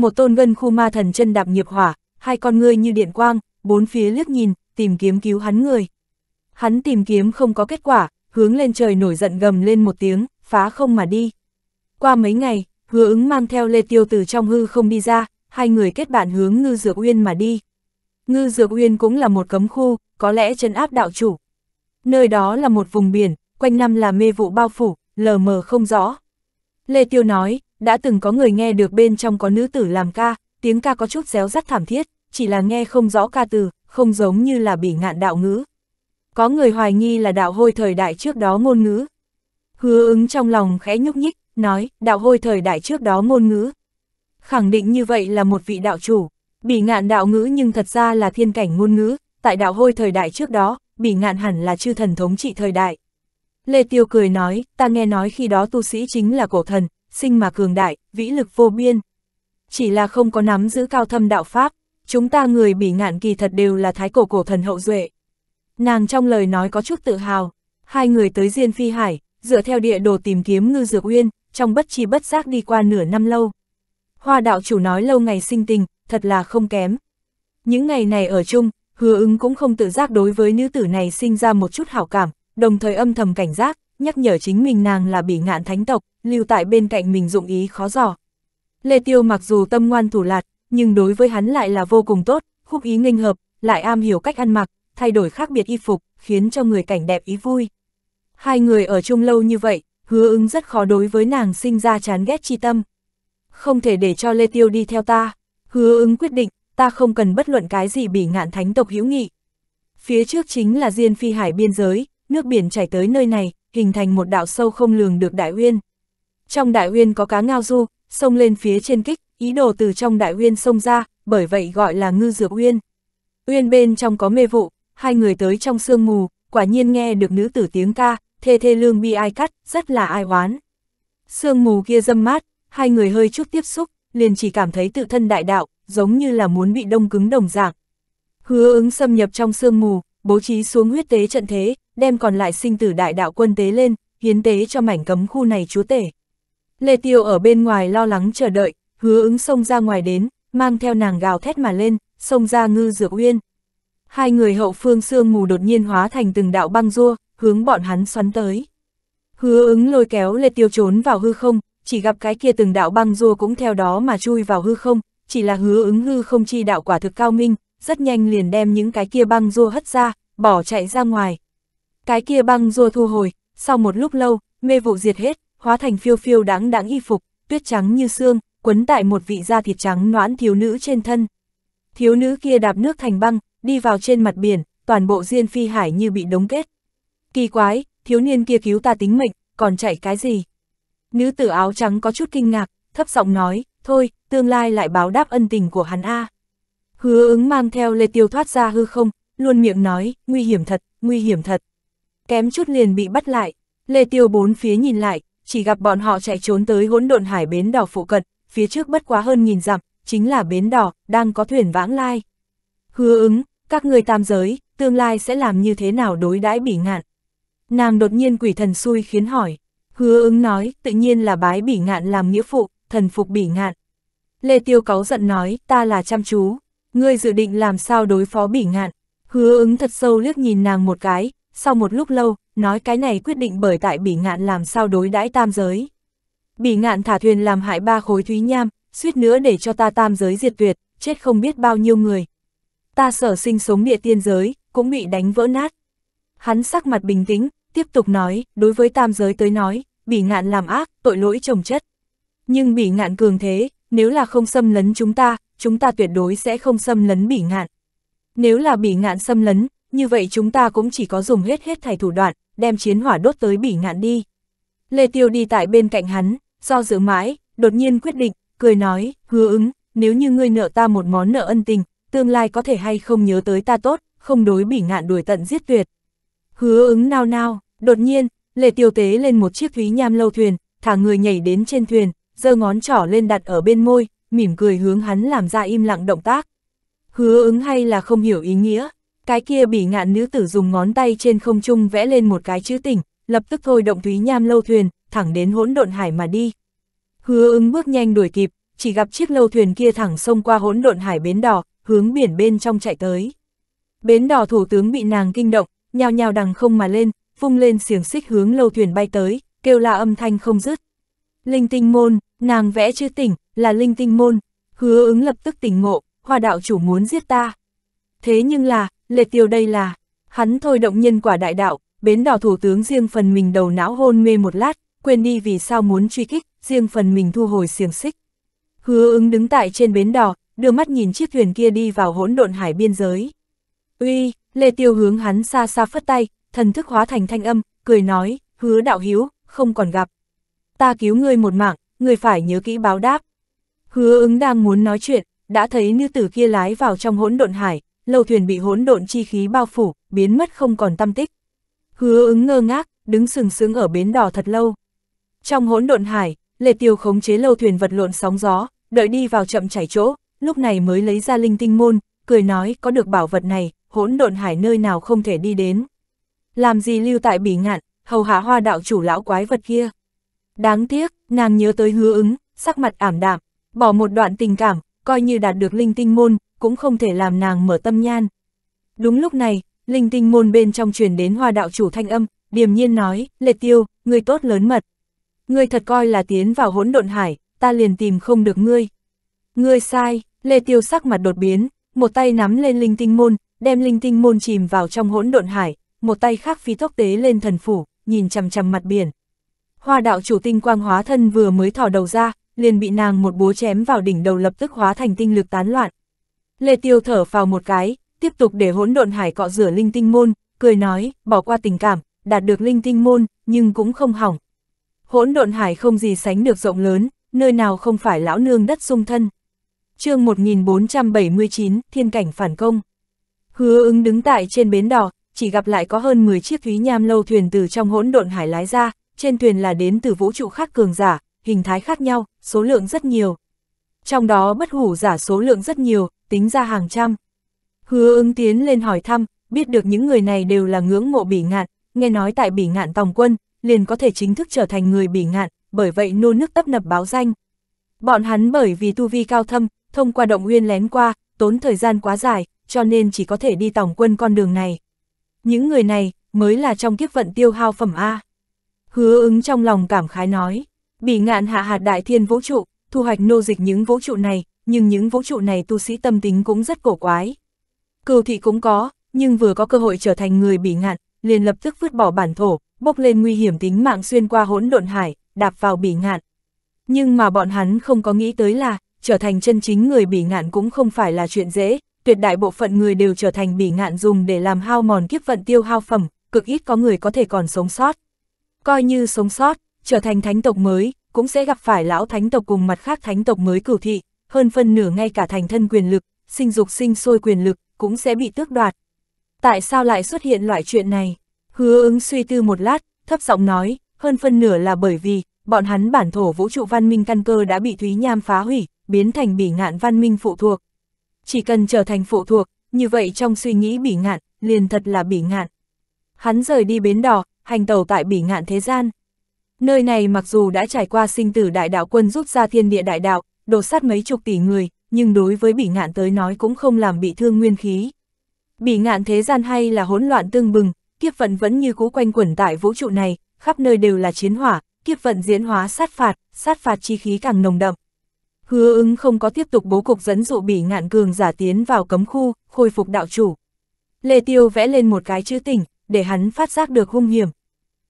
một tôn gân khu ma thần chân đạp nghiệp hỏa, hai con ngươi như điện quang, bốn phía liếc nhìn, tìm kiếm cứu hắn người. Hắn tìm kiếm không có kết quả, hướng lên trời nổi giận gầm lên một tiếng, phá không mà đi. Qua mấy ngày, hứa ứng mang theo Lê Tiêu từ trong hư không đi ra, hai người kết bạn hướng Ngư Dược Uyên mà đi. Ngư Dược Uyên cũng là một cấm khu, có lẽ chân áp đạo chủ. Nơi đó là một vùng biển, quanh năm là mê vụ bao phủ, lờ mờ không rõ. Lê Tiêu nói, đã từng có người nghe được bên trong có nữ tử làm ca, tiếng ca có chút réo rắt thảm thiết, chỉ là nghe không rõ ca từ, không giống như là bị ngạn đạo ngữ. Có người hoài nghi là đạo hôi thời đại trước đó ngôn ngữ. Hứa ứng trong lòng khẽ nhúc nhích, nói, đạo hôi thời đại trước đó ngôn ngữ. Khẳng định như vậy là một vị đạo chủ, bị ngạn đạo ngữ nhưng thật ra là thiên cảnh ngôn ngữ, tại đạo hôi thời đại trước đó, bị ngạn hẳn là chư thần thống trị thời đại. Lê Tiêu cười nói, ta nghe nói khi đó tu sĩ chính là cổ thần, sinh mà cường đại, vĩ lực vô biên. Chỉ là không có nắm giữ cao thâm đạo pháp, chúng ta người bị ngạn kỳ thật đều là thái cổ cổ thần hậu duệ. Nàng trong lời nói có chút tự hào, hai người tới Diên Phi Hải, dựa theo địa đồ tìm kiếm ngư dược uyên, trong bất chi bất giác đi qua nửa năm lâu. Hoa đạo chủ nói lâu ngày sinh tình, thật là không kém. Những ngày này ở chung, hứa ứng cũng không tự giác đối với nữ tử này sinh ra một chút hảo cảm, đồng thời âm thầm cảnh giác, nhắc nhở chính mình nàng là bỉ ngạn thánh tộc, lưu tại bên cạnh mình dụng ý khó giỏ. Lê Tiêu mặc dù tâm ngoan thủ lạt, nhưng đối với hắn lại là vô cùng tốt, khúc ý nghênh hợp, lại am hiểu cách ăn mặc, thay đổi khác biệt y phục, khiến cho người cảnh đẹp ý vui. Hai người ở chung lâu như vậy, hứa ứng rất khó đối với nàng sinh ra chán ghét chi tâm. Không thể để cho Lê Tiêu đi theo ta, hứa ứng quyết định, ta không cần bất luận cái gì bỉ ngạn thánh tộc hữu nghị. Phía trước chính là Diên Phi Hải biên giới, nước biển chảy tới nơi này, hình thành một đạo sâu không lường được đại uyên. Trong đại uyên có cá ngao du, sông lên phía trên kích, ý đồ từ trong đại uyên sông ra, bởi vậy gọi là ngư dược uyên. Uyên bên trong có mê vụ, hai người tới trong sương mù, quả nhiên nghe được nữ tử tiếng ca, thê thê lương bi ai cắt, rất là ai oán. Sương mù kia dâm mát, hai người hơi chút tiếp xúc, liền chỉ cảm thấy tự thân đại đạo, giống như là muốn bị đông cứng đồng dạng. Hứa ứng xâm nhập trong sương mù, bố trí xuống huyết tế trận thế, đem còn lại sinh tử đại đạo quân tế lên, hiến tế cho mảnh cấm khu này chúa tể. Lê Tiêu ở bên ngoài lo lắng chờ đợi, hứa ứng xông ra ngoài đến, mang theo nàng gào thét mà lên, xông ra ngư dược uyên. Hai người hậu phương sương mù đột nhiên hóa thành từng đạo băng rua, hướng bọn hắn xoắn tới. Hứa ứng lôi kéo Lê Tiêu trốn vào hư không, chỉ gặp cái kia từng đạo băng rua cũng theo đó mà chui vào hư không, chỉ là hứa ứng hư không chi đạo quả thực cao minh, rất nhanh liền đem những cái kia băng rua hất ra, bỏ chạy ra ngoài, cái kia băng rùa thu hồi, sau một lúc lâu, mê vụ diệt hết, hóa thành phiêu phiêu đáng đáng y phục, tuyết trắng như xương, quấn tại một vị da thịt trắng noãn thiếu nữ trên thân. Thiếu nữ kia đạp nước thành băng, đi vào trên mặt biển, toàn bộ diên phi hải như bị đống kết. Kỳ quái, thiếu niên kia cứu ta tính mệnh, còn chạy cái gì? Nữ tử áo trắng có chút kinh ngạc, thấp giọng nói, thôi, tương lai lại báo đáp ân tình của hắn A. Hứa ứng mang theo lê tiêu thoát ra hư không, luôn miệng nói, nguy hiểm thật, nguy hiểm thật kém chút liền bị bắt lại. Lê Tiêu bốn phía nhìn lại, chỉ gặp bọn họ chạy trốn tới hỗn độn hải bến đỏ phụ cận, phía trước bất quá hơn nghìn dặm, chính là bến đỏ, đang có thuyền vãng lai. Hứa ứng, các người tam giới, tương lai sẽ làm như thế nào đối đãi bỉ ngạn? Nàng đột nhiên quỷ thần xui khiến hỏi. Hứa ứng nói, tự nhiên là bái bỉ ngạn làm nghĩa phụ, thần phục bỉ ngạn. Lê Tiêu cáu giận nói, ta là chăm chú, ngươi dự định làm sao đối phó bỉ ngạn. Hứa ứng thật sâu liếc nhìn nàng một cái, sau một lúc lâu, nói cái này quyết định bởi tại bỉ ngạn làm sao đối đãi tam giới. Bỉ ngạn thả thuyền làm hại ba khối thúy nham, suýt nữa để cho ta tam giới diệt tuyệt, chết không biết bao nhiêu người. Ta sở sinh sống địa tiên giới, cũng bị đánh vỡ nát. Hắn sắc mặt bình tĩnh, tiếp tục nói, đối với tam giới tới nói, bỉ ngạn làm ác, tội lỗi trồng chất. Nhưng bỉ ngạn cường thế, nếu là không xâm lấn chúng ta, chúng ta tuyệt đối sẽ không xâm lấn bỉ ngạn. Nếu là bỉ ngạn xâm lấn, như vậy chúng ta cũng chỉ có dùng hết hết thảy thủ đoạn, đem chiến hỏa đốt tới bỉ ngạn đi. Lê Tiêu đi tại bên cạnh hắn, do dự mãi, đột nhiên quyết định, cười nói, hứa ứng, nếu như ngươi nợ ta một món nợ ân tình, tương lai có thể hay không nhớ tới ta tốt, không đối bỉ ngạn đuổi tận giết tuyệt. Hứa ứng nao nao, đột nhiên, Lê Tiêu tế lên một chiếc thúy nham lâu thuyền, thả người nhảy đến trên thuyền, giơ ngón trỏ lên đặt ở bên môi, mỉm cười hướng hắn làm ra im lặng động tác. Hứa ứng hay là không hiểu ý nghĩa, cái kia bỉ ngạn nữ tử dùng ngón tay trên không trung vẽ lên một cái chữ tỉnh, lập tức thôi động Thúy Nham lâu thuyền, thẳng đến hỗn độn hải mà đi. Hứa ứng bước nhanh đuổi kịp, chỉ gặp chiếc lâu thuyền kia thẳng xông qua hỗn độn hải bến đỏ, hướng biển bên trong chạy tới. Bến đỏ thủ tướng bị nàng kinh động, nhào nhào đằng không mà lên, vung lên xiềng xích hướng lâu thuyền bay tới, kêu la âm thanh không dứt. Linh tinh môn, nàng vẽ chữ tỉnh, là linh tinh môn, hứa ứng lập tức tỉnh ngộ, hòa đạo chủ muốn giết ta. Thế nhưng là, Lê tiêu đây là, hắn thôi động nhân quả đại đạo, bến đỏ thủ tướng riêng phần mình đầu não hôn mê một lát, quên đi vì sao muốn truy kích, riêng phần mình thu hồi xiềng xích. Hứa ứng đứng tại trên bến đỏ, đưa mắt nhìn chiếc thuyền kia đi vào hỗn độn hải biên giới. Uy, Lê Tiêu hướng hắn xa xa phất tay, thần thức hóa thành thanh âm, cười nói, hứa đạo hiếu, không còn gặp. Ta cứu ngươi một mạng, ngươi phải nhớ kỹ báo đáp. Hứa ứng đang muốn nói chuyện, đã thấy nữ tử kia lái vào trong hỗn độn hải, lâu thuyền bị hỗn độn chi khí bao phủ, biến mất không còn tâm tích. Hứa ứng ngơ ngác, đứng sừng sững ở bến đò thật lâu. Trong hỗn độn hải, lê Tiêu khống chế lâu thuyền vật lộn sóng gió, đợi đi vào chậm chảy chỗ, lúc này mới lấy ra linh tinh môn, cười nói có được bảo vật này, hỗn độn hải nơi nào không thể đi đến. Làm gì lưu tại bỉ ngạn, hầu hạ hoa đạo chủ lão quái vật kia. Đáng tiếc, nàng nhớ tới hứa ứng, sắc mặt ảm đạm, bỏ một đoạn tình cảm, coi như đạt được linh tinh môn, cũng không thể làm nàng mở tâm nhan. Đúng lúc này, linh tinh môn bên trong truyền đến hoa đạo chủ thanh âm, điềm nhiên nói, lệ tiêu, ngươi tốt lớn mật. Ngươi thật coi là tiến vào hỗn độn hải, ta liền tìm không được ngươi. Ngươi sai, lệ tiêu sắc mặt đột biến, một tay nắm lên linh tinh môn, đem linh tinh môn chìm vào trong hỗn độn hải, một tay khác phi tốc tế lên thần phủ, nhìn chằm chằm mặt biển. Hoa đạo chủ tinh quang hóa thân vừa mới thỏ đầu ra, liền bị nàng một búa chém vào đỉnh đầu lập tức hóa thành tinh lực tán loạn. Lê Tiêu thở vào một cái, tiếp tục để hỗn độn hải cọ rửa linh tinh môn, cười nói, bỏ qua tình cảm, đạt được linh tinh môn, nhưng cũng không hỏng. Hỗn độn hải không gì sánh được rộng lớn, nơi nào không phải lão nương đất sung thân. chương 1479, thiên cảnh phản công. Hứa ứng đứng tại trên bến đỏ, chỉ gặp lại có hơn 10 chiếc thúy nham lâu thuyền từ trong hỗn độn hải lái ra, trên thuyền là đến từ vũ trụ khác cường giả, hình thái khác nhau, số lượng rất nhiều, trong đó bất hủ giả số lượng rất nhiều, tính ra hàng trăm. Hứa ứng tiến lên hỏi thăm, biết được những người này đều là ngưỡng mộ bỉ ngạn, nghe nói tại bỉ ngạn tòng quân, liền có thể chính thức trở thành người bỉ ngạn, bởi vậy nô nước tấp nập báo danh. Bọn hắn bởi vì tu vi cao thâm, thông qua động nguyên lén qua, tốn thời gian quá dài, cho nên chỉ có thể đi tòng quân con đường này. Những người này, mới là trong kiếp vận tiêu hao phẩm A. Hứa ứng trong lòng cảm khái nói, bỉ ngạn hạ hạt đại thiên vũ trụ, thu hoạch nô dịch những vũ trụ này, nhưng những vũ trụ này tu sĩ tâm tính cũng rất cổ quái. Cừu thị cũng có, nhưng vừa có cơ hội trở thành người bị ngạn, liền lập tức vứt bỏ bản thổ, bốc lên nguy hiểm tính mạng xuyên qua hỗn độn hải, đạp vào bị ngạn. Nhưng mà bọn hắn không có nghĩ tới là, trở thành chân chính người bị ngạn cũng không phải là chuyện dễ, tuyệt đại bộ phận người đều trở thành bị ngạn dùng để làm hao mòn kiếp vận tiêu hao phẩm, cực ít có người có thể còn sống sót. Coi như sống sót, trở thành thánh tộc mới, cũng sẽ gặp phải lão thánh tộc cùng mặt khác thánh tộc mới cửu thị, hơn phân nửa ngay cả thành thân quyền lực, sinh dục sinh sôi quyền lực, cũng sẽ bị tước đoạt. Tại sao lại xuất hiện loại chuyện này? Hứa ứng suy tư một lát, thấp giọng nói, hơn phân nửa là bởi vì, bọn hắn bản thổ vũ trụ văn minh căn cơ đã bị Thúy Nham phá hủy, biến thành bỉ ngạn văn minh phụ thuộc. Chỉ cần trở thành phụ thuộc, như vậy trong suy nghĩ bỉ ngạn, liền thật là bỉ ngạn. Hắn rời đi bến đò hành tàu tại bỉ ngạn thế gian, Nơi này mặc dù đã trải qua sinh tử đại đạo quân rút ra thiên địa đại đạo, đột sát mấy chục tỷ người, nhưng đối với bỉ ngạn tới nói cũng không làm bị thương nguyên khí. Bỉ ngạn thế gian hay là hỗn loạn tương bừng, kiếp vận vẫn như cú quanh quẩn tại vũ trụ này, khắp nơi đều là chiến hỏa, kiếp vận diễn hóa sát phạt, sát phạt chi khí càng nồng đậm. Hứa ứng không có tiếp tục bố cục dẫn dụ bỉ ngạn cường giả tiến vào cấm khu, khôi phục đạo chủ. Lê Tiêu vẽ lên một cái chữ tỉnh, để hắn phát giác được hung hiểm.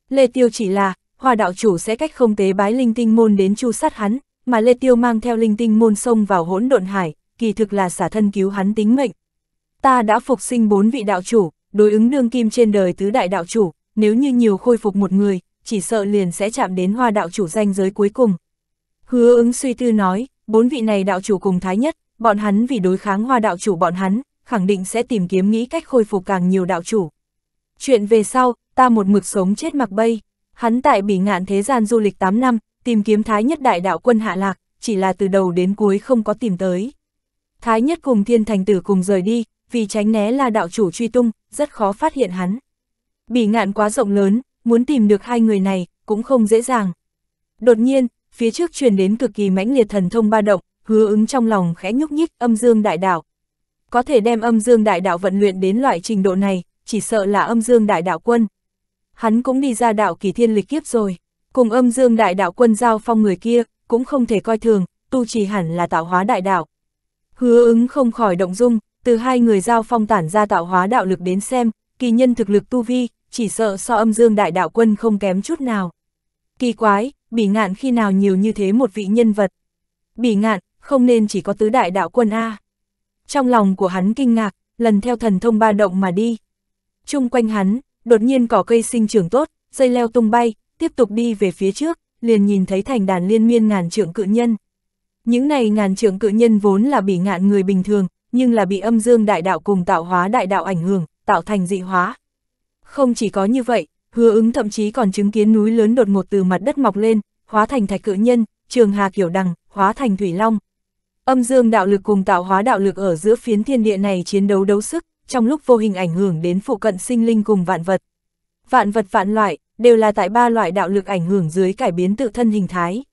Lê Tiêu chỉ là, Hoa đạo chủ sẽ cách không tế bái linh tinh môn đến chu sát hắn, mà Lê Tiêu mang theo linh tinh môn sông vào hỗn độn hải, kỳ thực là xả thân cứu hắn tính mệnh. Ta đã phục sinh bốn vị đạo chủ, đối ứng đương kim trên đời tứ đại đạo chủ, nếu như nhiều khôi phục một người, chỉ sợ liền sẽ chạm đến hoa đạo chủ danh giới cuối cùng. Hứa ứng suy tư nói, bốn vị này đạo chủ cùng thái nhất, bọn hắn vì đối kháng hoa đạo chủ bọn hắn, khẳng định sẽ tìm kiếm nghĩ cách khôi phục càng nhiều đạo chủ. Chuyện về sau, ta một mực sống chết mặc bay. Hắn tại bỉ ngạn thế gian du lịch 8 năm, tìm kiếm Thái Nhất đại đạo quân hạ lạc, chỉ là từ đầu đến cuối không có tìm tới. Thái Nhất cùng thiên thành tử cùng rời đi, vì tránh né là đạo chủ truy tung, rất khó phát hiện hắn. Bỉ ngạn quá rộng lớn, muốn tìm được hai người này, cũng không dễ dàng. Đột nhiên, phía trước truyền đến cực kỳ mãnh liệt thần thông ba động, hứa ứng trong lòng khẽ nhúc nhích âm dương đại đạo. Có thể đem âm dương đại đạo vận luyện đến loại trình độ này, chỉ sợ là âm dương đại đạo quân hắn cũng đi ra đạo kỳ thiên lịch kiếp rồi, cùng âm dương đại đạo quân giao phong người kia, cũng không thể coi thường, tu trì hẳn là tạo hóa đại đạo. Hứa ứng không khỏi động dung, từ hai người giao phong tản ra tạo hóa đạo lực đến xem, kỳ nhân thực lực tu vi, chỉ sợ so âm dương đại đạo quân không kém chút nào. Kỳ quái, bỉ ngạn khi nào nhiều như thế một vị nhân vật. Bỉ ngạn, không nên chỉ có tứ đại đạo quân A. Trong lòng của hắn kinh ngạc, lần theo thần thông ba động mà đi. Trung quanh hắn, đột nhiên cỏ cây sinh trưởng tốt, dây leo tung bay, tiếp tục đi về phía trước, liền nhìn thấy thành đàn liên miên ngàn trượng cự nhân. Những này ngàn trượng cự nhân vốn là bị ngạn người bình thường, nhưng là bị âm dương đại đạo cùng tạo hóa đại đạo ảnh hưởng, tạo thành dị hóa. Không chỉ có như vậy, hứa ứng thậm chí còn chứng kiến núi lớn đột ngột từ mặt đất mọc lên, hóa thành thạch cự nhân, trường hà kiểu đằng, hóa thành thủy long. Âm dương đạo lực cùng tạo hóa đạo lực ở giữa phiến thiên địa này chiến đấu đấu sức, trong lúc vô hình ảnh hưởng đến phụ cận sinh linh cùng vạn vật. Vạn vật vạn loại, đều là tại ba loại đạo lực ảnh hưởng dưới cải biến tự thân hình thái.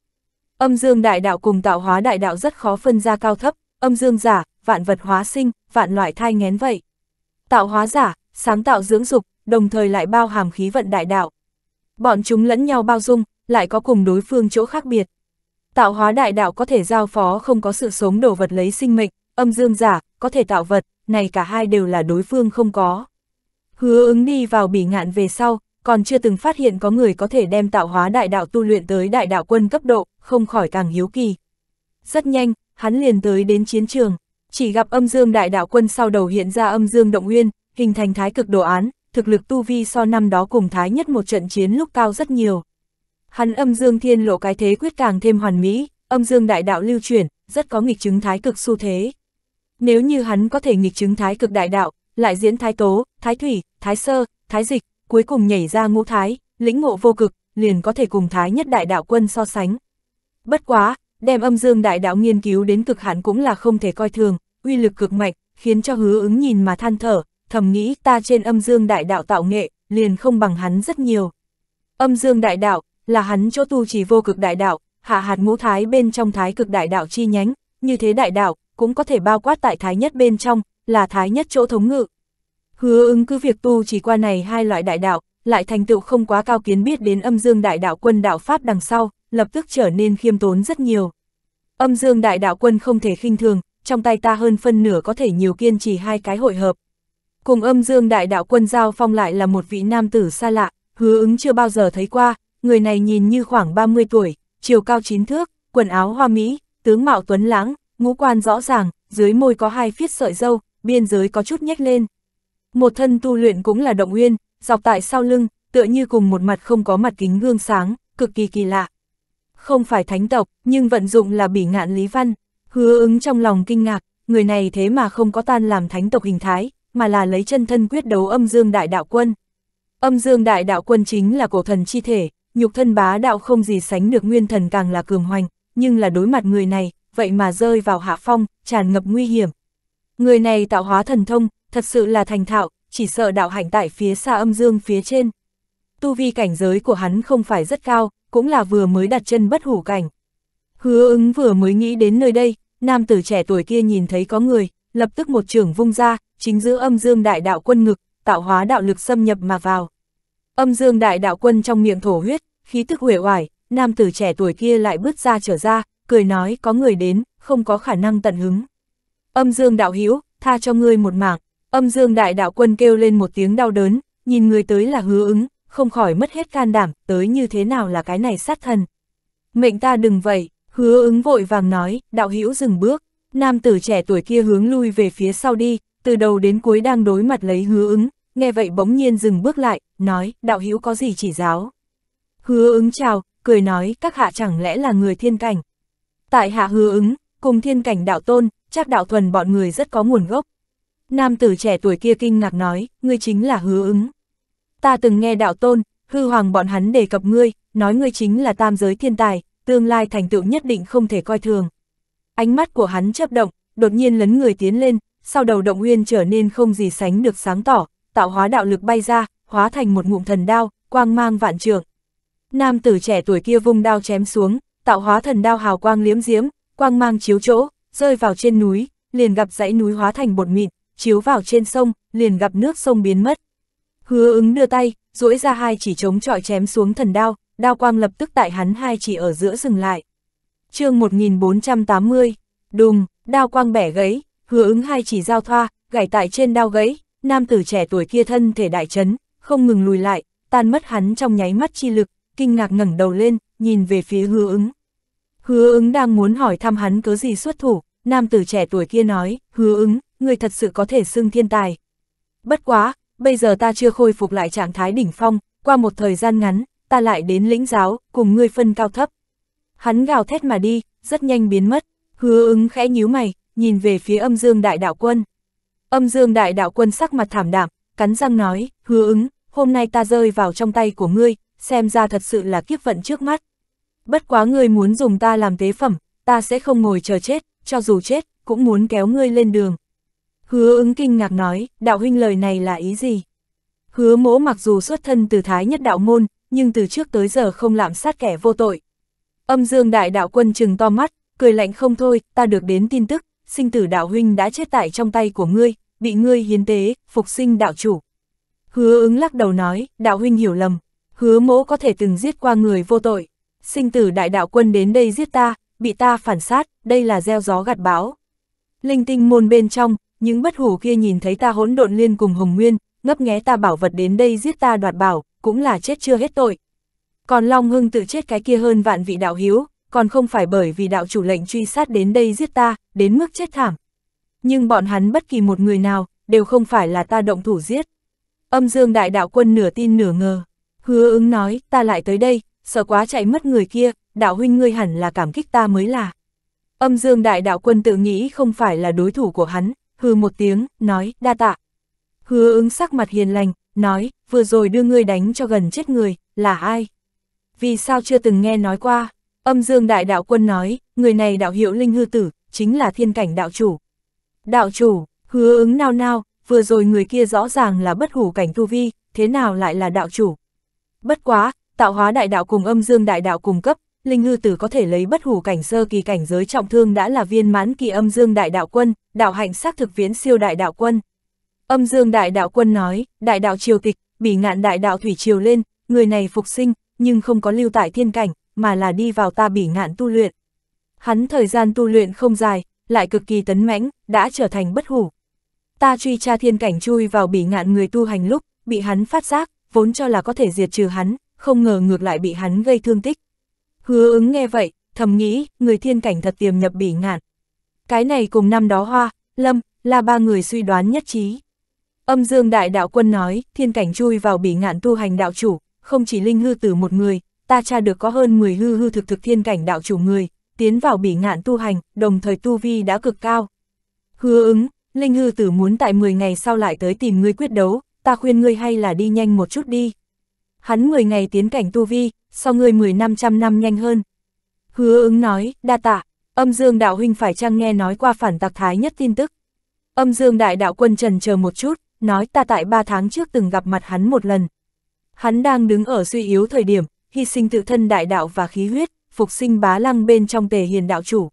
Âm dương đại đạo cùng tạo hóa đại đạo rất khó phân ra cao thấp, âm dương giả, vạn vật hóa sinh, vạn loại thai ngén vậy. Tạo hóa giả, sáng tạo dưỡng dục, đồng thời lại bao hàm khí vận đại đạo. Bọn chúng lẫn nhau bao dung, lại có cùng đối phương chỗ khác biệt. Tạo hóa đại đạo có thể giao phó không có sự sống đổ vật lấy sinh mệnh, âm dương giả, có thể tạo vật, này cả hai đều là đối phương không có. Hứa ứng đi vào bỉ ngạn về sau, còn chưa từng phát hiện có người có thể đem tạo hóa đại đạo tu luyện tới đại đạo quân cấp độ, không khỏi càng hiếu kỳ. Rất nhanh, hắn liền tới đến chiến trường, chỉ gặp âm dương đại đạo quân sau đầu hiện ra âm dương động nguyên, hình thành thái cực đồ án, thực lực tu vi so năm đó cùng thái nhất một trận chiến lúc cao rất nhiều. Hắn âm dương thiên lộ cái thế quyết càng thêm hoàn mỹ, âm dương đại đạo lưu chuyển, rất có nghịch chứng thái cực xu thế. Nếu như hắn có thể nghịch chứng thái cực đại đạo, lại diễn thái tố, thái thủy, thái sơ, thái dịch, cuối cùng nhảy ra ngũ thái, lĩnh ngộ vô cực, liền có thể cùng thái nhất đại đạo quân so sánh. Bất quá, đem âm dương đại đạo nghiên cứu đến cực hạn cũng là không thể coi thường, uy lực cực mạnh, khiến cho hứa ứng nhìn mà than thở, thầm nghĩ ta trên âm dương đại đạo tạo nghệ, liền không bằng hắn rất nhiều. Âm dương đại đạo, là hắn chỗ tu chỉ vô cực đại đạo, hạ hạt ngũ thái bên trong thái cực đại đạo chi nhánh, như thế đại đạo, cũng có thể bao quát tại thái nhất bên trong, là thái nhất chỗ thống ngự. Hứa ứng cứ việc tu chỉ qua này hai loại đại đạo, lại thành tựu không quá cao kiến biết đến âm dương đại đạo quân đạo Pháp đằng sau, lập tức trở nên khiêm tốn rất nhiều. Âm dương đại đạo quân không thể khinh thường, trong tay ta hơn phân nửa có thể nhiều kiên trì hai cái hội hợp. Cùng âm dương đại đạo quân giao phong lại là một vị nam tử xa lạ, hứa ứng chưa bao giờ thấy qua, người này nhìn như khoảng 30 tuổi, chiều cao chín thước, quần áo hoa mỹ, tướng mạo tuấn lãng, ngũ quan rõ ràng, dưới môi có hai phiết sợi dâu, biên giới có chút nhếch lên. Một thân tu luyện cũng là động nguyên, dọc tại sau lưng, tựa như cùng một mặt không có mặt kính gương sáng, cực kỳ kỳ lạ. Không phải thánh tộc, nhưng vận dụng là bỉ ngạn Lý Văn, hứa ứng trong lòng kinh ngạc, người này thế mà không có tan làm thánh tộc hình thái, mà là lấy chân thân quyết đấu âm dương đại đạo quân. Âm dương đại đạo quân chính là cổ thần chi thể, nhục thân bá đạo không gì sánh được nguyên thần càng là cường hoành, nhưng là đối mặt người này, vậy mà rơi vào hạ phong, tràn ngập nguy hiểm. Người này tạo hóa thần thông, thật sự là thành thạo, chỉ sợ đạo hành tại phía xa âm dương phía trên. Tu vi cảnh giới của hắn không phải rất cao, cũng là vừa mới đặt chân bất hủ cảnh. Hứa ứng vừa mới nghĩ đến nơi đây, nam tử trẻ tuổi kia nhìn thấy có người, lập tức một trưởng vung ra, chính giữ âm dương đại đạo quân ngực, tạo hóa đạo lực xâm nhập mà vào. Âm dương đại đạo quân trong miệng thổ huyết, khí tức huệ oải, nam tử trẻ tuổi kia lại bước ra trở ra, cười nói có người đến, không có khả năng tận hứng. Âm dương đạo hữu tha cho ngươi một mạng, âm dương đại đạo quân kêu lên một tiếng đau đớn, nhìn người tới là hứa ứng, không khỏi mất hết can đảm, tới như thế nào là cái này sát thần. Mệnh ta đừng vậy, hứa ứng vội vàng nói, đạo hữu dừng bước, nam tử trẻ tuổi kia hướng lui về phía sau đi, từ đầu đến cuối đang đối mặt lấy hứa ứng, nghe vậy bỗng nhiên dừng bước lại, nói, đạo hữu có gì chỉ giáo. Hứa ứng chào, cười nói, các hạ chẳng lẽ là người thiên cảnh, Tại hạ hứa ứng, cùng thiên cảnh đạo tôn, chắc đạo thuần bọn người rất có nguồn gốc. Nam tử trẻ tuổi kia kinh ngạc nói, ngươi chính là hứa ứng. Ta từng nghe đạo tôn, hư hoàng bọn hắn đề cập ngươi, nói ngươi chính là tam giới thiên tài, tương lai thành tựu nhất định không thể coi thường. Ánh mắt của hắn chấp động, đột nhiên lấn người tiến lên, sau đầu động nguyên trở nên không gì sánh được sáng tỏ, tạo hóa đạo lực bay ra, hóa thành một ngụm thần đao, quang mang vạn trường. Nam tử trẻ tuổi kia vung đao chém xuống, tạo hóa thần đao hào quang liếm diếm, quang mang chiếu chỗ, rơi vào trên núi, liền gặp dãy núi hóa thành bột mịn, chiếu vào trên sông, liền gặp nước sông biến mất. Hứa ứng đưa tay, duỗi ra hai chỉ chống trọi chém xuống thần đao, đao quang lập tức tại hắn hai chỉ ở giữa dừng lại. chương 1480, đùng, đao quang bẻ gãy, hứa ứng hai chỉ giao thoa, gảy tại trên đao gãy, nam tử trẻ tuổi kia thân thể đại chấn, không ngừng lùi lại, tan mất hắn trong nháy mắt chi lực, kinh ngạc ngẩng đầu lên, nhìn về phía hứa ứng. Hứa ứng đang muốn hỏi thăm hắn cớ gì xuất thủ, nam tử trẻ tuổi kia nói, hứa ứng, người thật sự có thể xưng thiên tài. Bất quá, bây giờ ta chưa khôi phục lại trạng thái đỉnh phong, qua một thời gian ngắn, ta lại đến lĩnh giáo, cùng ngươi phân cao thấp. Hắn gào thét mà đi, rất nhanh biến mất, hứa ứng khẽ nhíu mày, nhìn về phía âm dương đại đạo quân. Âm dương đại đạo quân sắc mặt thảm đạm, cắn răng nói, hứa ứng, hôm nay ta rơi vào trong tay của ngươi, xem ra thật sự là kiếp vận trước mắt bất quá ngươi muốn dùng ta làm tế phẩm, ta sẽ không ngồi chờ chết, cho dù chết, cũng muốn kéo ngươi lên đường. Hứa ứng kinh ngạc nói, đạo huynh lời này là ý gì? Hứa mỗ mặc dù xuất thân từ thái nhất đạo môn, nhưng từ trước tới giờ không lạm sát kẻ vô tội. Âm dương đại đạo quân trừng to mắt, cười lạnh không thôi, ta được đến tin tức, sinh tử đạo huynh đã chết tại trong tay của ngươi, bị ngươi hiến tế, phục sinh đạo chủ. Hứa ứng lắc đầu nói, đạo huynh hiểu lầm, hứa mỗ có thể từng giết qua người vô tội sinh tử đại đạo quân đến đây giết ta, bị ta phản sát, đây là gieo gió gặt bão. Linh tinh môn bên trong, những bất hủ kia nhìn thấy ta hỗn độn liên cùng Hồng Nguyên, ngấp nghé ta bảo vật đến đây giết ta đoạt bảo, cũng là chết chưa hết tội. Còn Long Hưng tự chết cái kia hơn vạn vị đạo hiếu, còn không phải bởi vì đạo chủ lệnh truy sát đến đây giết ta, đến mức chết thảm. Nhưng bọn hắn bất kỳ một người nào, đều không phải là ta động thủ giết. Âm dương đại đạo quân nửa tin nửa ngờ. Hứa ứng nói, ta lại tới đây, sợ quá chạy mất người kia, đạo huynh ngươi hẳn là cảm kích ta mới là. Âm dương đại đạo quân tự nghĩ không phải là đối thủ của hắn, hư một tiếng, nói, đa tạ. Hứa ứng sắc mặt hiền lành, nói, vừa rồi đưa ngươi đánh cho gần chết người, là ai? Vì sao chưa từng nghe nói qua? Âm dương đại đạo quân nói, người này đạo hiệu linh hư tử, chính là thiên cảnh đạo chủ. Đạo chủ, hứa ứng nao nao, vừa rồi người kia rõ ràng là bất hủ cảnh tu vi, thế nào lại là đạo chủ? Bất quá, tạo hóa đại đạo cùng âm dương đại đạo cùng cấp, Linh Hư Tử có thể lấy bất hủ cảnh sơ kỳ cảnh giới trọng thương đã là viên mãn kỳ âm dương đại đạo quân, đạo hạnh xác thực viễn siêu đại đạo quân. Âm dương đại đạo quân nói, đại đạo triều tịch, bỉ ngạn đại đạo thủy triều lên, người này phục sinh, nhưng không có lưu tại thiên cảnh, mà là đi vào ta bỉ ngạn tu luyện. Hắn thời gian tu luyện không dài, lại cực kỳ tấn mãnh, đã trở thành bất hủ. Ta truy tra thiên cảnh chui vào bỉ ngạn người tu hành lúc, bị hắn phát giác, vốn cho là có thể diệt trừ hắn, không ngờ ngược lại bị hắn gây thương tích. Hứa ứng nghe vậy, thầm nghĩ, người thiên cảnh thật tiềm nhập bỉ ngạn. Cái này cùng năm đó hoa, lâm, là ba người suy đoán nhất trí. Âm dương đại đạo quân nói, thiên cảnh chui vào bỉ ngạn tu hành đạo chủ, không chỉ linh hư tử một người, ta tra được có hơn 10 hư hư thực thực thiên cảnh đạo chủ người, tiến vào bỉ ngạn tu hành, đồng thời tu vi đã cực cao. Hứa ứng, linh hư tử muốn tại 10 ngày sau lại tới tìm ngươi quyết đấu, ta khuyên ngươi hay là đi nhanh một chút đi hắn 10 ngày tiến cảnh tu vi, so người 10 năm trăm năm nhanh hơn. Hứa ứng nói, đa tạ, âm dương đạo huynh phải chăng nghe nói qua phản tạc thái nhất tin tức. Âm dương đại đạo quân trần chờ một chút, nói ta tại 3 tháng trước từng gặp mặt hắn một lần. Hắn đang đứng ở suy yếu thời điểm, hy sinh tự thân đại đạo và khí huyết, phục sinh bá lăng bên trong tề hiền đạo chủ.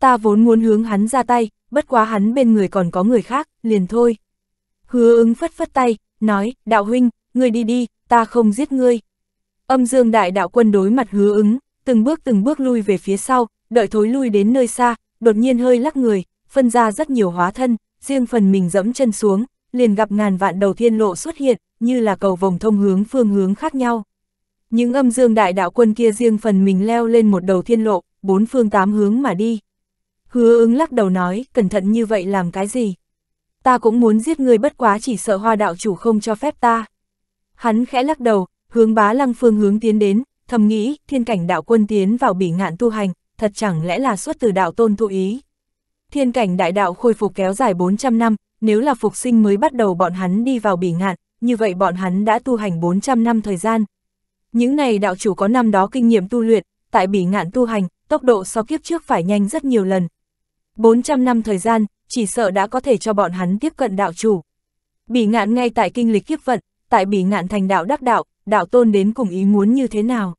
Ta vốn muốn hướng hắn ra tay, bất quá hắn bên người còn có người khác, liền thôi. Hứa ứng phất phất tay, nói, đạo huynh, ngươi đi đi, ta không giết ngươi. Âm dương đại đạo quân đối mặt hứa ứng, từng bước từng bước lui về phía sau, đợi thối lui đến nơi xa, đột nhiên hơi lắc người, phân ra rất nhiều hóa thân, riêng phần mình dẫm chân xuống, liền gặp ngàn vạn đầu thiên lộ xuất hiện, như là cầu vòng thông hướng phương hướng khác nhau. Những âm dương đại đạo quân kia riêng phần mình leo lên một đầu thiên lộ, bốn phương tám hướng mà đi. Hứa ứng lắc đầu nói, cẩn thận như vậy làm cái gì? Ta cũng muốn giết người bất quá chỉ sợ hoa đạo chủ không cho phép ta. Hắn khẽ lắc đầu, hướng bá lăng phương hướng tiến đến, thầm nghĩ, thiên cảnh đạo quân tiến vào bỉ ngạn tu hành, thật chẳng lẽ là xuất từ đạo tôn thụ ý. Thiên cảnh đại đạo khôi phục kéo dài 400 năm, nếu là phục sinh mới bắt đầu bọn hắn đi vào bỉ ngạn, như vậy bọn hắn đã tu hành 400 năm thời gian. Những này đạo chủ có năm đó kinh nghiệm tu luyện, tại bỉ ngạn tu hành, tốc độ so kiếp trước phải nhanh rất nhiều lần. 400 năm thời gian, chỉ sợ đã có thể cho bọn hắn tiếp cận đạo chủ. Bỉ ngạn ngay tại kinh lịch kiếp vận, tại bỉ ngạn thành đạo đắc đạo, đạo tôn đến cùng ý muốn như thế nào?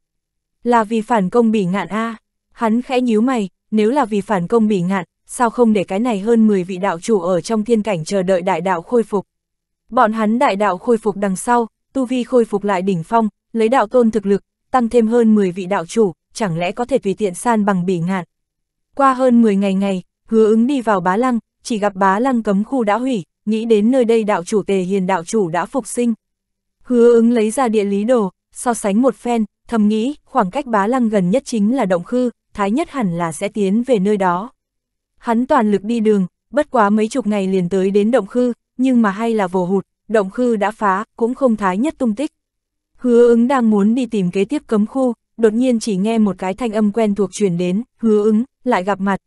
Là vì phản công bỉ ngạn A, hắn khẽ nhíu mày, nếu là vì phản công bỉ ngạn, sao không để cái này hơn 10 vị đạo chủ ở trong thiên cảnh chờ đợi đại đạo khôi phục? Bọn hắn đại đạo khôi phục đằng sau, tu vi khôi phục lại đỉnh phong, lấy đạo tôn thực lực, tăng thêm hơn 10 vị đạo chủ, chẳng lẽ có thể tùy tiện san bằng bỉ ngạn. Qua hơn 10 ngày ngày, hứa ứng đi vào bá lăng, chỉ gặp bá lăng cấm khu đã hủy, nghĩ đến nơi đây đạo chủ tề hiền đạo chủ đã phục sinh, Hứa ứng lấy ra địa lý đồ, so sánh một phen, thầm nghĩ, khoảng cách bá lăng gần nhất chính là động khư, thái nhất hẳn là sẽ tiến về nơi đó. Hắn toàn lực đi đường, bất quá mấy chục ngày liền tới đến động khư, nhưng mà hay là vồ hụt, động khư đã phá, cũng không thái nhất tung tích. Hứa ứng đang muốn đi tìm kế tiếp cấm khu, đột nhiên chỉ nghe một cái thanh âm quen thuộc truyền đến, hứa ứng, lại gặp mặt.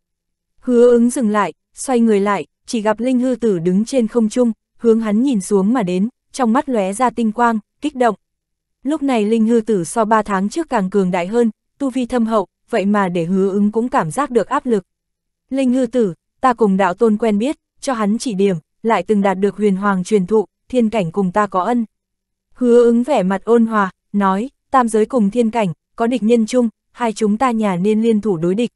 Hứa ứng dừng lại, xoay người lại, chỉ gặp Linh Hư Tử đứng trên không trung, hướng hắn nhìn xuống mà đến, trong mắt lóe ra tinh quang, kích động. Lúc này linh hư tử so 3 tháng trước càng cường đại hơn, tu vi thâm hậu, vậy mà để hứa ứng cũng cảm giác được áp lực. Linh hư tử, ta cùng đạo tôn quen biết, cho hắn chỉ điểm, lại từng đạt được huyền hoàng truyền thụ, thiên cảnh cùng ta có ân. Hứa ứng vẻ mặt ôn hòa, nói, tam giới cùng thiên cảnh, có địch nhân chung, hai chúng ta nhà nên liên thủ đối địch.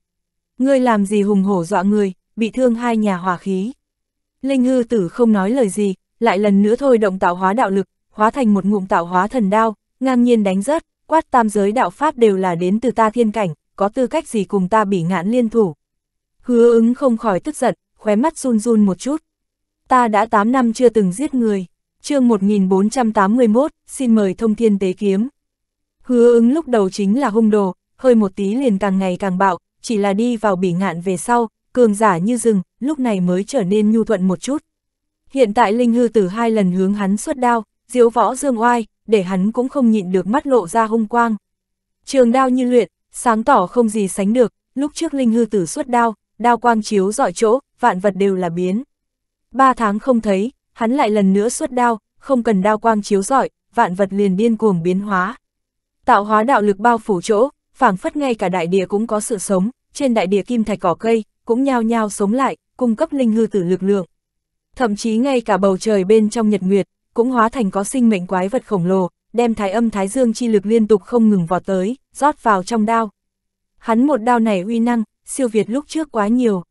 Ngươi làm gì hùng hổ dọa người, bị thương hai nhà hòa khí. Linh hư tử không nói lời gì, lại lần nữa thôi động tạo hóa đạo lực, hóa thành một ngụm tạo hóa thần đao, ngang nhiên đánh rớt, quát tam giới đạo pháp đều là đến từ ta thiên cảnh, có tư cách gì cùng ta bị ngạn liên thủ. Hứa ứng không khỏi tức giận, khóe mắt run run một chút. Ta đã 8 năm chưa từng giết người. chương 1481, xin mời thông thiên tế kiếm. Hứa ứng lúc đầu chính là hung đồ, hơi một tí liền càng ngày càng bạo, chỉ là đi vào bỉ ngạn về sau, cường giả như rừng, lúc này mới trở nên nhu thuận một chút. Hiện tại Linh Hư Tử hai lần hướng hắn xuất đao, diếu võ dương oai, để hắn cũng không nhịn được mắt lộ ra hung quang. Trường đao như luyện, sáng tỏ không gì sánh được, lúc trước Linh Hư Tử xuất đao, đao quang chiếu dọi chỗ, vạn vật đều là biến. Ba tháng không thấy, hắn lại lần nữa xuất đao, không cần đao quang chiếu dọi, vạn vật liền điên cuồng biến hóa. Tạo hóa đạo lực bao phủ chỗ, phảng phất ngay cả đại địa cũng có sự sống, trên đại địa kim thạch cỏ cây, cũng nhao nhao sống lại, cung cấp linh hư tử lực lượng. Thậm chí ngay cả bầu trời bên trong nhật nguyệt, cũng hóa thành có sinh mệnh quái vật khổng lồ, đem thái âm thái dương chi lực liên tục không ngừng vọt tới, rót vào trong đao. Hắn một đao này uy năng, siêu việt lúc trước quá nhiều.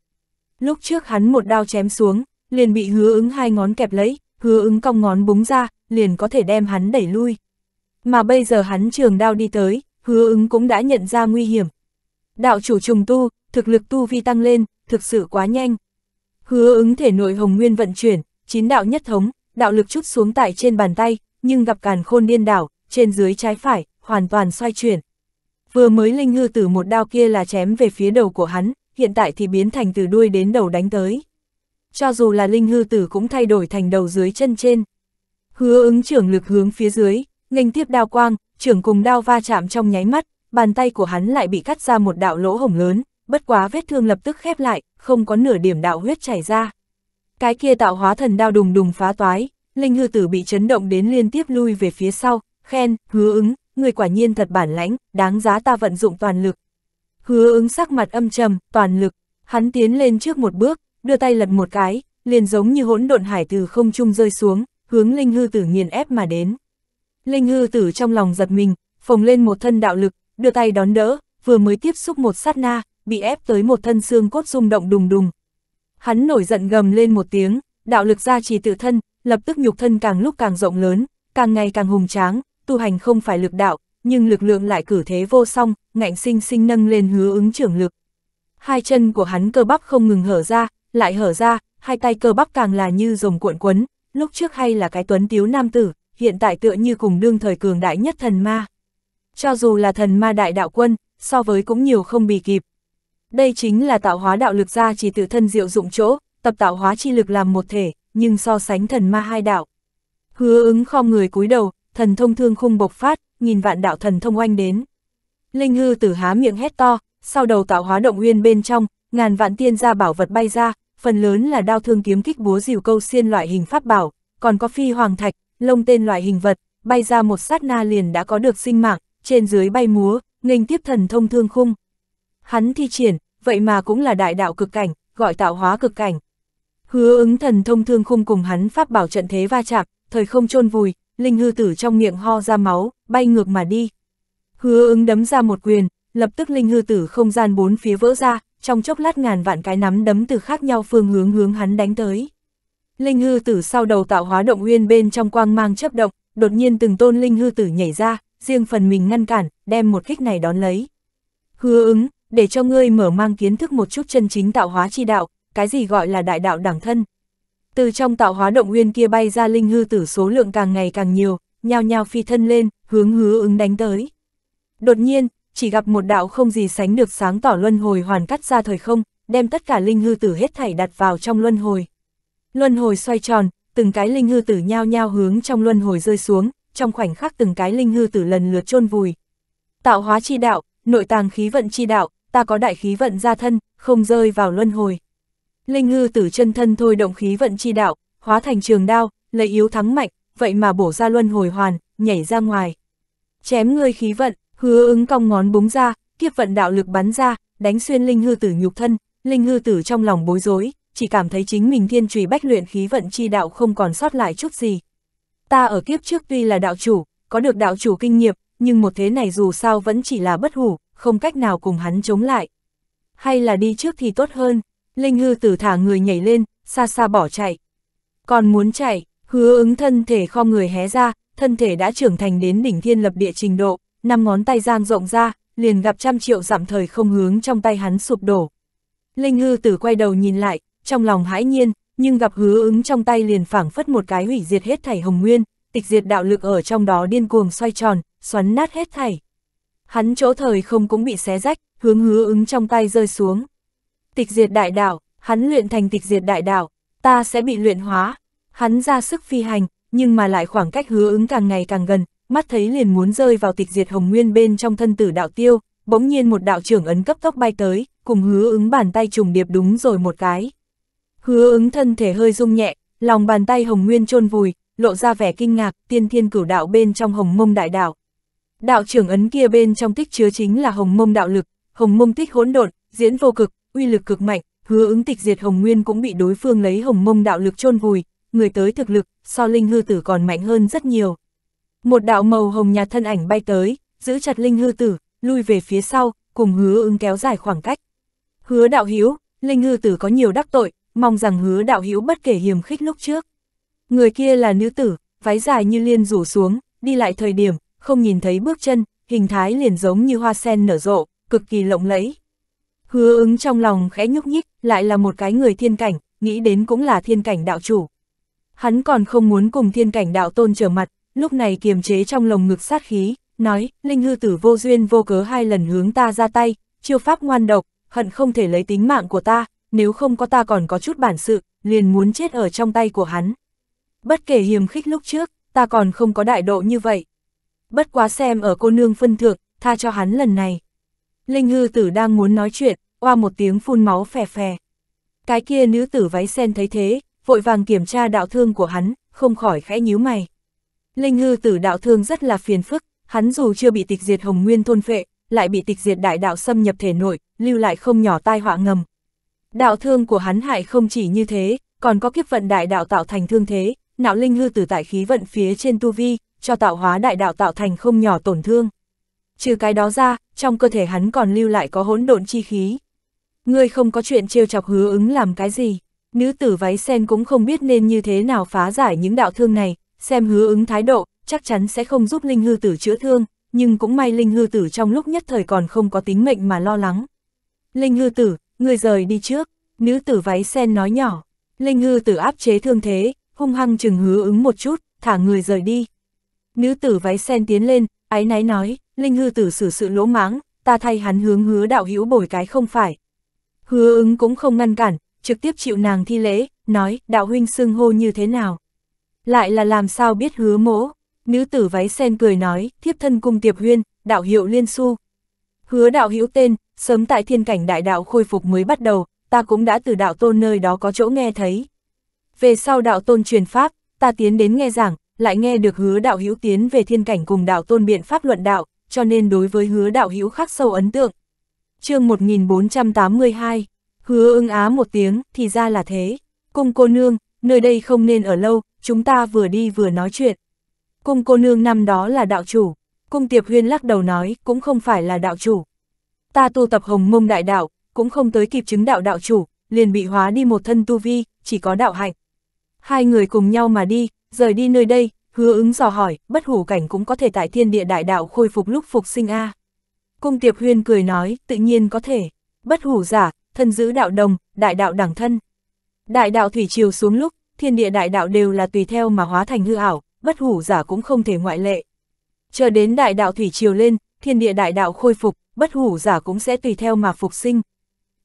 Lúc trước hắn một đao chém xuống, liền bị hứa ứng hai ngón kẹp lấy, hứa ứng cong ngón búng ra, liền có thể đem hắn đẩy lui. Mà bây giờ hắn trường đao đi tới, hứa ứng cũng đã nhận ra nguy hiểm. Đạo chủ trùng tu, thực lực tu vi tăng lên, thực sự quá nhanh. Hứa ứng thể nội hồng nguyên vận chuyển, chín đạo nhất thống, đạo lực chút xuống tại trên bàn tay, nhưng gặp càn khôn điên đảo, trên dưới trái phải, hoàn toàn xoay chuyển. Vừa mới linh hư tử một đao kia là chém về phía đầu của hắn, hiện tại thì biến thành từ đuôi đến đầu đánh tới. Cho dù là linh hư tử cũng thay đổi thành đầu dưới chân trên. Hứa ứng trưởng lực hướng phía dưới, nghênh tiếp đao quang, trưởng cùng đao va chạm trong nháy mắt, bàn tay của hắn lại bị cắt ra một đạo lỗ hồng lớn, bất quá vết thương lập tức khép lại, không có nửa điểm đạo huyết chảy ra. Cái kia tạo hóa thần đao đùng đùng phá toái, linh hư tử bị chấn động đến liên tiếp lui về phía sau, khen, hứa ứng, người quả nhiên thật bản lãnh, đáng giá ta vận dụng toàn lực. Hứa ứng sắc mặt âm trầm, toàn lực, hắn tiến lên trước một bước, đưa tay lật một cái, liền giống như hỗn độn hải từ không trung rơi xuống, hướng linh hư tử nghiền ép mà đến. Linh hư tử trong lòng giật mình, phồng lên một thân đạo lực, đưa tay đón đỡ, vừa mới tiếp xúc một sát na, bị ép tới một thân xương cốt rung động đùng đùng. Hắn nổi giận gầm lên một tiếng, đạo lực gia trì tự thân, lập tức nhục thân càng lúc càng rộng lớn, càng ngày càng hùng tráng, tu hành không phải lực đạo, nhưng lực lượng lại cử thế vô song, ngạnh sinh sinh nâng lên hứa ứng trưởng lực. Hai chân của hắn cơ bắp không ngừng hở ra, lại hở ra, hai tay cơ bắp càng là như rồng cuộn quấn, lúc trước hay là cái tuấn tiếu nam tử, hiện tại tựa như cùng đương thời cường đại nhất thần ma. Cho dù là thần ma đại đạo quân, so với cũng nhiều không bì kịp, đây chính là tạo hóa đạo lực ra chỉ tự thân diệu dụng chỗ, tập tạo hóa chi lực làm một thể, nhưng so sánh thần ma hai đạo. Hứa ứng khom người cúi đầu, thần thông thương khung bộc phát, nghìn vạn đạo thần thông oanh đến. Linh hư tử há miệng hét to, sau đầu tạo hóa động nguyên bên trong, ngàn vạn tiên gia bảo vật bay ra, phần lớn là đao thương kiếm kích búa rìu câu xiên loại hình pháp bảo, còn có phi hoàng thạch, lông tên loại hình vật, bay ra một sát na liền đã có được sinh mạng, trên dưới bay múa, nghênh tiếp thần thông thương khung hắn thi triển, vậy mà cũng là đại đạo cực cảnh, gọi tạo hóa cực cảnh. Hứa ứng thần thông thương khung cùng hắn pháp bảo trận thế va chạm, thời không chôn vùi, linh hư tử trong miệng ho ra máu, bay ngược mà đi. Hứa ứng đấm ra một quyền, lập tức linh hư tử không gian bốn phía vỡ ra, trong chốc lát ngàn vạn cái nắm đấm từ khác nhau phương hướng hướng hắn đánh tới. Linh hư tử sau đầu tạo hóa động nguyên bên trong quang mang chấp động, đột nhiên từng tôn linh hư tử nhảy ra, riêng phần mình ngăn cản, đem một kích này đón lấy. Hứa ứng, để cho ngươi mở mang kiến thức một chút chân chính tạo hóa chi đạo, cái gì gọi là đại đạo đẳng thân. Từ trong tạo hóa động nguyên kia bay ra linh hư tử số lượng càng ngày càng nhiều, nhao nhao phi thân lên, hướng hứa ứng đánh tới. Đột nhiên, chỉ gặp một đạo không gì sánh được sáng tỏ luân hồi hoàn cắt ra thời không, đem tất cả linh hư tử hết thảy đặt vào trong luân hồi. Luân hồi xoay tròn, từng cái linh hư tử nhao nhao hướng trong luân hồi rơi xuống, trong khoảnh khắc từng cái linh hư tử lần lượt chôn vùi. Tạo hóa chi đạo, nội tàng khí vận chi đạo, ta có đại khí vận ra thân, không rơi vào luân hồi. Linh hư tử chân thân thôi động khí vận chi đạo, hóa thành trường đao, lấy yếu thắng mạnh, vậy mà bổ ra luân hồi hoàn, nhảy ra ngoài. Chém ngươi khí vận, hứa ứng cong ngón búng ra, kiếp vận đạo lực bắn ra, đánh xuyên linh hư tử nhục thân, linh hư tử trong lòng bối rối, chỉ cảm thấy chính mình thiên trùy bách luyện khí vận chi đạo không còn sót lại chút gì. Ta ở kiếp trước tuy là đạo chủ, có được đạo chủ kinh nghiệm, nhưng một thế này dù sao vẫn chỉ là bất hủ, không cách nào cùng hắn chống lại. Hay là đi trước thì tốt hơn, Linh hư tử thả người nhảy lên, xa xa bỏ chạy. Còn muốn chạy, hứa ứng thân thể kho người hé ra, thân thể đã trưởng thành đến đỉnh thiên lập địa trình độ, năm ngón tay giang rộng ra, liền gặp trăm triệu giảm thời không hướng trong tay hắn sụp đổ. Linh hư tử quay đầu nhìn lại, trong lòng hãi nhiên, nhưng gặp hứa ứng trong tay liền phảng phất một cái hủy diệt hết thảy hồng nguyên, tịch diệt đạo lực ở trong đó điên cuồng xoay tròn, xoắn nát hết thảy hắn chỗ thời không cũng bị xé rách, hướng hứa ứng trong tay rơi xuống. Tịch diệt đại đảo, hắn luyện thành tịch diệt đại đảo, ta sẽ bị luyện hóa. Hắn ra sức phi hành, nhưng mà lại khoảng cách hứa ứng càng ngày càng gần, mắt thấy liền muốn rơi vào tịch diệt hồng nguyên bên trong thân tử đạo tiêu, bỗng nhiên một đạo trưởng ấn cấp tốc bay tới, cùng hứa ứng bàn tay trùng điệp đúng rồi một cái. Hứa ứng thân thể hơi rung nhẹ, lòng bàn tay hồng nguyên chôn vùi, lộ ra vẻ kinh ngạc, tiên thiên cửu đạo bên trong hồng mông đại đạo, Đạo trưởng ấn kia bên trong tích chứa chính là hồng mông đạo lực, hồng mông tích hỗn độn, diễn vô cực, uy lực cực mạnh, hứa ứng tịch diệt hồng nguyên cũng bị đối phương lấy hồng mông đạo lực chôn vùi, người tới thực lực, so linh hư tử còn mạnh hơn rất nhiều. Một đạo màu hồng nhạt thân ảnh bay tới, giữ chặt linh hư tử, lui về phía sau, cùng hứa ứng kéo dài khoảng cách. Hứa đạo hiếu, linh hư tử có nhiều đắc tội, mong rằng hứa đạo hiếu bất kể hiềm khích lúc trước. Người kia là nữ tử, váy dài như liên rủ xuống, đi lại thời điểm, không nhìn thấy bước chân, hình thái liền giống như hoa sen nở rộ, cực kỳ lộng lẫy. Hứa ứng trong lòng khẽ nhúc nhích, lại là một cái người thiên cảnh, nghĩ đến cũng là thiên cảnh đạo chủ. Hắn còn không muốn cùng thiên cảnh đạo tôn trở mặt, lúc này kiềm chế trong lồng ngực sát khí, nói, linh hư tử vô duyên vô cớ hai lần hướng ta ra tay, chiêu pháp ngoan độc, hận không thể lấy tính mạng của ta, nếu không có ta còn có chút bản sự, liền muốn chết ở trong tay của hắn. Bất kể hiềm khích lúc trước, ta còn không có đại độ như vậy, bất quá xem ở cô nương phân thượng, tha cho hắn lần này. Linh hư tử đang muốn nói chuyện, oa một tiếng phun máu phè phè. Cái kia nữ tử váy sen thấy thế, vội vàng kiểm tra đạo thương của hắn, không khỏi khẽ nhíu mày. Linh hư tử đạo thương rất là phiền phức, hắn dù chưa bị tịch diệt hồng nguyên thôn phệ, lại bị tịch diệt đại đạo xâm nhập thể nội, lưu lại không nhỏ tai họa ngầm. Đạo thương của hắn hại không chỉ như thế, còn có kiếp vận đại đạo tạo thành thương thế, nạo linh hư tử tại khí vận phía trên tu vi, cho tạo hóa đại đạo tạo thành không nhỏ tổn thương. Trừ cái đó ra, trong cơ thể hắn còn lưu lại có hỗn độn chi khí. Ngươi không có chuyện trêu chọc hứa ứng làm cái gì, nữ tử váy sen cũng không biết nên như thế nào phá giải những đạo thương này, xem hứa ứng thái độ, chắc chắn sẽ không giúp linh hư tử chữa thương, nhưng cũng may linh hư tử trong lúc nhất thời còn không có tính mệnh mà lo lắng. Linh hư tử, ngươi rời đi trước, nữ tử váy sen nói nhỏ, linh hư tử áp chế thương thế, hung hăng chừng hứa ứng một chút, thả người rời đi. Nữ tử váy sen tiến lên, ái náy nói, Linh hư tử xử sự lỗ mãng, ta thay hắn hướng hứa đạo hữu bồi cái không phải. Hứa ứng cũng không ngăn cản, trực tiếp chịu nàng thi lễ, nói, đạo huynh xưng hô như thế nào. Lại là làm sao biết hứa mỗ, nữ tử váy sen cười nói, thiếp thân cung tiệp huyên, đạo hiệu liên su. Hứa đạo hữu tên, sớm tại thiên cảnh đại đạo khôi phục mới bắt đầu, ta cũng đã từ đạo tôn nơi đó có chỗ nghe thấy. Về sau đạo tôn truyền pháp, ta tiến đến nghe giảng, lại nghe được hứa đạo hữu tiến về thiên cảnh cùng đạo tôn biện pháp luận đạo, cho nên đối với hứa đạo hữu khắc sâu ấn tượng. chương 1482, hứa ưng á một tiếng, thì ra là thế. Cung cô nương, nơi đây không nên ở lâu, chúng ta vừa đi vừa nói chuyện. Cung cô nương năm đó là đạo chủ, cung tiệp huyên lắc đầu nói cũng không phải là đạo chủ. Ta tu tập hồng mông đại đạo, cũng không tới kịp chứng đạo đạo chủ, liền bị hóa đi một thân tu vi, chỉ có đạo hạnh. Hai người cùng nhau mà đi, Rời đi nơi đây, hứa ứng dò hỏi, bất hủ cảnh cũng có thể tại thiên địa đại đạo khôi phục lúc phục sinh A. Cung tiệp huyên cười nói, tự nhiên có thể. Bất hủ giả, thân giữ đạo đồng, đại đạo đẳng thân. Đại đạo thủy triều xuống lúc, thiên địa đại đạo đều là tùy theo mà hóa thành hư ảo, bất hủ giả cũng không thể ngoại lệ. Chờ đến đại đạo thủy triều lên, thiên địa đại đạo khôi phục, bất hủ giả cũng sẽ tùy theo mà phục sinh.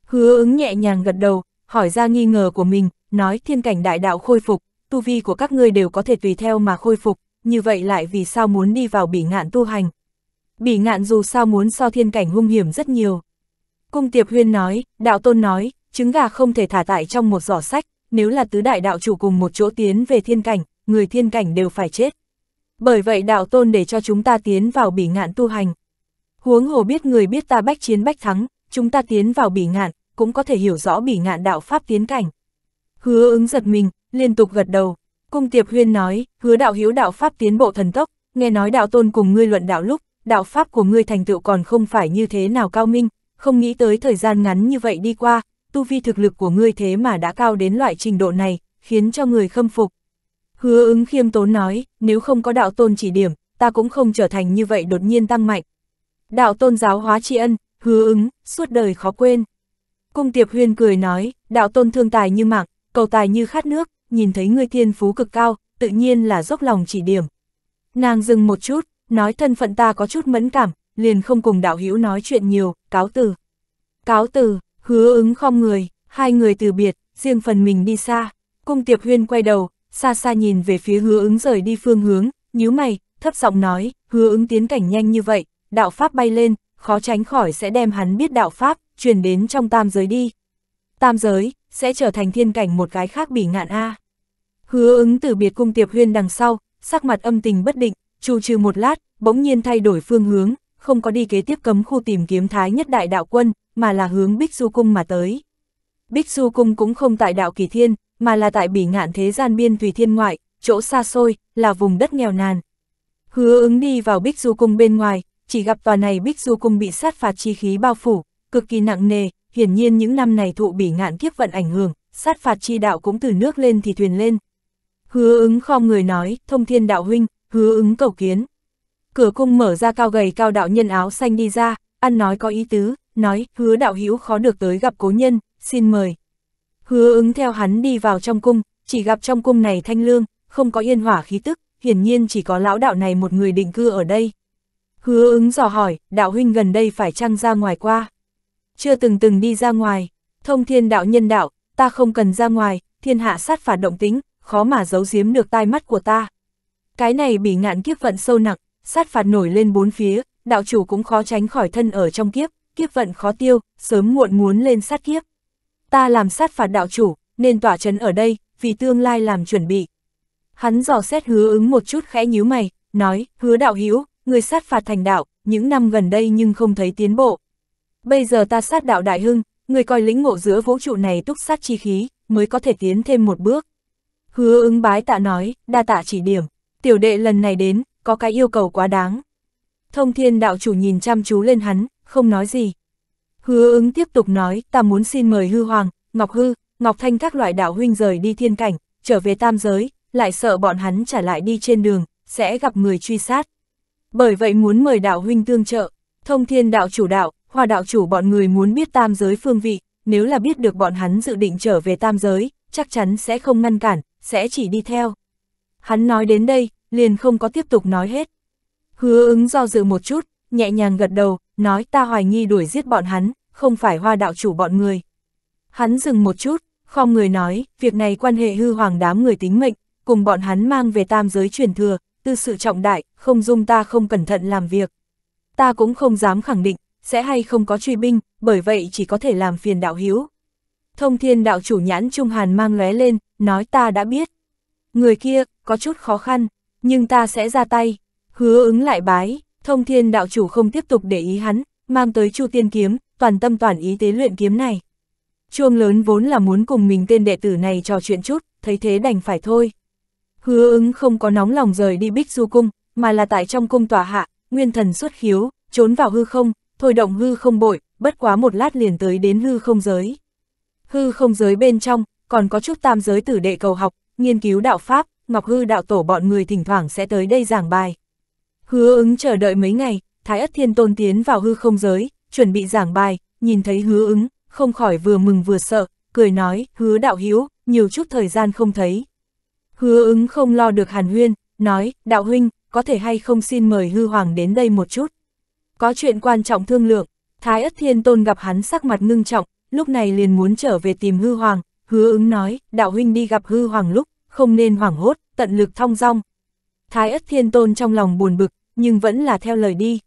Hứa ứng nhẹ nhàng gật đầu, hỏi ra nghi ngờ của mình, nói thiên cảnh đại đạo khôi phục, tu vi của các ngươi đều có thể tùy theo mà khôi phục, như vậy lại vì sao muốn đi vào bỉ ngạn tu hành. Bỉ ngạn dù sao muốn so thiên cảnh hung hiểm rất nhiều. Cung Tiệp Huyên nói, đạo tôn nói, trứng gà không thể thả tại trong một giỏ sách, nếu là tứ đại đạo chủ cùng một chỗ tiến về thiên cảnh, người thiên cảnh đều phải chết. Bởi vậy đạo tôn để cho chúng ta tiến vào bỉ ngạn tu hành. Huống hồ biết người biết ta bách chiến bách thắng, chúng ta tiến vào bỉ ngạn, cũng có thể hiểu rõ bỉ ngạn đạo pháp tiến cảnh. Hứa ứng giật mình, liên tục gật đầu. Cung Tiệp Huyên nói, hứa đạo hiếu đạo Pháp tiến bộ thần tốc, nghe nói đạo tôn cùng ngươi luận đạo lúc, đạo Pháp của ngươi thành tựu còn không phải như thế nào cao minh, không nghĩ tới thời gian ngắn như vậy đi qua, tu vi thực lực của ngươi thế mà đã cao đến loại trình độ này, khiến cho người khâm phục. Hứa ứng khiêm tốn nói, nếu không có đạo tôn chỉ điểm, ta cũng không trở thành như vậy đột nhiên tăng mạnh. Đạo tôn giáo hóa tri ân, hứa ứng, suốt đời khó quên. Cung Tiệp Huyên cười nói, đạo tôn thương tài như mạng, cầu tài như khát nước, nhìn thấy ngươi thiên phú cực cao, tự nhiên là dốc lòng chỉ điểm. Nàng dừng một chút, nói thân phận ta có chút mẫn cảm, liền không cùng đạo hữu nói chuyện nhiều, cáo từ. Cáo từ, hứa ứng không người, hai người từ biệt, riêng phần mình đi xa. Cung tiệp huyên quay đầu, xa xa nhìn về phía hứa ứng rời đi phương hướng, nhíu mày, thấp giọng nói, hứa ứng tiến cảnh nhanh như vậy, đạo pháp bay lên, khó tránh khỏi sẽ đem hắn biết đạo pháp, truyền đến trong tam giới đi. Tam giới, sẽ trở thành thiên cảnh một cái khác bỉ ngạn A. Hứa ứng từ biệt cung tiệp huyên đằng sau, sắc mặt âm tình bất định, trù trừ một lát, bỗng nhiên thay đổi phương hướng, không có đi kế tiếp cấm khu tìm kiếm thái nhất đại đạo quân, mà là hướng Bích Du Cung mà tới. Bích Du Cung cũng không tại đạo kỳ thiên, mà là tại bỉ ngạn thế gian biên tùy thiên ngoại, chỗ xa xôi, là vùng đất nghèo nàn. Hứa ứng đi vào Bích Du Cung bên ngoài, chỉ gặp tòa này Bích Du Cung bị sát phạt chi khí bao phủ, cực kỳ nặng nề, hiển nhiên những năm này thụ bỉ ngạn kiếp vận ảnh hưởng, sát phạt chi đạo cũng từ nước lên thì thuyền lên, Hứa ứng khom người nói, thông thiên đạo huynh, hứa ứng cầu kiến. Cửa cung mở ra cao gầy cao đạo nhân áo xanh đi ra, ăn nói có ý tứ, nói, hứa đạo hữu khó được tới gặp cố nhân, xin mời. Hứa ứng theo hắn đi vào trong cung, chỉ gặp trong cung này thanh lương, không có yên hỏa khí tức, hiển nhiên chỉ có lão đạo này một người định cư ở đây. Hứa ứng dò hỏi, đạo huynh gần đây phải chăng ra ngoài qua? Chưa từng từng đi ra ngoài, thông thiên đạo nhân đạo, ta không cần ra ngoài, thiên hạ sát phạt động tính, khó mà giấu giếm được tai mắt của ta. Cái này bị ngạn kiếp vận sâu nặng, sát phạt nổi lên bốn phía, đạo chủ cũng khó tránh khỏi thân ở trong kiếp, kiếp vận khó tiêu, sớm muộn muốn lên sát kiếp. Ta làm sát phạt đạo chủ, nên tỏa trấn ở đây, vì tương lai làm chuẩn bị. Hắn dò xét hứa ứng một chút khẽ nhíu mày, nói, hứa đạo hữu người sát phạt thành đạo, những năm gần đây nhưng không thấy tiến bộ. Bây giờ ta sát đạo đại hưng, người coi lĩnh ngộ giữa vũ trụ này túc sát chi khí, mới có thể tiến thêm một bước. Hứa ứng bái tạ nói, đa tạ chỉ điểm, tiểu đệ lần này đến, có cái yêu cầu quá đáng. Thông thiên đạo chủ nhìn chăm chú lên hắn, không nói gì. Hứa ứng tiếp tục nói, ta muốn xin mời hư hoàng, ngọc hư, ngọc thanh các loại đạo huynh rời đi thiên cảnh, trở về tam giới, lại sợ bọn hắn trả lại đi trên đường, sẽ gặp người truy sát. Bởi vậy muốn mời đạo huynh tương trợ, thông thiên đạo chủ đạo, hòa đạo chủ bọn người muốn biết tam giới phương vị, nếu là biết được bọn hắn dự định trở về tam giới, chắc chắn sẽ không ngăn cản, sẽ chỉ đi theo. Hắn nói đến đây, liền không có tiếp tục nói hết. Hứa ứng do dự một chút, nhẹ nhàng gật đầu, nói ta hoài nghi đuổi giết bọn hắn, không phải hoa đạo chủ bọn người. Hắn dừng một chút, không người nói, việc này quan hệ hư hoàng đám người tính mệnh, cùng bọn hắn mang về tam giới truyền thừa, tư sự trọng đại, không dung ta không cẩn thận làm việc. Ta cũng không dám khẳng định, sẽ hay không có truy binh, bởi vậy chỉ có thể làm phiền đạo hiếu. Thông thiên đạo chủ nhãn Trung Hàn mang lóe lên, nói ta đã biết. Người kia, có chút khó khăn, nhưng ta sẽ ra tay. Hứa ứng lại bái, thông thiên đạo chủ không tiếp tục để ý hắn, mang tới chu tiên kiếm, toàn tâm toàn ý tế luyện kiếm này. Chuông lớn vốn là muốn cùng mình tên đệ tử này trò chuyện chút, thấy thế đành phải thôi. Hứa ứng không có nóng lòng rời đi bích du cung, mà là tại trong cung tòa hạ, nguyên thần xuất khiếu, trốn vào hư không, thôi động hư không bội, bất quá một lát liền tới đến hư không giới. Hư không giới bên trong, còn có chút tam giới tử đệ cầu học, nghiên cứu đạo Pháp, Ngọc Hư đạo tổ bọn người thỉnh thoảng sẽ tới đây giảng bài. Hứa ứng chờ đợi mấy ngày, Thái Ất Thiên Tôn tiến vào hư không giới, chuẩn bị giảng bài, nhìn thấy hứa ứng, không khỏi vừa mừng vừa sợ, cười nói, hứa đạo hiếu, nhiều chút thời gian không thấy. Hứa ứng không lo được hàn huyên, nói, đạo huynh, có thể hay không xin mời hư hoàng đến đây một chút có chuyện quan trọng thương lượng, Thái Ất Thiên Tôn gặp hắn sắc mặt ngưng trọng, lúc này liền muốn trở về tìm hư hoàng, hứa ứng nói, đạo huynh đi gặp hư hoàng lúc, không nên hoảng hốt, tận lực thong dong. Thái Ất Thiên Tôn trong lòng buồn bực, nhưng vẫn là theo lời đi.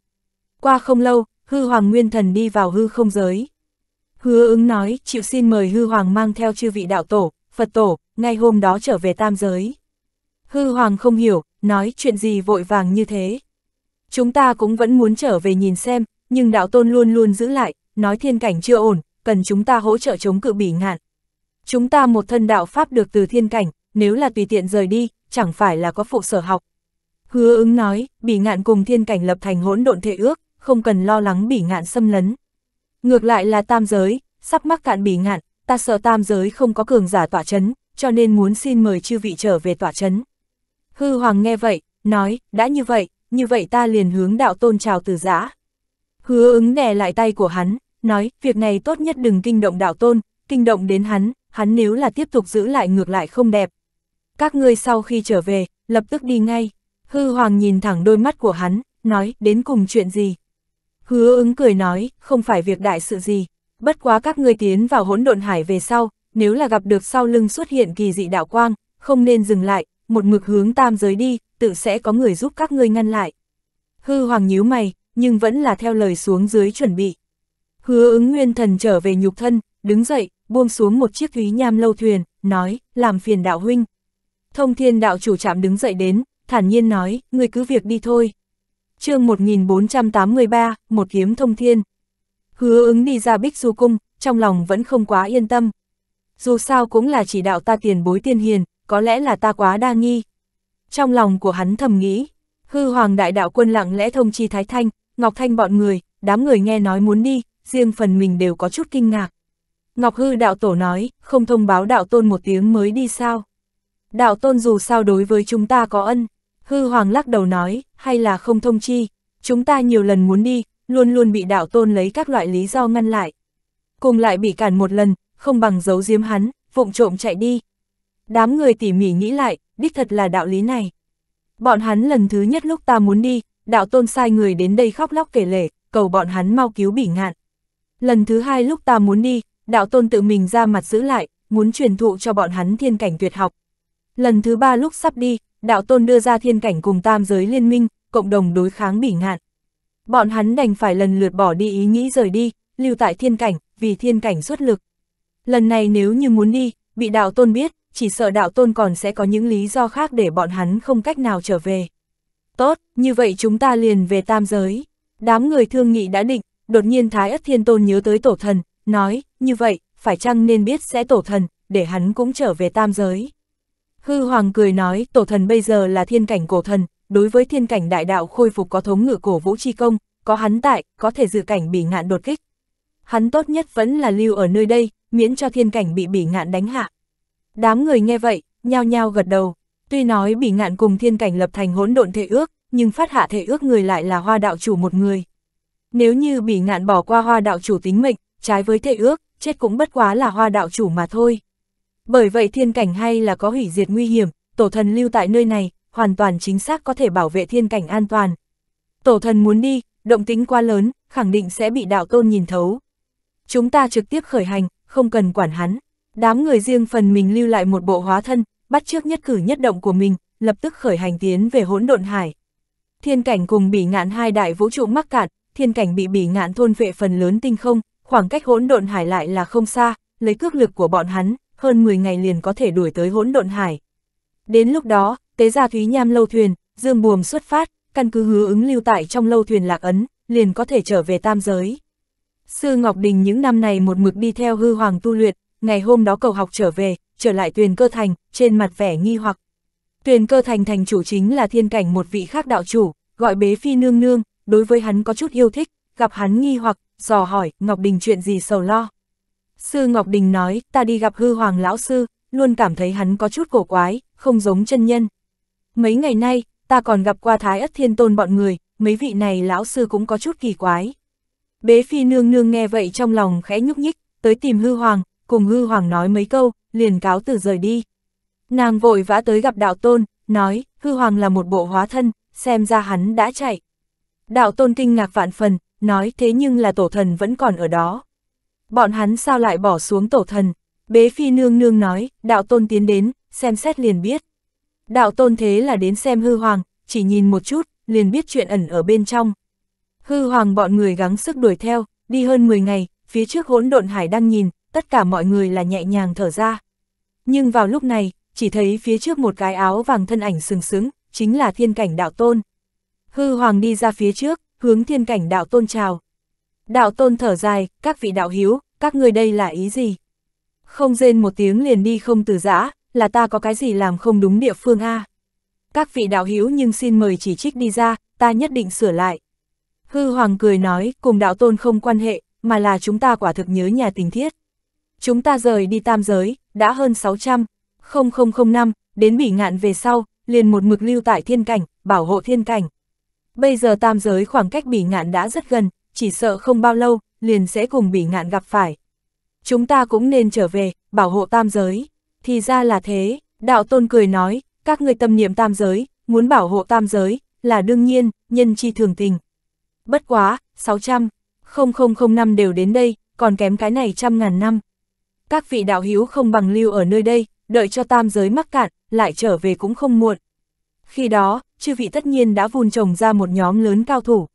Qua không lâu, hư hoàng nguyên thần đi vào hư không giới. Hứa ứng nói, chịu xin mời hư hoàng mang theo chư vị đạo tổ, Phật tổ, ngay hôm đó trở về tam giới. Hư hoàng không hiểu, nói chuyện gì vội vàng như thế chúng ta cũng vẫn muốn trở về nhìn xem, nhưng đạo tôn luôn luôn giữ lại, nói thiên cảnh chưa ổn, cần chúng ta hỗ trợ chống cự bỉ ngạn. Chúng ta một thân đạo pháp được từ thiên cảnh, nếu là tùy tiện rời đi, chẳng phải là có phụ sở học. Hứa ứng nói, bỉ ngạn cùng thiên cảnh lập thành hỗn độn thể ước, không cần lo lắng bỉ ngạn xâm lấn. Ngược lại là tam giới, sắp mắc cạn bỉ ngạn, ta sợ tam giới không có cường giả tỏa chấn, cho nên muốn xin mời chư vị trở về tỏa chấn. Hư Hoàng nghe vậy, nói, đã như vậy, như vậy ta liền hướng đạo tôn chào từ giã. Hứa ứng đè lại tay của hắn, nói, việc này tốt nhất đừng kinh động đạo tôn, kinh động đến hắn, hắn nếu là tiếp tục giữ lại ngược lại không đẹp. Các ngươi sau khi trở về, lập tức đi ngay. Hư Hoàng nhìn thẳng đôi mắt của hắn, nói, đến cùng chuyện gì? Hứa ứng cười nói, không phải việc đại sự gì, bất quá các ngươi tiến vào hỗn độn hải về sau, nếu là gặp được sau lưng xuất hiện kỳ dị đạo quang, không nên dừng lại, một mực hướng tam giới đi, tự sẽ có người giúp các ngươi ngăn lại. Hư hoàng nhíu mày, nhưng vẫn là theo lời xuống dưới chuẩn bị. Hứa ứng nguyên thần trở về nhục thân, đứng dậy, buông xuống một chiếc thúy nham lâu thuyền, nói, làm phiền đạo huynh. Thông thiên đạo chủ trạm đứng dậy đến, thản nhiên nói, người cứ việc đi thôi. chương 1483, một kiếm thông thiên. Hứa ứng đi ra bích du cung, trong lòng vẫn không quá yên tâm. Dù sao cũng là chỉ đạo ta tiền bối tiên hiền, có lẽ là ta quá đa nghi. Trong lòng của hắn thầm nghĩ, hư hoàng đại đạo quân lặng lẽ thông chi Thái Thanh, Ngọc Thanh bọn người, đám người nghe nói muốn đi, riêng phần mình đều có chút kinh ngạc. Ngọc hư đạo tổ nói, không thông báo đạo tôn một tiếng mới đi sao. Đạo tôn dù sao đối với chúng ta có ân, hư hoàng lắc đầu nói, hay là không thông chi, chúng ta nhiều lần muốn đi, luôn luôn bị đạo tôn lấy các loại lý do ngăn lại. Cùng lại bị cản một lần, không bằng giấu giếm hắn, vụng trộm chạy đi, Đám người tỉ mỉ nghĩ lại, đích thật là đạo lý này. Bọn hắn lần thứ nhất lúc ta muốn đi, đạo tôn sai người đến đây khóc lóc kể lể, cầu bọn hắn mau cứu bỉ ngạn. Lần thứ hai lúc ta muốn đi, đạo tôn tự mình ra mặt giữ lại, muốn truyền thụ cho bọn hắn thiên cảnh tuyệt học. Lần thứ ba lúc sắp đi, đạo tôn đưa ra thiên cảnh cùng tam giới liên minh, cộng đồng đối kháng bỉ ngạn. Bọn hắn đành phải lần lượt bỏ đi ý nghĩ rời đi, lưu tại thiên cảnh, vì thiên cảnh xuất lực. Lần này nếu như muốn đi, bị đạo tôn biết, chỉ sợ đạo tôn còn sẽ có những lý do khác để bọn hắn không cách nào trở về. Tốt, như vậy chúng ta liền về tam giới. Đám người thương nghị đã định, đột nhiên Thái Ất Thiên Tôn nhớ tới tổ thần, nói, như vậy, phải chăng nên biết sẽ tổ thần, để hắn cũng trở về tam giới. Hư Hoàng cười nói, tổ thần bây giờ là thiên cảnh cổ thần, đối với thiên cảnh đại đạo khôi phục có thống ngự cổ vũ chi công, có hắn tại, có thể dự cảnh bị ngạn đột kích. Hắn tốt nhất vẫn là lưu ở nơi đây, miễn cho thiên cảnh bị bỉ ngạn đánh hạ. Đám người nghe vậy, nhao nhao gật đầu. Tuy nói bị ngạn cùng thiên cảnh lập thành hỗn độn thể ước, nhưng phát hạ thể ước người lại là hoa đạo chủ một người. Nếu như bị ngạn bỏ qua hoa đạo chủ tính mệnh, trái với thể ước, chết cũng bất quá là hoa đạo chủ mà thôi. Bởi vậy thiên cảnh hay là có hủy diệt nguy hiểm, tổ thần lưu tại nơi này, hoàn toàn chính xác có thể bảo vệ thiên cảnh an toàn. Tổ thần muốn đi, động tính quá lớn, khẳng định sẽ bị đạo tôn nhìn thấu. Chúng ta trực tiếp khởi hành, không cần quản hắn. Đám người riêng phần mình lưu lại một bộ hóa thân, bắt trước nhất cử nhất động của mình, lập tức khởi hành tiến về hỗn độn hải. Thiên cảnh cùng bị ngạn hai đại vũ trụ mắc cạn, thiên cảnh bị bị ngạn thôn vệ phần lớn tinh không, khoảng cách hỗn độn hải lại là không xa, lấy cước lực của bọn hắn, hơn 10 ngày liền có thể đuổi tới hỗn độn hải. Đến lúc đó, tế gia Thúy Nham lâu thuyền, dương buồm xuất phát, căn cứ hứa ứng lưu tại trong lâu thuyền lạc ấn, liền có thể trở về tam giới. Sư Ngọc Đình những năm này một mực đi theo hư hoàng tu luyện, ngày hôm đó cầu học trở về, trở lại tuyền cơ thành, trên mặt vẻ nghi hoặc. Tuyền cơ thành thành chủ chính là thiên cảnh một vị khác đạo chủ, gọi bế phi nương nương, đối với hắn có chút yêu thích, gặp hắn nghi hoặc, dò hỏi, Ngọc Đình chuyện gì sầu lo. Sư Ngọc Đình nói, ta đi gặp hư hoàng lão sư, luôn cảm thấy hắn có chút cổ quái, không giống chân nhân. Mấy ngày nay, ta còn gặp qua thái ất thiên tôn bọn người, mấy vị này lão sư cũng có chút kỳ quái. Bế phi nương nương nghe vậy trong lòng khẽ nhúc nhích, tới tìm hư hoàng, cùng hư hoàng nói mấy câu, liền cáo từ rời đi. Nàng vội vã tới gặp đạo tôn, nói, hư hoàng là một bộ hóa thân, xem ra hắn đã chạy. Đạo tôn kinh ngạc vạn phần, nói thế nhưng là tổ thần vẫn còn ở đó. Bọn hắn sao lại bỏ xuống tổ thần? Bế phi nương nương nói, đạo tôn tiến đến, xem xét liền biết. Đạo tôn thế là đến xem hư hoàng, chỉ nhìn một chút, liền biết chuyện ẩn ở bên trong. Hư hoàng bọn người gắng sức đuổi theo, đi hơn 10 ngày, phía trước hỗn độn hải đang nhìn, tất cả mọi người là nhẹ nhàng thở ra. Nhưng vào lúc này, chỉ thấy phía trước một cái áo vàng thân ảnh sừng sững, chính là thiên cảnh đạo tôn. Hư hoàng đi ra phía trước, hướng thiên cảnh đạo tôn chào. Đạo tôn thở dài, các vị đạo hiếu, các người đây là ý gì? Không rên một tiếng liền đi không từ giã, là ta có cái gì làm không đúng địa phương a Các vị đạo hiếu nhưng xin mời chỉ trích đi ra, ta nhất định sửa lại. Hư hoàng cười nói, cùng đạo tôn không quan hệ, mà là chúng ta quả thực nhớ nhà tình thiết chúng ta rời đi tam giới, đã hơn 600, 0005, đến bỉ ngạn về sau, liền một mực lưu tại thiên cảnh, bảo hộ thiên cảnh. Bây giờ tam giới khoảng cách bỉ ngạn đã rất gần, chỉ sợ không bao lâu, liền sẽ cùng bỉ ngạn gặp phải. Chúng ta cũng nên trở về, bảo hộ tam giới. Thì ra là thế, đạo tôn cười nói, các người tâm niệm tam giới, muốn bảo hộ tam giới, là đương nhiên, nhân chi thường tình. Bất quá, 600, năm đều đến đây, còn kém cái này trăm ngàn năm các vị đạo hữu không bằng lưu ở nơi đây, đợi cho tam giới mắc cạn, lại trở về cũng không muộn. Khi đó, chư vị tất nhiên đã vun trồng ra một nhóm lớn cao thủ.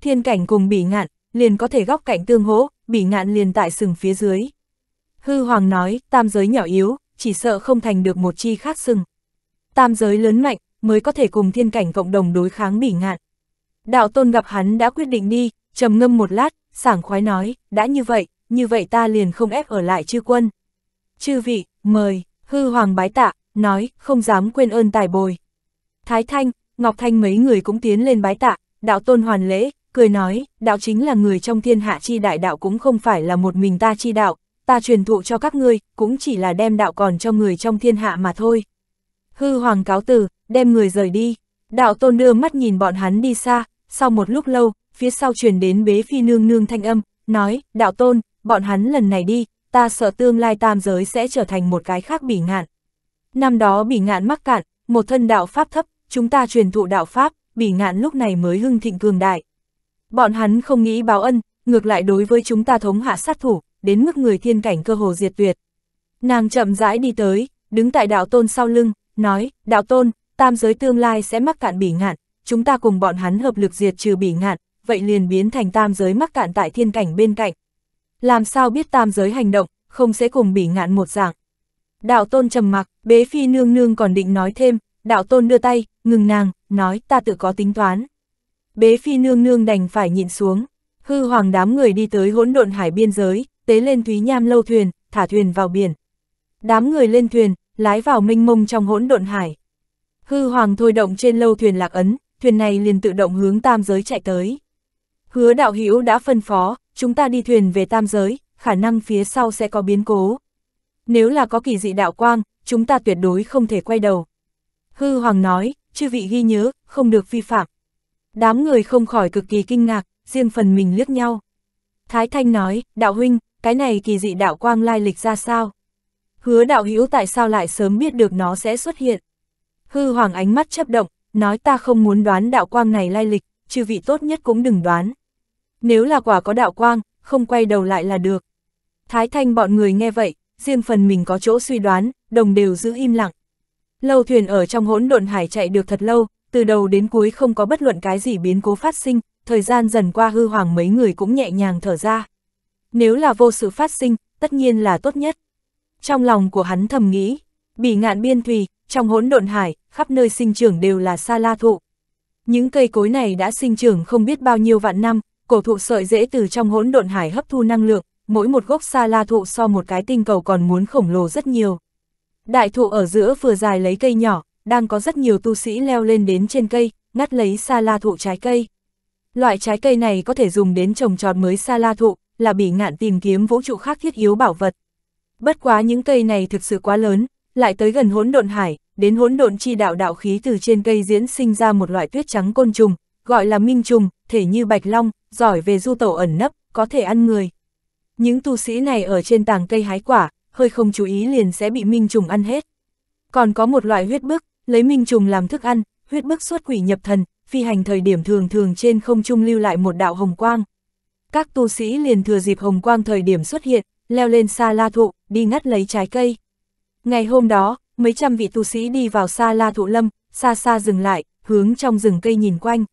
Thiên cảnh cùng bỉ ngạn, liền có thể góc cạnh tương hỗ, bỉ ngạn liền tại sừng phía dưới. Hư Hoàng nói, tam giới nhỏ yếu, chỉ sợ không thành được một chi khác sừng. Tam giới lớn mạnh, mới có thể cùng thiên cảnh cộng đồng đối kháng bỉ ngạn. Đạo tôn gặp hắn đã quyết định đi, trầm ngâm một lát, sảng khoái nói, đã như vậy, như vậy ta liền không ép ở lại chư quân. Chư vị, mời, hư hoàng bái tạ, nói, không dám quên ơn tài bồi. Thái Thanh, Ngọc Thanh mấy người cũng tiến lên bái tạ, đạo tôn hoàn lễ, cười nói, đạo chính là người trong thiên hạ chi đại đạo cũng không phải là một mình ta chi đạo, ta truyền thụ cho các ngươi, cũng chỉ là đem đạo còn cho người trong thiên hạ mà thôi. Hư hoàng cáo từ, đem người rời đi, đạo tôn đưa mắt nhìn bọn hắn đi xa, sau một lúc lâu, phía sau truyền đến bế phi nương nương thanh âm, nói, đạo tôn, bọn hắn lần này đi, ta sợ tương lai tam giới sẽ trở thành một cái khác bỉ ngạn. Năm đó bỉ ngạn mắc cạn, một thân đạo pháp thấp, chúng ta truyền thụ đạo pháp, bỉ ngạn lúc này mới hưng thịnh cường đại. Bọn hắn không nghĩ báo ân, ngược lại đối với chúng ta thống hạ sát thủ, đến mức người thiên cảnh cơ hồ diệt tuyệt. Nàng chậm rãi đi tới, đứng tại đạo tôn sau lưng, nói, đạo tôn, tam giới tương lai sẽ mắc cạn bỉ ngạn, chúng ta cùng bọn hắn hợp lực diệt trừ bỉ ngạn, vậy liền biến thành tam giới mắc cạn tại thiên cảnh bên cạnh, làm sao biết tam giới hành động, không sẽ cùng bỉ ngạn một dạng. Đạo tôn trầm mặc, bế phi nương nương còn định nói thêm, đạo tôn đưa tay, ngừng nàng, nói ta tự có tính toán. Bế phi nương nương đành phải nhịn xuống, hư hoàng đám người đi tới hỗn độn hải biên giới, tế lên Thúy Nham lâu thuyền, thả thuyền vào biển. Đám người lên thuyền, lái vào mênh mông trong hỗn độn hải. Hư hoàng thôi động trên lâu thuyền lạc ấn, thuyền này liền tự động hướng tam giới chạy tới. Hứa đạo hữu đã phân phó, chúng ta đi thuyền về tam giới, khả năng phía sau sẽ có biến cố. Nếu là có kỳ dị đạo quang, chúng ta tuyệt đối không thể quay đầu. Hư Hoàng nói, chư vị ghi nhớ, không được vi phạm. Đám người không khỏi cực kỳ kinh ngạc, riêng phần mình liếc nhau. Thái Thanh nói, đạo huynh, cái này kỳ dị đạo quang lai lịch ra sao? Hứa đạo hữu tại sao lại sớm biết được nó sẽ xuất hiện? Hư Hoàng ánh mắt chấp động, nói ta không muốn đoán đạo quang này lai lịch, chư vị tốt nhất cũng đừng đoán nếu là quả có đạo quang, không quay đầu lại là được. Thái Thanh bọn người nghe vậy, riêng phần mình có chỗ suy đoán, đồng đều giữ im lặng. Lâu thuyền ở trong hỗn độn hải chạy được thật lâu, từ đầu đến cuối không có bất luận cái gì biến cố phát sinh, thời gian dần qua hư hoàng mấy người cũng nhẹ nhàng thở ra. Nếu là vô sự phát sinh, tất nhiên là tốt nhất. Trong lòng của hắn thầm nghĩ, bị ngạn biên thùy, trong hỗn độn hải, khắp nơi sinh trưởng đều là sa la thụ. Những cây cối này đã sinh trưởng không biết bao nhiêu vạn năm, cổ thụ sợi dễ từ trong hỗn độn hải hấp thu năng lượng, mỗi một gốc sa la thụ so một cái tinh cầu còn muốn khổng lồ rất nhiều. Đại thụ ở giữa vừa dài lấy cây nhỏ, đang có rất nhiều tu sĩ leo lên đến trên cây, ngắt lấy sa la thụ trái cây. Loại trái cây này có thể dùng đến trồng trọt mới sa la thụ, là bị ngạn tìm kiếm vũ trụ khác thiết yếu bảo vật. Bất quá những cây này thực sự quá lớn, lại tới gần hỗn độn hải, đến hỗn độn chi đạo đạo khí từ trên cây diễn sinh ra một loại tuyết trắng côn trùng, gọi là minh trùng, thể như bạch long, giỏi về du tẩu ẩn nấp, có thể ăn người. Những tu sĩ này ở trên tàng cây hái quả, hơi không chú ý liền sẽ bị minh trùng ăn hết. Còn có một loại huyết bức, lấy minh trùng làm thức ăn, huyết bức xuất quỷ nhập thần, phi hành thời điểm thường thường trên không trung lưu lại một đạo hồng quang. Các tu sĩ liền thừa dịp hồng quang thời điểm xuất hiện, leo lên xa la thụ, đi ngắt lấy trái cây. Ngày hôm đó, mấy trăm vị tu sĩ đi vào xa la thụ lâm, xa xa dừng lại, hướng trong rừng cây nhìn quanh.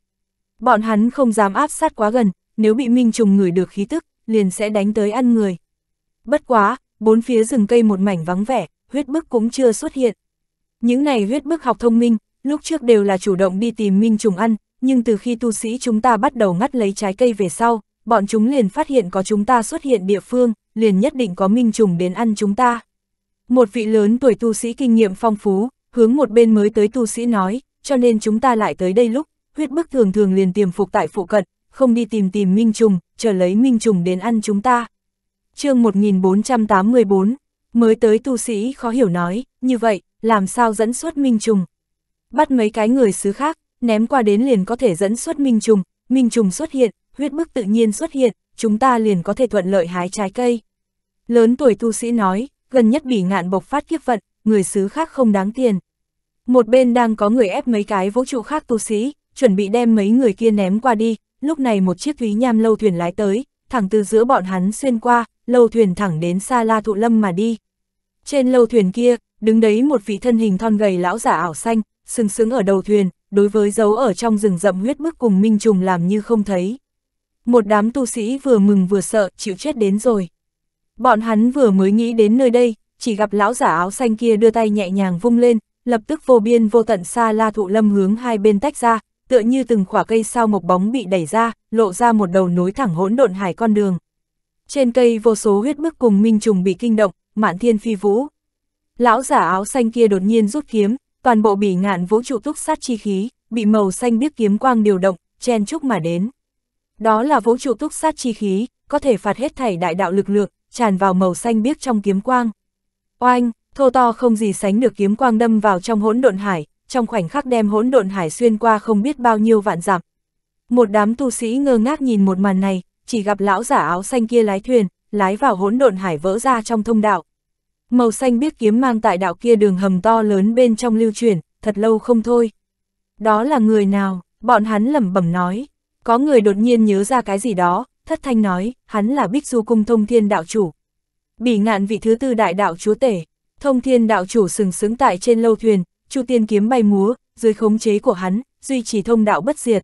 Bọn hắn không dám áp sát quá gần, nếu bị Minh Trùng ngửi được khí tức, liền sẽ đánh tới ăn người. Bất quá, bốn phía rừng cây một mảnh vắng vẻ, huyết bức cũng chưa xuất hiện. Những này huyết bức học thông minh, lúc trước đều là chủ động đi tìm Minh Trùng ăn, nhưng từ khi tu sĩ chúng ta bắt đầu ngắt lấy trái cây về sau, bọn chúng liền phát hiện có chúng ta xuất hiện địa phương, liền nhất định có Minh Trùng đến ăn chúng ta. Một vị lớn tuổi tu sĩ kinh nghiệm phong phú, hướng một bên mới tới tu sĩ nói, cho nên chúng ta lại tới đây lúc, huyết bức thường thường liền tiềm phục tại phụ cận, không đi tìm tìm Minh Trùng, chờ lấy Minh Trùng đến ăn chúng ta. chương 1484, mới tới tu sĩ khó hiểu nói, như vậy, làm sao dẫn xuất Minh Trùng? Bắt mấy cái người xứ khác, ném qua đến liền có thể dẫn xuất Minh Trùng, Minh Trùng xuất hiện, huyết bức tự nhiên xuất hiện, chúng ta liền có thể thuận lợi hái trái cây. Lớn tuổi tu sĩ nói, gần nhất bị ngạn bộc phát kiếp vận, người xứ khác không đáng tiền. Một bên đang có người ép mấy cái vũ trụ khác tu sĩ, chuẩn bị đem mấy người kia ném qua đi, lúc này một chiếc thúy nham lâu thuyền lái tới, thẳng từ giữa bọn hắn xuyên qua, lâu thuyền thẳng đến xa la thụ lâm mà đi. Trên lâu thuyền kia, đứng đấy một vị thân hình thon gầy lão giả ảo xanh, sừng sững ở đầu thuyền, đối với dấu ở trong rừng rậm huyết bức cùng minh trùng làm như không thấy. Một đám tu sĩ vừa mừng vừa sợ, chịu chết đến rồi. Bọn hắn vừa mới nghĩ đến nơi đây, chỉ gặp lão giả áo xanh kia đưa tay nhẹ nhàng vung lên, lập tức vô biên vô tận xa la thụ lâm hướng hai bên tách ra, tựa như từng khỏa cây sau mộc bóng bị đẩy ra, lộ ra một đầu nối thẳng hỗn độn hải con đường. Trên cây vô số huyết bức cùng minh trùng bị kinh động, mạn thiên phi vũ. Lão giả áo xanh kia đột nhiên rút kiếm, toàn bộ bị ngạn vũ trụ túc sát chi khí, bị màu xanh biếc kiếm quang điều động, chen chúc mà đến. Đó là vũ trụ túc sát chi khí, có thể phạt hết thảy đại đạo lực lượng, tràn vào màu xanh biếc trong kiếm quang. Oanh, thô to không gì sánh được kiếm quang đâm vào trong hỗn độn hải, trong khoảnh khắc đem hỗn độn hải xuyên qua không biết bao nhiêu vạn dặm. Một đám tu sĩ ngơ ngác nhìn một màn này, chỉ gặp lão giả áo xanh kia lái thuyền, lái vào hỗn độn hải vỡ ra trong thông đạo. Màu xanh biết kiếm mang tại đạo kia đường hầm to lớn bên trong lưu chuyển, thật lâu không thôi. Đó là người nào? Bọn hắn lẩm bẩm nói. Có người đột nhiên nhớ ra cái gì đó, thất thanh nói, hắn là Bích Du Cung Thông Thiên Đạo Chủ. Bỉ ngạn vị thứ tư đại đạo chúa tể, Thông Thiên Đạo Chủ sừng sững tại trên lâu thuyền, Chu Tiên kiếm bay múa, dưới khống chế của hắn, duy trì thông đạo bất diệt.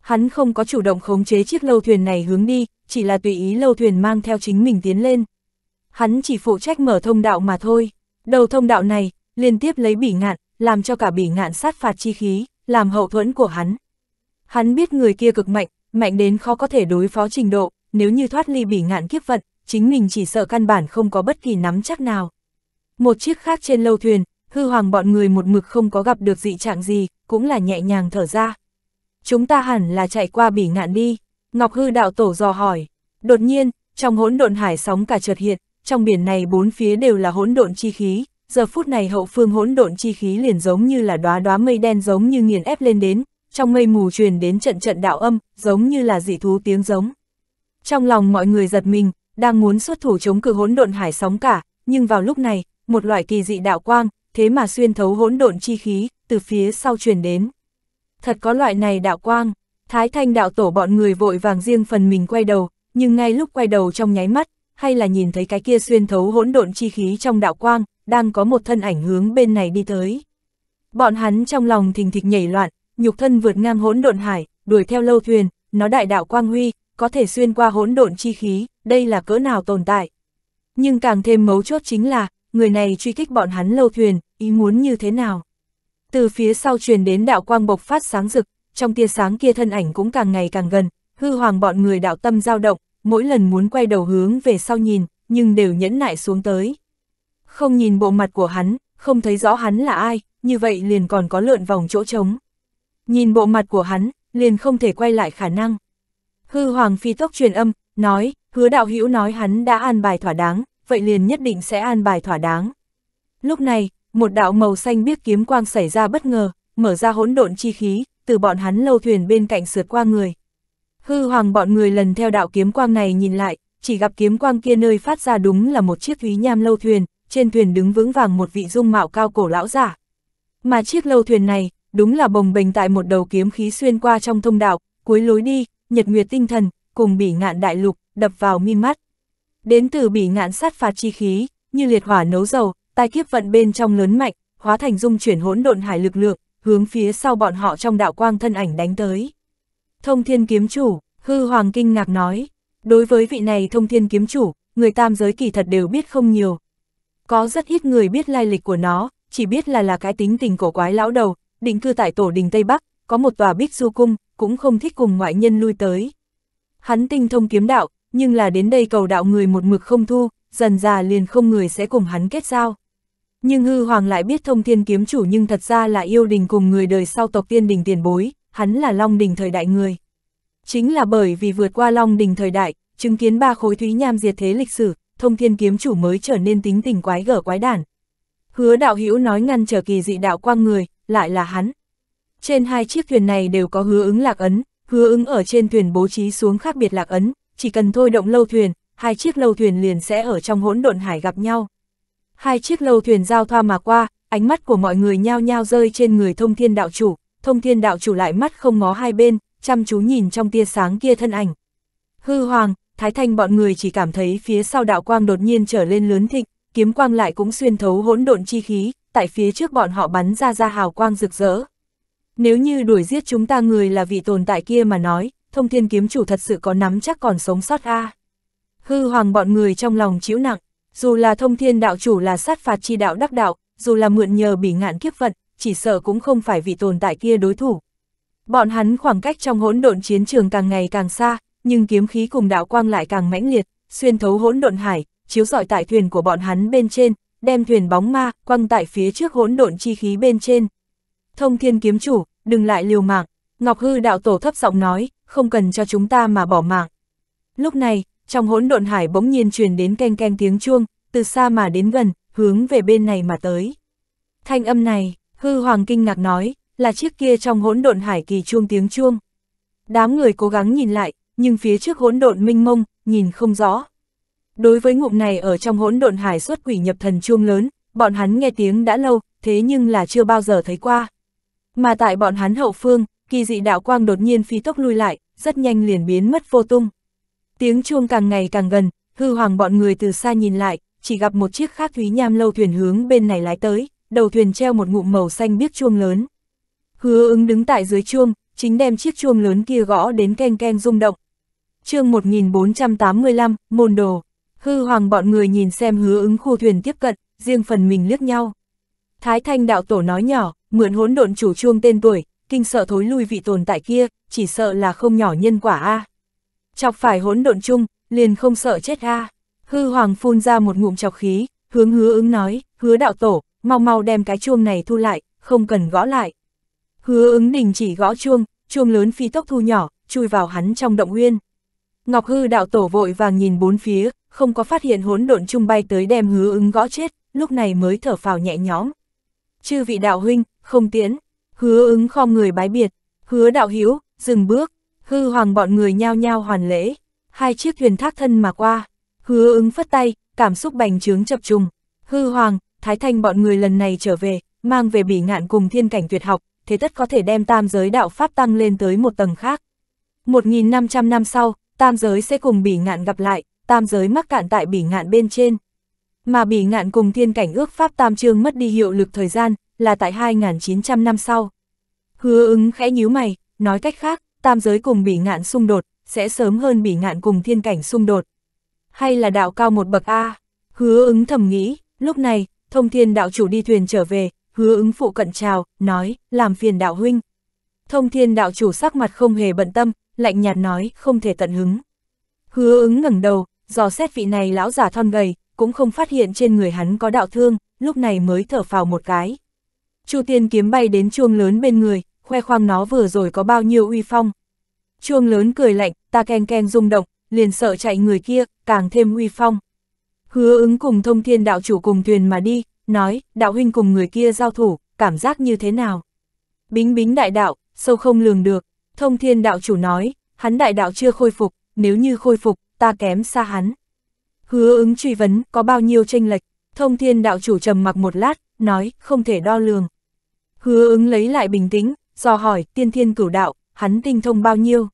Hắn không có chủ động khống chế chiếc lâu thuyền này hướng đi, chỉ là tùy ý lâu thuyền mang theo chính mình tiến lên. Hắn chỉ phụ trách mở thông đạo mà thôi. Đầu thông đạo này, liên tiếp lấy bỉ ngạn, làm cho cả bỉ ngạn sát phạt chi khí, làm hậu thuẫn của hắn. Hắn biết người kia cực mạnh, mạnh đến khó có thể đối phó trình độ, nếu như thoát ly bỉ ngạn kiếp vận, chính mình chỉ sợ căn bản không có bất kỳ nắm chắc nào. Một chiếc khác trên lâu thuyền, hư hoàng bọn người một mực không có gặp được dị trạng gì, cũng là nhẹ nhàng thở ra. Chúng ta hẳn là chạy qua bỉ ngạn đi, Ngọc hư đạo tổ dò hỏi. Đột nhiên, trong hỗn độn hải sóng cả chợt hiện, trong biển này bốn phía đều là hỗn độn chi khí, giờ phút này hậu phương hỗn độn chi khí liền giống như là đóa đóa mây đen giống như nghiền ép lên đến, trong mây mù truyền đến trận trận đạo âm, giống như là dị thú tiếng giống. Trong lòng mọi người giật mình, đang muốn xuất thủ chống cự hỗn độn hải sóng cả, nhưng vào lúc này, một loại kỳ dị đạo quang, thế mà xuyên thấu hỗn độn chi khí, từ phía sau truyền đến. Thật có loại này đạo quang, Thái Thanh đạo tổ bọn người vội vàng riêng phần mình quay đầu, nhưng ngay lúc quay đầu trong nháy mắt, hay là nhìn thấy cái kia xuyên thấu hỗn độn chi khí trong đạo quang, đang có một thân ảnh hướng bên này đi tới. Bọn hắn trong lòng thình thịch nhảy loạn, nhục thân vượt ngang hỗn độn hải, đuổi theo lâu thuyền, nó đại đạo quang huy, có thể xuyên qua hỗn độn chi khí, đây là cỡ nào tồn tại. Nhưng càng thêm mấu chốt chính là, người này truy kích bọn hắn lâu thuyền, ý muốn như thế nào. Từ phía sau truyền đến đạo quang bộc phát sáng rực, trong tia sáng kia thân ảnh cũng càng ngày càng gần, hư hoàng bọn người đạo tâm dao động, mỗi lần muốn quay đầu hướng về sau nhìn, nhưng đều nhẫn nại xuống tới. Không nhìn bộ mặt của hắn, không thấy rõ hắn là ai, như vậy liền còn có lượn vòng chỗ trống. Nhìn bộ mặt của hắn, liền không thể quay lại khả năng. Hư hoàng phi tốc truyền âm, nói, hứa đạo hữu nói hắn đã an bài thỏa đáng, vậy liền nhất định sẽ an bài thỏa đáng. Lúc này, một đạo màu xanh biếc kiếm quang xảy ra bất ngờ, mở ra hỗn độn chi khí, từ bọn hắn lâu thuyền bên cạnh sượt qua người. Hư hoàng bọn người lần theo đạo kiếm quang này nhìn lại, chỉ gặp kiếm quang kia nơi phát ra đúng là một chiếc thúy nham lâu thuyền, trên thuyền đứng vững vàng một vị dung mạo cao cổ lão giả. Mà chiếc lâu thuyền này, đúng là bồng bềnh tại một đầu kiếm khí xuyên qua trong thông đạo, cuối lối đi, nhật nguyệt tinh thần, cùng bỉ ngạn đại lục, đập vào mi mắt. Đến từ bị ngạn sát phạt chi khí, như liệt hỏa nấu dầu, tai kiếp vận bên trong lớn mạnh, hóa thành dung chuyển hỗn độn hải lực lượng, hướng phía sau bọn họ trong đạo quang thân ảnh đánh tới. Thông thiên kiếm chủ, hư hoàng kinh ngạc nói, đối với vị này thông thiên kiếm chủ, người tam giới kỳ thật đều biết không nhiều. Có rất ít người biết lai lịch của nó, chỉ biết là là cái tính tình cổ quái lão đầu, định cư tại tổ đình Tây Bắc, có một tòa bích du cung, cũng không thích cùng ngoại nhân lui tới. Hắn tinh thông kiếm đạo, nhưng là đến đây cầu đạo người một mực không thu, dần già liền không người sẽ cùng hắn kết giao. Nhưng hư hoàng lại biết thông thiên kiếm chủ nhưng thật ra là yêu đình cùng người đời sau tộc tiên đình tiền bối, hắn là long đình thời đại người. Chính là bởi vì vượt qua long đình thời đại, chứng kiến ba khối thúy nham diệt thế lịch sử, thông thiên kiếm chủ mới trở nên tính tình quái gở quái đản. Hứa đạo hữu nói ngăn trở kỳ dị đạo quang người, lại là hắn. Trên hai chiếc thuyền này đều có hứa ứng lạc ấn, hứa ứng ở trên thuyền bố trí xuống khác biệt lạc ấn, chỉ cần thôi động lâu thuyền, hai chiếc lâu thuyền liền sẽ ở trong hỗn độn hải gặp nhau. Hai chiếc lâu thuyền giao thoa mà qua, ánh mắt của mọi người nhao nhao rơi trên người thông thiên đạo chủ, thông thiên đạo chủ lại mắt không ngó hai bên, chăm chú nhìn trong tia sáng kia thân ảnh. Hư hoàng, thái thanh bọn người chỉ cảm thấy phía sau đạo quang đột nhiên trở lên lớn thịnh, kiếm quang lại cũng xuyên thấu hỗn độn chi khí, tại phía trước bọn họ bắn ra ra hào quang rực rỡ. Nếu như đuổi giết chúng ta người là vị tồn tại kia mà nói, thông thiên kiếm chủ thật sự có nắm chắc còn sống sót a à. Hư hoàng bọn người trong lòng chịu nặng, dù là thông thiên đạo chủ là sát phạt chi đạo đắc đạo, dù là mượn nhờ bị ngạn kiếp vận, chỉ sợ cũng không phải vị tồn tại kia đối thủ. Bọn hắn khoảng cách trong hỗn độn chiến trường càng ngày càng xa, nhưng kiếm khí cùng đạo quang lại càng mãnh liệt, xuyên thấu hỗn độn hải, chiếu rọi tại thuyền của bọn hắn bên trên, đem thuyền bóng ma quăng tại phía trước hỗn độn chi khí bên trên. Thông Thiên kiếm chủ, đừng lại liều mạng, Ngọc Hư đạo tổ thấp giọng nói, không cần cho chúng ta mà bỏ mạng. Lúc này, trong hỗn độn hải bỗng nhiên truyền đến keng keng tiếng chuông, từ xa mà đến gần, hướng về bên này mà tới. Thanh âm này, hư hoàng kinh ngạc nói, là chiếc kia trong hỗn độn hải kỳ chuông tiếng chuông. Đám người cố gắng nhìn lại, nhưng phía trước hỗn độn minh mông, nhìn không rõ. Đối với ngụm này ở trong hỗn độn hải xuất quỷ nhập thần chuông lớn, bọn hắn nghe tiếng đã lâu, thế nhưng là chưa bao giờ thấy qua. Mà tại bọn hắn hậu phương, kỳ dị đạo quang đột nhiên phi tốc lui lại, rất nhanh liền biến mất vô tung. Tiếng chuông càng ngày càng gần, hư hoàng bọn người từ xa nhìn lại, chỉ gặp một chiếc khác thúy nham lâu thuyền hướng bên này lái tới, đầu thuyền treo một ngụm màu xanh biếc chuông lớn. Hứa ứng đứng tại dưới chuông, chính đem chiếc chuông lớn kia gõ đến keng keng rung động. chương 1485, Môn Đồ, hư hoàng bọn người nhìn xem hứa ứng khu thuyền tiếp cận, riêng phần mình liếc nhau. Thái Thanh đạo tổ nói nhỏ, mượn hỗn độn chủ chuông tên tuổi, kinh sợ thối lui vị tồn tại kia, chỉ sợ là không nhỏ nhân quả a. Chọc phải hỗn độn chung, liền không sợ chết a. Hư Hoàng phun ra một ngụm chọc khí, hướng hứa ứng nói, hứa đạo tổ, mau mau đem cái chuông này thu lại, không cần gõ lại. Hứa ứng đình chỉ gõ chuông, chuông lớn phi tốc thu nhỏ, chui vào hắn trong động nguyên. Ngọc hư đạo tổ vội vàng nhìn bốn phía, không có phát hiện hỗn độn chung bay tới đem hứa ứng gõ chết, lúc này mới thở phào nhẹ nhõm. Chư vị đạo huynh, không tiến, Hứa ứng khom người bái biệt, hứa đạo hiếu dừng bước, hư hoàng bọn người nhao nhao hoàn lễ, hai chiếc thuyền thác thân mà qua, hứa ứng phất tay, cảm xúc bành trướng chập trùng. Hư hoàng, thái thanh bọn người lần này trở về, mang về bỉ ngạn cùng thiên cảnh tuyệt học, thế tất có thể đem tam giới đạo pháp tăng lên tới một tầng khác. 1.500 năm sau, tam giới sẽ cùng bỉ ngạn gặp lại, tam giới mắc cạn tại bỉ ngạn bên trên. Mà bỉ ngạn cùng thiên cảnh ước pháp tam trương mất đi hiệu lực thời gian, là tại 2.900 năm sau. Hứa ứng khẽ nhíu mày, nói cách khác, tam giới cùng bị ngạn xung đột, sẽ sớm hơn bị ngạn cùng thiên cảnh xung đột. Hay là đạo cao một bậc A, hứa ứng thầm nghĩ, lúc này, thông thiên đạo chủ đi thuyền trở về, hứa ứng phụ cận chào, nói, làm phiền đạo huynh. Thông thiên đạo chủ sắc mặt không hề bận tâm, lạnh nhạt nói, không thể tận hứng. Hứa ứng ngẩng đầu, dò xét vị này lão già thon gầy, cũng không phát hiện trên người hắn có đạo thương, lúc này mới thở phào một cái. Chu Tiên kiếm bay đến chuông lớn bên người, khoe khoang nó vừa rồi có bao nhiêu uy phong. Chuông lớn cười lạnh, ta ken ken rung động, liền sợ chạy người kia, càng thêm uy phong. Hứa ứng cùng thông thiên đạo chủ cùng thuyền mà đi, nói, đạo huynh cùng người kia giao thủ, cảm giác như thế nào? Bính bính đại đạo, sâu không lường được, thông thiên đạo chủ nói, hắn đại đạo chưa khôi phục, nếu như khôi phục, ta kém xa hắn. Hứa ứng truy vấn, có bao nhiêu tranh lệch, thông thiên đạo chủ trầm mặc một lát, nói, không thể đo lường. Hứa ứng lấy lại bình tĩnh, dò hỏi, tiên thiên cửu đạo, hắn tinh thông bao nhiêu?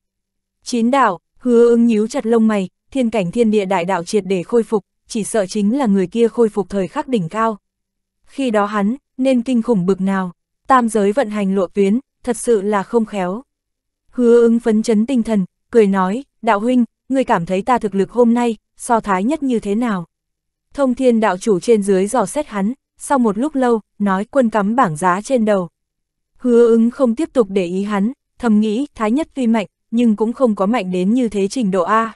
Chín đạo, hứa ứng nhíu chặt lông mày, thiên cảnh thiên địa đại đạo triệt để khôi phục, chỉ sợ chính là người kia khôi phục thời khắc đỉnh cao. Khi đó hắn, nên kinh khủng bực nào, tam giới vận hành lộ tuyến, thật sự là không khéo. Hứa ứng phấn chấn tinh thần, cười nói, đạo huynh, người cảm thấy ta thực lực hôm nay, so thái nhất như thế nào? Thông thiên đạo chủ trên dưới dò xét hắn, sau một lúc lâu, nói quân cắm bảng giá trên đầu. Hứa ứng không tiếp tục để ý hắn, thầm nghĩ Thái Nhất tuy mạnh, nhưng cũng không có mạnh đến như thế trình độ A.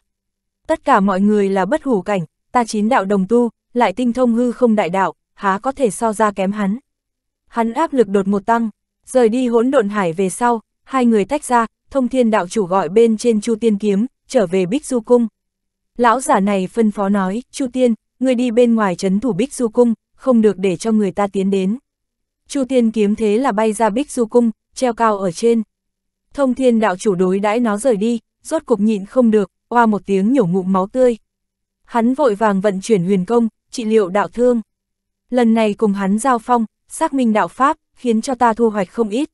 Tất cả mọi người là bất hủ cảnh, ta chín đạo đồng tu, lại tinh thông hư không đại đạo, há có thể so ra kém hắn. Hắn áp lực đột một tăng, rời đi hỗn độn hải về sau, hai người tách ra, thông thiên đạo chủ gọi bên trên Chu Tiên Kiếm, trở về Bích Du Cung. Lão giả này phân phó nói, Chu Tiên, người đi bên ngoài trấn thủ Bích Du Cung, không được để cho người ta tiến đến. Chu Tiên kiếm thế là bay ra bích du cung, treo cao ở trên. Thông thiên đạo chủ đối đãi nó rời đi, rốt cục nhịn không được, Qua một tiếng nhổ ngụm máu tươi. Hắn vội vàng vận chuyển huyền công, trị liệu đạo thương. Lần này cùng hắn giao phong, xác minh đạo pháp, khiến cho ta thu hoạch không ít.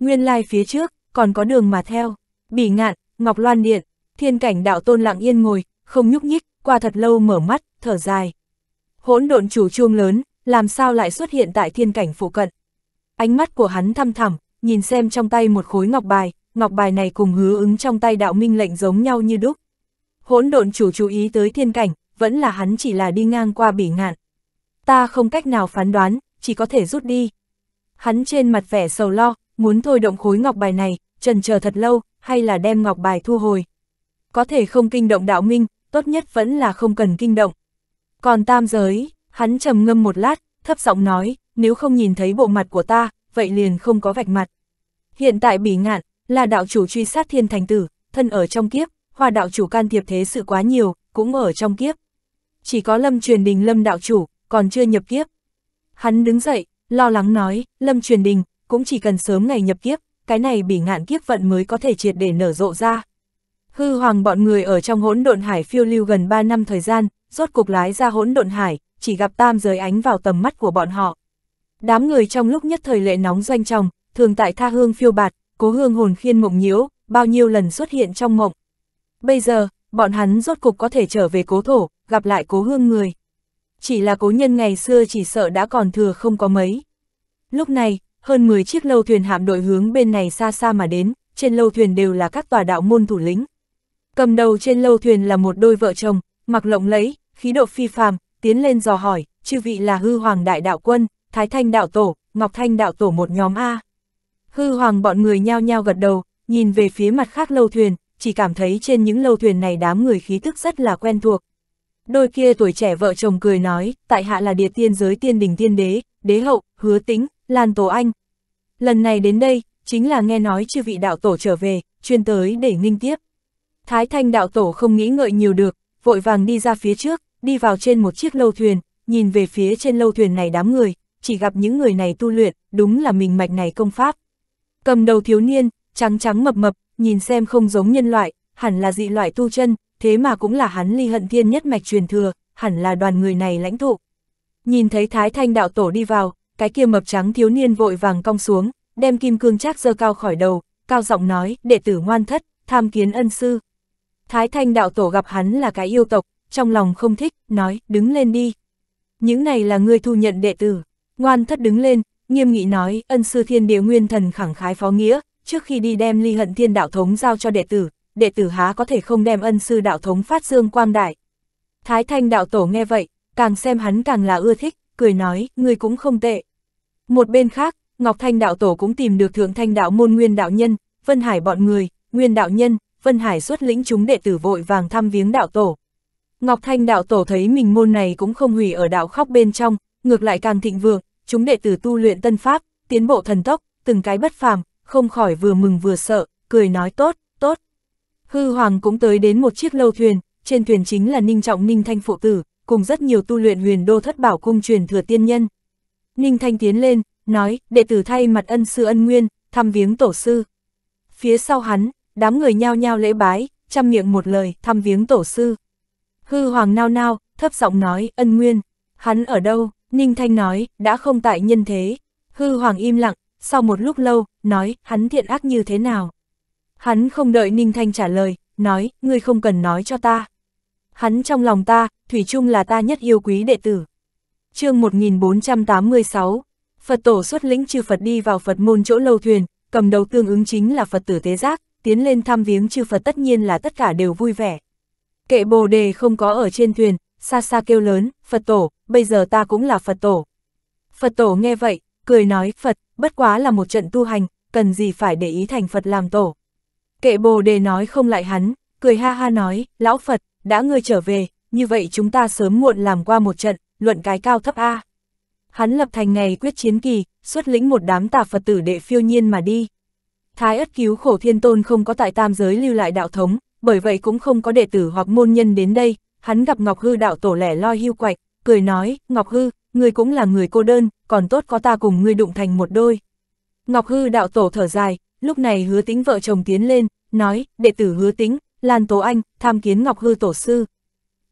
Nguyên lai phía trước, còn có đường mà theo. Bỉ ngạn, Ngọc Loan Điện, thiên cảnh đạo tôn lặng yên ngồi, không nhúc nhích, qua thật lâu mở mắt, thở dài hỗn độn chủ chuông lớn, làm sao lại xuất hiện tại thiên cảnh phụ cận. Ánh mắt của hắn thăm thẳm, nhìn xem trong tay một khối ngọc bài, ngọc bài này cùng hứa ứng trong tay đạo minh lệnh giống nhau như đúc. Hỗn độn chủ chú ý tới thiên cảnh, vẫn là hắn chỉ là đi ngang qua bỉ ngạn. Ta không cách nào phán đoán, chỉ có thể rút đi. Hắn trên mặt vẻ sầu lo, muốn thôi động khối ngọc bài này, trần chờ thật lâu, hay là đem ngọc bài thu hồi. Có thể không kinh động đạo minh, tốt nhất vẫn là không cần kinh động, còn tam giới, hắn trầm ngâm một lát, thấp giọng nói, nếu không nhìn thấy bộ mặt của ta, vậy liền không có vạch mặt. Hiện tại bỉ ngạn, là đạo chủ truy sát thiên thành tử, thân ở trong kiếp, hòa đạo chủ can thiệp thế sự quá nhiều, cũng ở trong kiếp. Chỉ có lâm truyền đình lâm đạo chủ, còn chưa nhập kiếp. Hắn đứng dậy, lo lắng nói, lâm truyền đình, cũng chỉ cần sớm ngày nhập kiếp, cái này bỉ ngạn kiếp vận mới có thể triệt để nở rộ ra. Hư hoàng bọn người ở trong hỗn độn hải phiêu lưu gần 3 năm thời gian, rốt cục lái ra hỗn độn hải, chỉ gặp tam giới ánh vào tầm mắt của bọn họ. Đám người trong lúc nhất thời lệ nóng doanh trọng, thường tại tha hương phiêu bạt, cố hương hồn khiên mộng nhiễu, bao nhiêu lần xuất hiện trong mộng. Bây giờ, bọn hắn rốt cục có thể trở về cố thổ, gặp lại cố hương người. Chỉ là cố nhân ngày xưa chỉ sợ đã còn thừa không có mấy. Lúc này, hơn 10 chiếc lâu thuyền hạm đội hướng bên này xa xa mà đến, trên lâu thuyền đều là các tòa đạo môn thủ lĩnh. Cầm đầu trên lâu thuyền là một đôi vợ chồng, mặc lộng lẫy, khí độ phi phàm, tiến lên dò hỏi, chư vị là hư hoàng đại đạo quân, thái thanh đạo tổ, ngọc thanh đạo tổ một nhóm A. Hư hoàng bọn người nhao nhao gật đầu, nhìn về phía mặt khác lâu thuyền, chỉ cảm thấy trên những lâu thuyền này đám người khí tức rất là quen thuộc. Đôi kia tuổi trẻ vợ chồng cười nói, tại hạ là địa tiên giới tiên đình tiên đế, đế hậu, hứa tính, lan tổ anh. Lần này đến đây, chính là nghe nói chư vị đạo tổ trở về, chuyên tới để nghinh tiếp. Thái thanh đạo tổ không nghĩ ngợi nhiều được, vội vàng đi ra phía trước, đi vào trên một chiếc lâu thuyền, nhìn về phía trên lâu thuyền này đám người, chỉ gặp những người này tu luyện, đúng là mình mạch này công pháp. Cầm đầu thiếu niên, trắng trắng mập mập, nhìn xem không giống nhân loại, hẳn là dị loại tu chân, thế mà cũng là hắn ly hận thiên nhất mạch truyền thừa, hẳn là đoàn người này lãnh thụ. Nhìn thấy Thái Thanh đạo tổ đi vào, cái kia mập trắng thiếu niên vội vàng cong xuống, đem kim cương trác dơ cao khỏi đầu, cao giọng nói, đệ tử ngoan thất, tham kiến ân sư. Thái Thanh đạo tổ gặp hắn là cái yêu tộc, trong lòng không thích, nói, đứng lên đi. Những này là người thu nhận đệ tử. Ngoan thất đứng lên, nghiêm nghị nói, ân sư thiên địa nguyên thần khẳng khái phó nghĩa, trước khi đi đem ly hận thiên đạo thống giao cho đệ tử, đệ tử há có thể không đem ân sư đạo thống phát dương quang đại. Thái Thanh đạo tổ nghe vậy, càng xem hắn càng là ưa thích, cười nói, người cũng không tệ. Một bên khác, Ngọc Thanh đạo tổ cũng tìm được thượng thanh đạo môn nguyên đạo nhân, Vân Hải bọn người, nguyên đạo nhân, Vân Hải xuất lĩnh chúng đệ tử vội vàng thăm viếng đạo tổ. Ngọc Thanh đạo tổ thấy mình môn này cũng không hủy ở đạo khóc bên trong, ngược lại càng thịnh vượng, chúng đệ tử tu luyện tân pháp, tiến bộ thần tốc, từng cái bất phàm, không khỏi vừa mừng vừa sợ, cười nói tốt, tốt. Hư Hoàng cũng tới đến một chiếc lâu thuyền, trên thuyền chính là Ninh Trọng Ninh Thanh phụ tử, cùng rất nhiều tu luyện huyền đô thất bảo cung truyền thừa tiên nhân. Ninh Thanh tiến lên, nói, đệ tử thay mặt ân sư ân nguyên, thăm viếng tổ sư. Phía sau hắn, đám người nhao nhao lễ bái, chăm miệng một lời, thăm viếng tổ sư. Hư hoàng nao nao, thấp giọng nói, ân nguyên, hắn ở đâu, Ninh Thanh nói, đã không tại nhân thế. Hư hoàng im lặng, sau một lúc lâu, nói, hắn thiện ác như thế nào. Hắn không đợi Ninh Thanh trả lời, nói, ngươi không cần nói cho ta. Hắn trong lòng ta, Thủy chung là ta nhất yêu quý đệ tử. chương 1486, Phật tổ xuất lĩnh chư Phật đi vào Phật môn chỗ lâu thuyền, cầm đầu tương ứng chính là Phật tử Tế Giác, tiến lên thăm viếng chư Phật tất nhiên là tất cả đều vui vẻ. Kệ bồ đề không có ở trên thuyền, xa xa kêu lớn, Phật tổ, bây giờ ta cũng là Phật tổ. Phật tổ nghe vậy, cười nói, Phật, bất quá là một trận tu hành, cần gì phải để ý thành Phật làm tổ. Kệ bồ đề nói không lại hắn, cười ha ha nói, lão Phật, đã ngươi trở về, như vậy chúng ta sớm muộn làm qua một trận, luận cái cao thấp A. Hắn lập thành ngày quyết chiến kỳ, xuất lĩnh một đám tà Phật tử đệ phiêu nhiên mà đi. Thái ất cứu khổ thiên tôn không có tại tam giới lưu lại đạo thống, bởi vậy cũng không có đệ tử hoặc môn nhân đến đây, hắn gặp Ngọc Hư đạo tổ lẻ loi hưu quạch, cười nói, Ngọc Hư, người cũng là người cô đơn, còn tốt có ta cùng ngươi đụng thành một đôi. Ngọc Hư đạo tổ thở dài, lúc này hứa tính vợ chồng tiến lên, nói, đệ tử hứa tính, Lan Tố Anh, tham kiến Ngọc Hư tổ sư.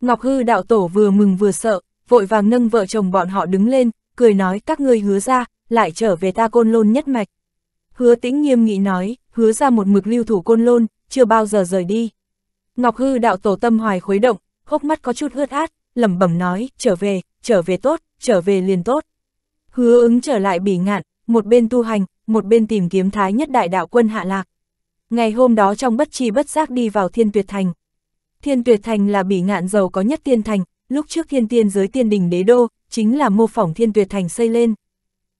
Ngọc Hư đạo tổ vừa mừng vừa sợ, vội vàng nâng vợ chồng bọn họ đứng lên, cười nói các ngươi hứa ra, lại trở về ta côn lôn nhất mạch. Hứa tĩnh nghiêm nghị nói, hứa ra một mực lưu thủ côn lôn, chưa bao giờ rời đi. Ngọc hư đạo tổ tâm hoài khuấy động, hốc mắt có chút ướt át, lẩm bẩm nói, trở về, trở về tốt, trở về liền tốt. Hứa ứng trở lại bỉ ngạn, một bên tu hành, một bên tìm kiếm thái nhất đại đạo quân hạ lạc. Ngày hôm đó trong bất chi bất giác đi vào thiên tuyệt thành. Thiên tuyệt thành là bỉ ngạn giàu có nhất tiên thành, lúc trước thiên tiên giới tiên đình đế đô, chính là mô phỏng thiên tuyệt thành xây lên.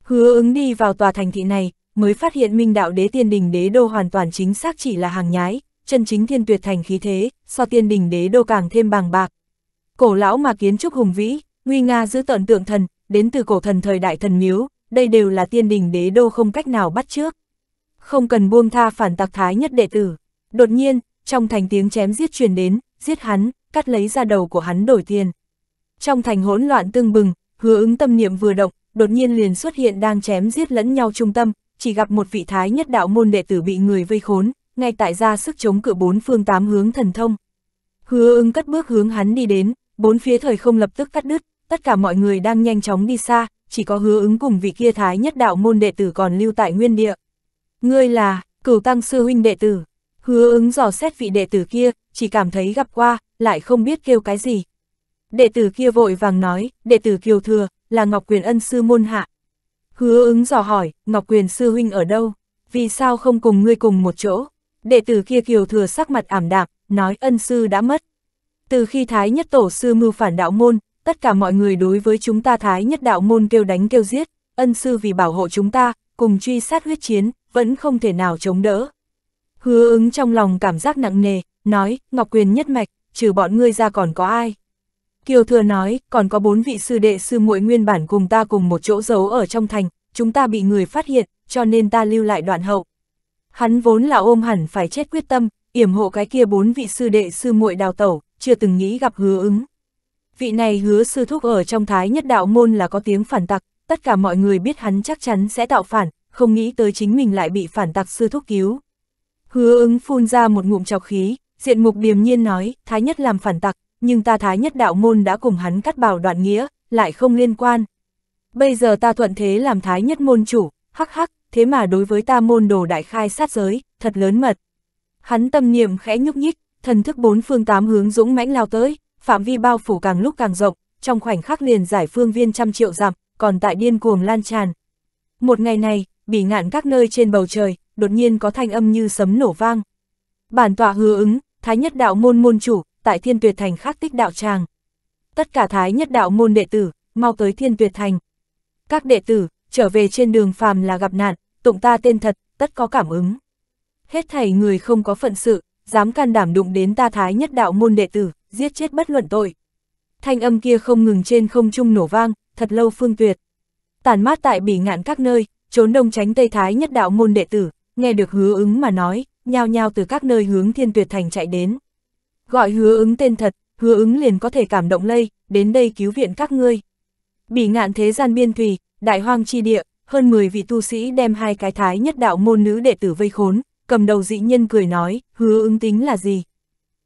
Hứa ứng đi vào tòa thành thị này, mới phát hiện minh đạo đế tiên đình đế đô hoàn toàn chính xác chỉ là hàng nhái, chân chính thiên tuyệt thành khí thế, so tiên đình đế đô càng thêm bàng bạc. Cổ lão mà kiến trúc hùng vĩ, nguy nga giữ tận tượng thần, đến từ cổ thần thời đại thần miếu, đây đều là tiên đình đế đô không cách nào bắt trước. Không cần buông tha phản tặc thái nhất đệ tử. Đột nhiên, trong thành tiếng chém giết truyền đến, giết hắn, cắt lấy ra đầu của hắn đổi tiền. Trong thành hỗn loạn tương bừng, hứa ứng tâm niệm vừa động, đột nhiên liền xuất hiện đang chém giết lẫn nhau trung tâm, chỉ gặp một vị thái nhất đạo môn đệ tử bị người vây khốn, ngay tại ra sức chống cự bốn phương tám hướng thần thông. Hứa ưng cất bước hướng hắn đi đến, bốn phía thời không lập tức cắt đứt, tất cả mọi người đang nhanh chóng đi xa, chỉ có hứa ứng cùng vị kia thái nhất đạo môn đệ tử còn lưu tại nguyên địa. Ngươi là, cửu tăng sư huynh đệ tử, hứa ứng dò xét vị đệ tử kia, chỉ cảm thấy gặp qua, lại không biết kêu cái gì. Đệ tử kia vội vàng nói, đệ tử kiều thừa, là Ngọc Quyền Ân sư môn hạ, Hứa ứng dò hỏi, Ngọc Quyền sư huynh ở đâu? Vì sao không cùng ngươi cùng một chỗ? Đệ tử kia kiều thừa sắc mặt ảm đạm, nói ân sư đã mất. Từ khi Thái nhất tổ sư mưu phản đạo môn, tất cả mọi người đối với chúng ta Thái nhất đạo môn kêu đánh kêu giết, ân sư vì bảo hộ chúng ta, cùng truy sát huyết chiến, vẫn không thể nào chống đỡ. Hứa ứng trong lòng cảm giác nặng nề, nói, Ngọc Quyền nhất mạch, trừ bọn ngươi ra còn có ai? Kiều Thừa nói, còn có bốn vị sư đệ sư muội nguyên bản cùng ta cùng một chỗ giấu ở trong thành, chúng ta bị người phát hiện, cho nên ta lưu lại đoạn hậu. Hắn vốn là ôm hẳn phải chết quyết tâm, yểm hộ cái kia bốn vị sư đệ sư muội đào tẩu, chưa từng nghĩ gặp hứa ứng. Vị này hứa sư thúc ở trong thái nhất đạo môn là có tiếng phản tặc, tất cả mọi người biết hắn chắc chắn sẽ tạo phản, không nghĩ tới chính mình lại bị phản tặc sư thúc cứu. Hứa ứng phun ra một ngụm chọc khí, diện mục điềm nhiên nói, thái nhất làm phản tặc, nhưng ta thái nhất đạo môn đã cùng hắn cắt bảo đoạn nghĩa, lại không liên quan. Bây giờ ta thuận thế làm thái nhất môn chủ, hắc hắc, thế mà đối với ta môn đồ đại khai sát giới, thật lớn mật. Hắn tâm niệm khẽ nhúc nhích, thần thức bốn phương tám hướng dũng mãnh lao tới, phạm vi bao phủ càng lúc càng rộng, trong khoảnh khắc liền giải phương viên trăm triệu dặm, còn tại điên cuồng lan tràn. Một ngày này, bỉ ngạn các nơi trên bầu trời, đột nhiên có thanh âm như sấm nổ vang. Bản tọa hứa ứng, thái nhất đạo môn môn chủ, tại thiên tuyệt thành khắc tích đạo tràng. Tất cả thái nhất đạo môn đệ tử, mau tới thiên tuyệt thành. Các đệ tử, trở về trên đường phàm là gặp nạn, tụng ta tên thật, tất có cảm ứng. Hết thảy người không có phận sự, dám can đảm đụng đến ta thái nhất đạo môn đệ tử, giết chết bất luận tội. Thanh âm kia không ngừng trên không trung nổ vang, thật lâu phương tuyệt. Tản mát tại bỉ ngạn các nơi, trốn đông tránh tây thái nhất đạo môn đệ tử, nghe được hứa ứng mà nói, nhao nhao từ các nơi hướng thiên tuyệt thành chạy đến. Gọi hứa ứng tên thật, hứa ứng liền có thể cảm động lây, đến đây cứu viện các ngươi. Bỉ ngạn thế gian biên thủy, đại hoang chi địa, hơn 10 vị tu sĩ đem hai cái thái nhất đạo môn nữ đệ tử vây khốn, cầm đầu dị nhân cười nói, hứa ứng tính là gì?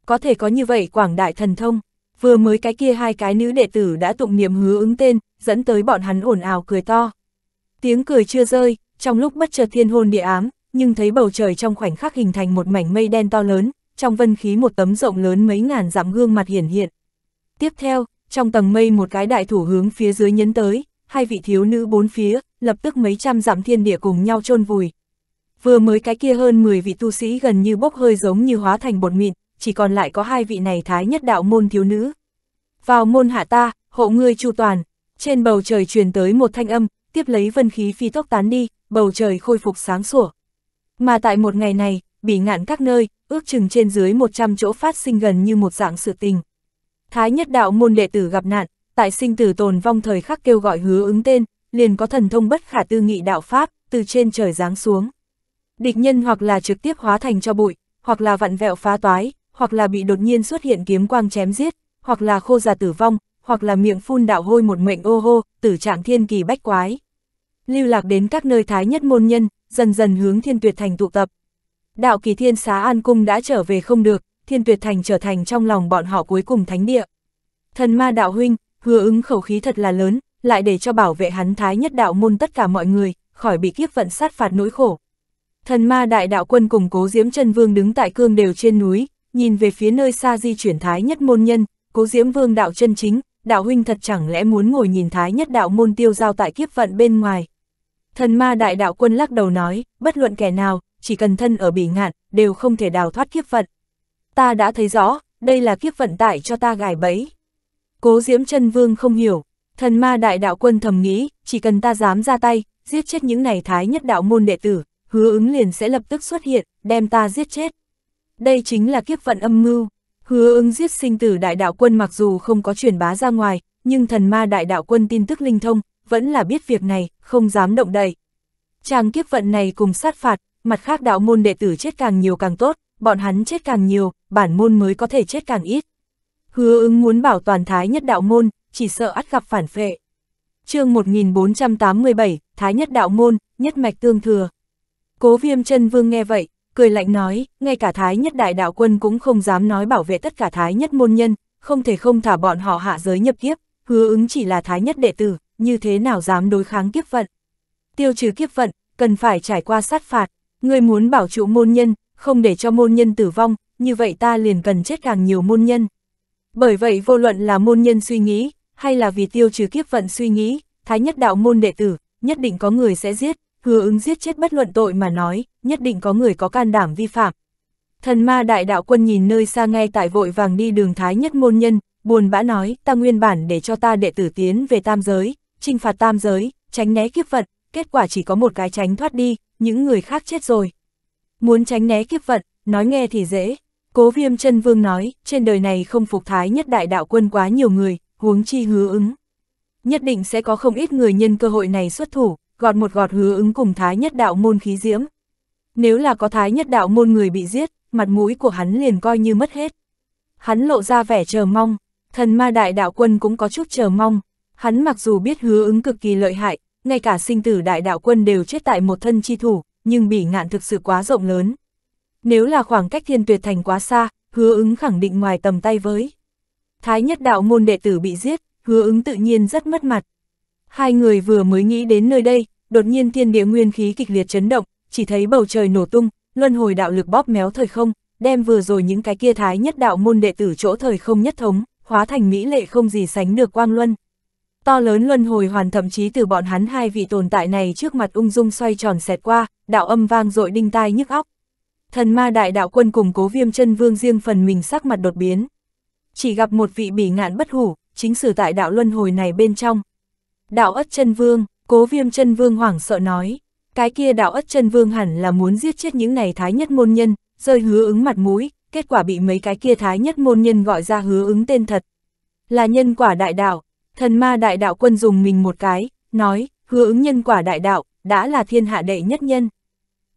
Có thể có như vậy quảng đại thần thông, vừa mới cái kia hai cái nữ đệ tử đã tụng niệm hứa ứng tên, dẫn tới bọn hắn ồn ào cười to. Tiếng cười chưa rơi, trong lúc bất chợt thiên hôn địa ám, nhưng thấy bầu trời trong khoảnh khắc hình thành một mảnh mây đen to lớn, trong vân khí một tấm rộng lớn mấy ngàn dặm gương mặt hiển hiện. Tiếp theo, trong tầng mây một cái đại thủ hướng phía dưới nhấn tới, hai vị thiếu nữ bốn phía, lập tức mấy trăm dặm thiên địa cùng nhau chôn vùi. Vừa mới cái kia hơn 10 vị tu sĩ gần như bốc hơi giống như hóa thành bột mịn, chỉ còn lại có hai vị này thái nhất đạo môn thiếu nữ. Vào môn hạ ta, hộ ngươi chu toàn, trên bầu trời truyền tới một thanh âm, tiếp lấy vân khí phi tốc tán đi, bầu trời khôi phục sáng sủa. Mà tại một ngày này, bị ngạn các nơi, ước chừng trên dưới 100 chỗ phát sinh gần như một dạng sự tình. Thái nhất đạo môn đệ tử gặp nạn, tại sinh tử tồn vong thời khắc kêu gọi hứa ứng tên, liền có thần thông bất khả tư nghị đạo Pháp, từ trên trời giáng xuống. Địch nhân hoặc là trực tiếp hóa thành cho bụi, hoặc là vặn vẹo phá toái, hoặc là bị đột nhiên xuất hiện kiếm quang chém giết, hoặc là khô già tử vong, hoặc là miệng phun đạo hôi một mệnh ô hô, tử trạng thiên kỳ bách quái. Lưu lạc đến các nơi thái nhất môn nhân, dần dần hướng thiên tuyệt thành tụ tập, đạo kỳ thiên xá an cung đã trở về không được, thiên tuyệt thành trở thành trong lòng bọn họ cuối cùng thánh địa. Thần ma đạo huynh, hứa ứng khẩu khí thật là lớn, lại để cho bảo vệ hắn thái nhất đạo môn tất cả mọi người, khỏi bị kiếp vận sát phạt nỗi khổ. Thần ma đại đạo quân cùng cố diễm chân vương đứng tại cương đều trên núi, nhìn về phía nơi xa di chuyển thái nhất môn nhân, cố diễm vương đạo chân chính, đạo huynh thật chẳng lẽ muốn ngồi nhìn thái nhất đạo môn tiêu giao tại kiếp vận bên ngoài. Thần ma đại đạo quân lắc đầu nói, bất luận kẻ nào, chỉ cần thân ở bỉ ngạn, đều không thể đào thoát kiếp phận Ta đã thấy rõ, đây là kiếp vận tại cho ta gài bẫy. Cố Diễm chân Vương không hiểu, thần ma đại đạo quân thầm nghĩ, chỉ cần ta dám ra tay, giết chết những này thái nhất đạo môn đệ tử, hứa ứng liền sẽ lập tức xuất hiện, đem ta giết chết. Đây chính là kiếp vận âm mưu. Hứa ứng giết sinh tử đại đạo quân mặc dù không có truyền bá ra ngoài, nhưng thần ma đại đạo quân tin tức linh thông, vẫn là biết việc này, không dám động đậy. Chàng kiếp vận này cùng sát phạt, mặt khác đạo môn đệ tử chết càng nhiều càng tốt, bọn hắn chết càng nhiều, bản môn mới có thể chết càng ít. Hứa ứng muốn bảo toàn thái nhất đạo môn, chỉ sợ ắt gặp phản phệ. chương 1487, Thái nhất đạo môn, nhất mạch tương thừa. Cố viêm chân vương nghe vậy, cười lạnh nói, ngay cả thái nhất đại đạo quân cũng không dám nói bảo vệ tất cả thái nhất môn nhân, không thể không thả bọn họ hạ giới nhập kiếp, hứa ứng chỉ là thái nhất đệ tử, như thế nào dám đối kháng kiếp vận. Tiêu trừ kiếp vận, cần phải trải qua sát phạt, Ngươi muốn bảo trụ môn nhân, không để cho môn nhân tử vong, như vậy ta liền cần chết càng nhiều môn nhân. Bởi vậy vô luận là môn nhân suy nghĩ, hay là vì tiêu trừ kiếp vận suy nghĩ, thái nhất đạo môn đệ tử, nhất định có người sẽ giết, hứa ứng giết chết bất luận tội mà nói, nhất định có người có can đảm vi phạm. Thần ma đại đạo quân nhìn nơi xa ngay tại vội vàng đi đường thái nhất môn nhân, buồn bã nói, ta nguyên bản để cho ta đệ tử tiến về tam giới, trinh phạt tam giới, tránh né kiếp vận, kết quả chỉ có một cái tránh thoát đi, những người khác chết rồi. Muốn tránh né kiếp vận, nói nghe thì dễ. Cố viêm chân vương nói, trên đời này không phục thái nhất đại đạo quân quá nhiều người, huống chi hứa ứng. Nhất định sẽ có không ít người nhân cơ hội này xuất thủ, gọt một gọt hứa ứng cùng thái nhất đạo môn khí diễm. Nếu là có thái nhất đạo môn người bị giết, mặt mũi của hắn liền coi như mất hết. Hắn lộ ra vẻ chờ mong, thần ma đại đạo quân cũng có chút chờ mong. Hắn mặc dù biết hứa ứng cực kỳ lợi hại, ngay cả sinh tử đại đạo quân đều chết tại một thân chi thủ, nhưng bỉ ngạn thực sự quá rộng lớn. Nếu là khoảng cách thiên tuyệt thành quá xa, hứa ứng khẳng định ngoài tầm tay với. Thái nhất đạo môn đệ tử bị giết, hứa ứng tự nhiên rất mất mặt. Hai người vừa mới nghĩ đến nơi đây, đột nhiên thiên địa nguyên khí kịch liệt chấn động, chỉ thấy bầu trời nổ tung, luân hồi đạo lực bóp méo thời không, đem vừa rồi những cái kia thái nhất đạo môn đệ tử chỗ thời không nhất thống, hóa thành mỹ lệ không gì sánh được quang luân. To lớn luân hồi hoàn thậm chí từ bọn hắn hai vị tồn tại này trước mặt ung dung xoay tròn xẹt qua, đạo âm vang dội đinh tai nhức óc. Thần ma đại đạo quân cùng cố viêm chân vương riêng phần mình sắc mặt đột biến. Chỉ gặp một vị bỉ ngạn bất hủ, chính sử tại đạo luân hồi này bên trong. Đạo ất chân vương, cố viêm chân vương hoảng sợ nói, cái kia đạo ất chân vương hẳn là muốn giết chết những này thái nhất môn nhân, rơi hứa ứng mặt mũi, kết quả bị mấy cái kia thái nhất môn nhân gọi ra hứa ứng tên thật. Là nhân quả đại đạo, Thần ma đại đạo quân dùng mình một cái, nói, hứa ứng nhân quả đại đạo, đã là thiên hạ đệ nhất nhân.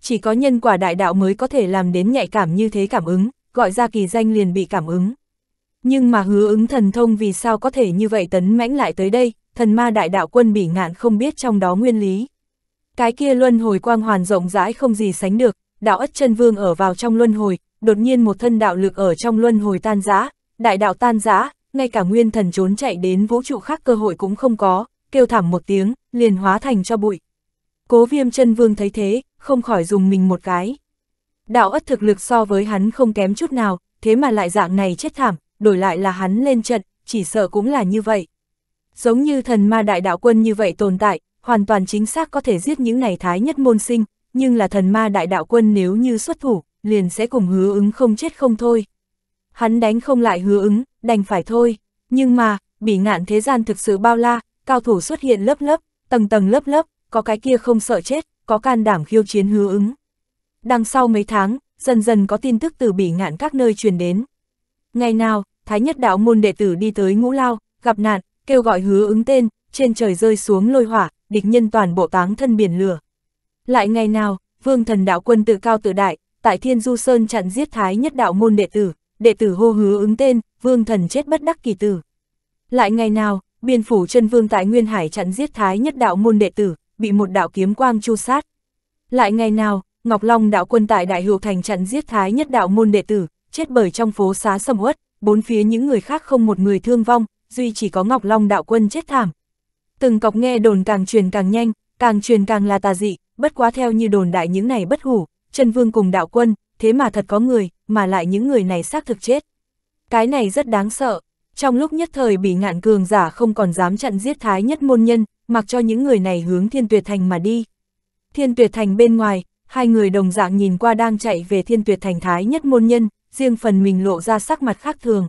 Chỉ có nhân quả đại đạo mới có thể làm đến nhạy cảm như thế cảm ứng, gọi ra kỳ danh liền bị cảm ứng. Nhưng mà hứa ứng thần thông vì sao có thể như vậy tấn mãnh lại tới đây, thần ma đại đạo quân bỉ ngạn không biết trong đó nguyên lý. Cái kia luân hồi quang hoàn rộng rãi không gì sánh được, đạo ất chân vương ở vào trong luân hồi, đột nhiên một thân đạo lực ở trong luân hồi tan giã, đại đạo tan giã, ngay cả nguyên thần trốn chạy đến vũ trụ khác cơ hội cũng không có, kêu thảm một tiếng, liền hóa thành cho bụi. Cố viêm chân vương thấy thế, không khỏi dùng mình một cái. Đạo ất thực lực so với hắn không kém chút nào, thế mà lại dạng này chết thảm, đổi lại là hắn lên trận, chỉ sợ cũng là như vậy. Giống như thần ma đại đạo quân như vậy tồn tại, hoàn toàn chính xác có thể giết những này thái nhất môn sinh, nhưng là thần ma đại đạo quân nếu như xuất thủ, liền sẽ cùng hứa ứng không chết không thôi hắn đánh không lại hứa ứng, đành phải thôi. Nhưng mà, bỉ ngạn thế gian thực sự bao la, cao thủ xuất hiện lớp lớp, tầng tầng lớp lớp, có cái kia không sợ chết, có can đảm khiêu chiến hứa ứng. Đằng sau mấy tháng, dần dần có tin tức từ bỉ ngạn các nơi truyền đến. Ngày nào, Thái Nhất Đạo môn đệ tử đi tới ngũ lao, gặp nạn, kêu gọi hứa ứng tên, trên trời rơi xuống lôi hỏa, địch nhân toàn bộ táng thân biển lửa. Lại ngày nào, vương thần đạo quân tự cao tự đại, tại Thiên Du Sơn chặn giết Thái Nhất Đạo môn đệ tử đệ tử hô hứa ứng tên, vương thần chết bất đắc kỳ tử. Lại ngày nào, biên phủ chân vương tại Nguyên Hải chặn giết thái nhất đạo môn đệ tử, bị một đạo kiếm quang chu sát. Lại ngày nào, Ngọc Long đạo quân tại Đại Hữu Thành chặn giết thái nhất đạo môn đệ tử, chết bởi trong phố xá sầm uất, bốn phía những người khác không một người thương vong, duy chỉ có Ngọc Long đạo quân chết thảm. Từng cọc nghe đồn càng truyền càng nhanh, càng truyền càng là tà dị, bất quá theo như đồn đại những này bất hủ, chân vương cùng đạo quân, thế mà thật có người, mà lại những người này xác thực chết. Cái này rất đáng sợ, trong lúc nhất thời bị ngạn cường giả không còn dám chặn giết thái nhất môn nhân, mặc cho những người này hướng thiên tuyệt thành mà đi. Thiên tuyệt thành bên ngoài, hai người đồng dạng nhìn qua đang chạy về thiên tuyệt thành thái nhất môn nhân, riêng phần mình lộ ra sắc mặt khác thường.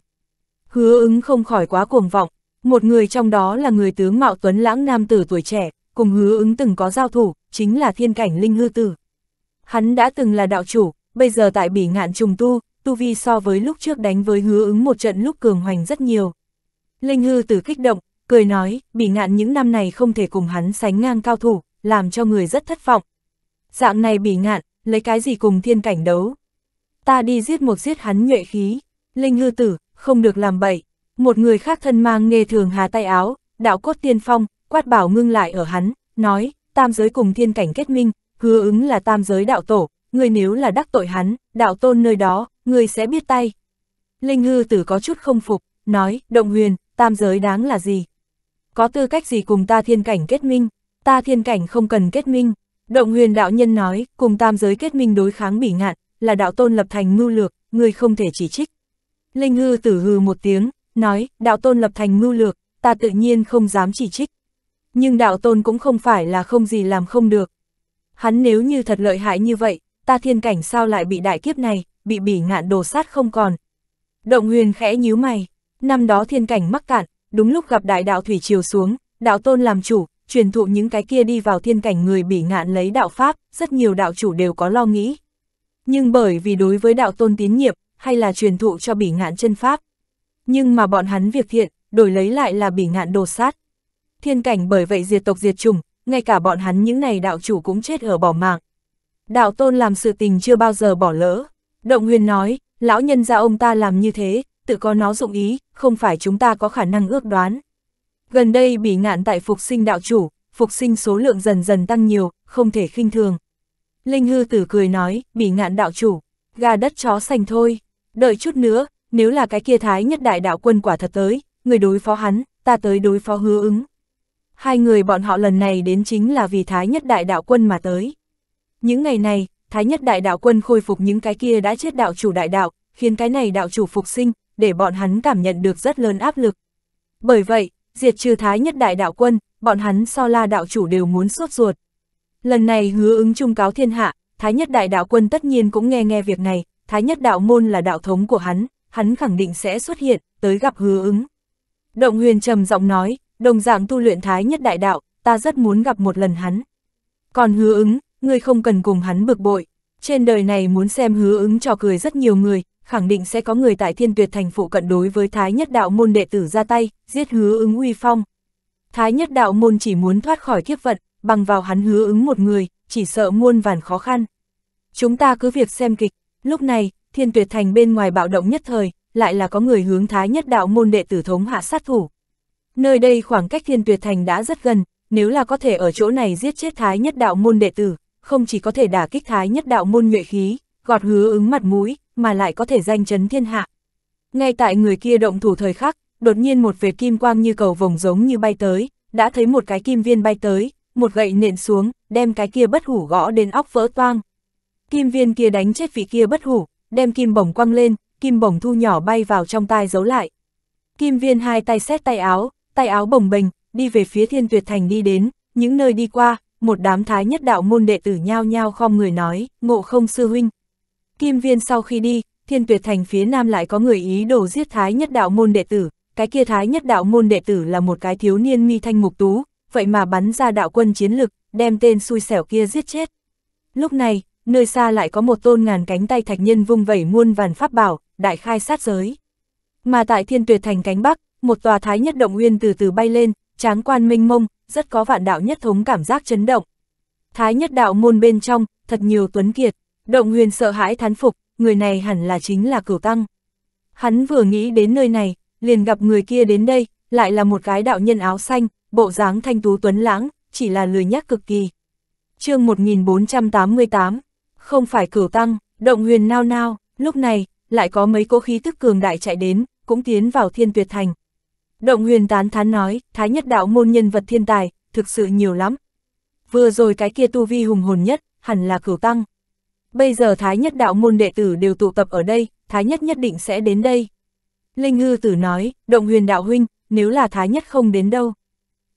Hứa ứng không khỏi quá cuồng vọng, một người trong đó là người tướng mạo tuấn lãng nam tử tuổi trẻ, cùng hứa ứng từng có giao thủ, chính là thiên cảnh linh hư tử. Hắn đã từng là đạo chủ, bây giờ tại bỉ ngạn trùng tu, tu vi so với lúc trước đánh với hứa ứng một trận lúc cường hoành rất nhiều. Linh hư tử kích động, cười nói, bỉ ngạn những năm này không thể cùng hắn sánh ngang cao thủ, làm cho người rất thất vọng. Dạng này bỉ ngạn, lấy cái gì cùng thiên cảnh đấu. Ta đi giết một giết hắn nhuệ khí, linh hư tử, không được làm bậy. Một người khác thân mang nghề thường hà tay áo, đạo cốt tiên phong, quát bảo ngưng lại ở hắn, nói, tam giới cùng thiên cảnh kết minh, hứa ứng là tam giới đạo tổ, người nếu là đắc tội hắn, đạo tôn nơi đó, người sẽ biết tay. Linh hư tử có chút không phục, nói, động huyền, tam giới đáng là gì? Có tư cách gì cùng ta thiên cảnh kết minh? Ta thiên cảnh không cần kết minh. Động huyền đạo nhân nói, cùng tam giới kết minh đối kháng bỉ ngạn, là đạo tôn lập thành mưu lược, người không thể chỉ trích. Linh hư tử hư một tiếng, nói, đạo tôn lập thành mưu lược, ta tự nhiên không dám chỉ trích. Nhưng đạo tôn cũng không phải là không gì làm không được. Hắn nếu như thật lợi hại như vậy, ta thiên cảnh sao lại bị đại kiếp này, bị bỉ ngạn đồ sát không còn. Động huyền khẽ nhíu mày, năm đó thiên cảnh mắc cạn, đúng lúc gặp đại đạo thủy chiều xuống, đạo tôn làm chủ, truyền thụ những cái kia đi vào thiên cảnh người bỉ ngạn lấy đạo pháp, rất nhiều đạo chủ đều có lo nghĩ. Nhưng bởi vì đối với đạo tôn tín nhiệm, hay là truyền thụ cho bỉ ngạn chân pháp. Nhưng mà bọn hắn việc thiện, đổi lấy lại là bỉ ngạn đồ sát. Thiên cảnh bởi vậy diệt tộc diệt chủng, ngay cả bọn hắn những này đạo chủ cũng chết ở bỏ mạng đạo tôn làm sự tình chưa bao giờ bỏ lỡ. Động huyền nói, lão nhân gia ông ta làm như thế, tự có nó dụng ý, không phải chúng ta có khả năng ước đoán. Gần đây bị ngạn tại phục sinh đạo chủ, phục sinh số lượng dần dần tăng nhiều, không thể khinh thường. Linh hư tử cười nói, bị ngạn đạo chủ, gà đất chó xanh thôi, đợi chút nữa, nếu là cái kia thái nhất đại đạo quân quả thật tới, người đối phó hắn, ta tới đối phó hứa ứng. Hai người bọn họ lần này đến chính là vì thái nhất đại đạo quân mà tới. Những ngày này, Thái nhất đại đạo quân khôi phục những cái kia đã chết đạo chủ đại đạo, khiến cái này đạo chủ phục sinh, để bọn hắn cảm nhận được rất lớn áp lực. Bởi vậy, diệt trừ Thái nhất đại đạo quân, bọn hắn so la đạo chủ đều muốn sốt ruột. Lần này hứa ứng trung cáo thiên hạ, Thái nhất đại đạo quân tất nhiên cũng nghe nghe việc này, Thái nhất đạo môn là đạo thống của hắn, hắn khẳng định sẽ xuất hiện, tới gặp hứa ứng. Động huyền trầm giọng nói, đồng dạng tu luyện Thái nhất đại đạo, ta rất muốn gặp một lần hắn. Còn hứa ứng, ngươi không cần cùng hắn bực bội. Trên đời này muốn xem hứa ứng trò cười rất nhiều người, khẳng định sẽ có người tại thiên tuyệt thành phụ cận đối với thái nhất đạo môn đệ tử ra tay, giết hứa ứng uy phong. Thái nhất đạo môn chỉ muốn thoát khỏi kiếp vận, bằng vào hắn hứa ứng một người, chỉ sợ muôn vàn khó khăn. Chúng ta cứ việc xem kịch, lúc này, thiên tuyệt thành bên ngoài bạo động nhất thời, lại là có người hướng thái nhất đạo môn đệ tử thống hạ sát thủ. Nơi đây khoảng cách thiên tuyệt thành đã rất gần, nếu là có thể ở chỗ này giết chết thái nhất đạo môn đệ tử, không chỉ có thể đả kích thái nhất đạo môn nhuệ khí, gọt hứa ứng mặt mũi, mà lại có thể danh chấn thiên hạ. Ngay tại người kia động thủ thời khắc, đột nhiên một vệt kim quang như cầu vồng giống như bay tới, đã thấy một cái kim viên bay tới, một gậy nện xuống, đem cái kia bất hủ gõ đến óc vỡ toang. Kim viên kia đánh chết vị kia bất hủ, đem kim bổng quăng lên, kim bổng thu nhỏ bay vào trong tai giấu lại. Kim viên hai tay xét tay áo, tay áo bồng bềnh, đi về phía thiên tuyệt thành đi đến, những nơi đi qua, một đám thái nhất đạo môn đệ tử nhao nhao khom người nói, ngộ không sư huynh. Kim viên sau khi đi, thiên tuyệt thành phía nam lại có người ý đồ giết thái nhất đạo môn đệ tử, cái kia thái nhất đạo môn đệ tử là một cái thiếu niên mi thanh mục tú, vậy mà bắn ra đạo quân chiến lực, đem tên xui xẻo kia giết chết. Lúc này, nơi xa lại có một tôn ngàn cánh tay thạch nhân vung vẩy muôn vàn pháp bảo, đại khai sát giới. Mà tại thiên tuyệt thành cánh bắc, một tòa thái nhất động nguyên từ từ bay lên, tráng quan minh mông, rất có vạn đạo nhất thống cảm giác chấn động. Thái nhất đạo môn bên trong, thật nhiều tuấn kiệt, động huyền sợ hãi thán phục, người này hẳn là chính là cửu tăng. Hắn vừa nghĩ đến nơi này, liền gặp người kia đến đây, lại là một cái đạo nhân áo xanh, bộ dáng thanh tú tuấn lãng, chỉ là lười nhắc cực kỳ. chương 1488, không phải cửu tăng, động huyền nao nao, lúc này, lại có mấy cỗ khí tức cường đại chạy đến, cũng tiến vào thiên tuyệt thành, Động huyền tán thán nói, thái nhất đạo môn nhân vật thiên tài, thực sự nhiều lắm. Vừa rồi cái kia tu vi hùng hồn nhất, hẳn là cửu tăng. Bây giờ thái nhất đạo môn đệ tử đều tụ tập ở đây, thái nhất nhất định sẽ đến đây. Linh hư tử nói, động huyền đạo huynh, nếu là thái nhất không đến đâu.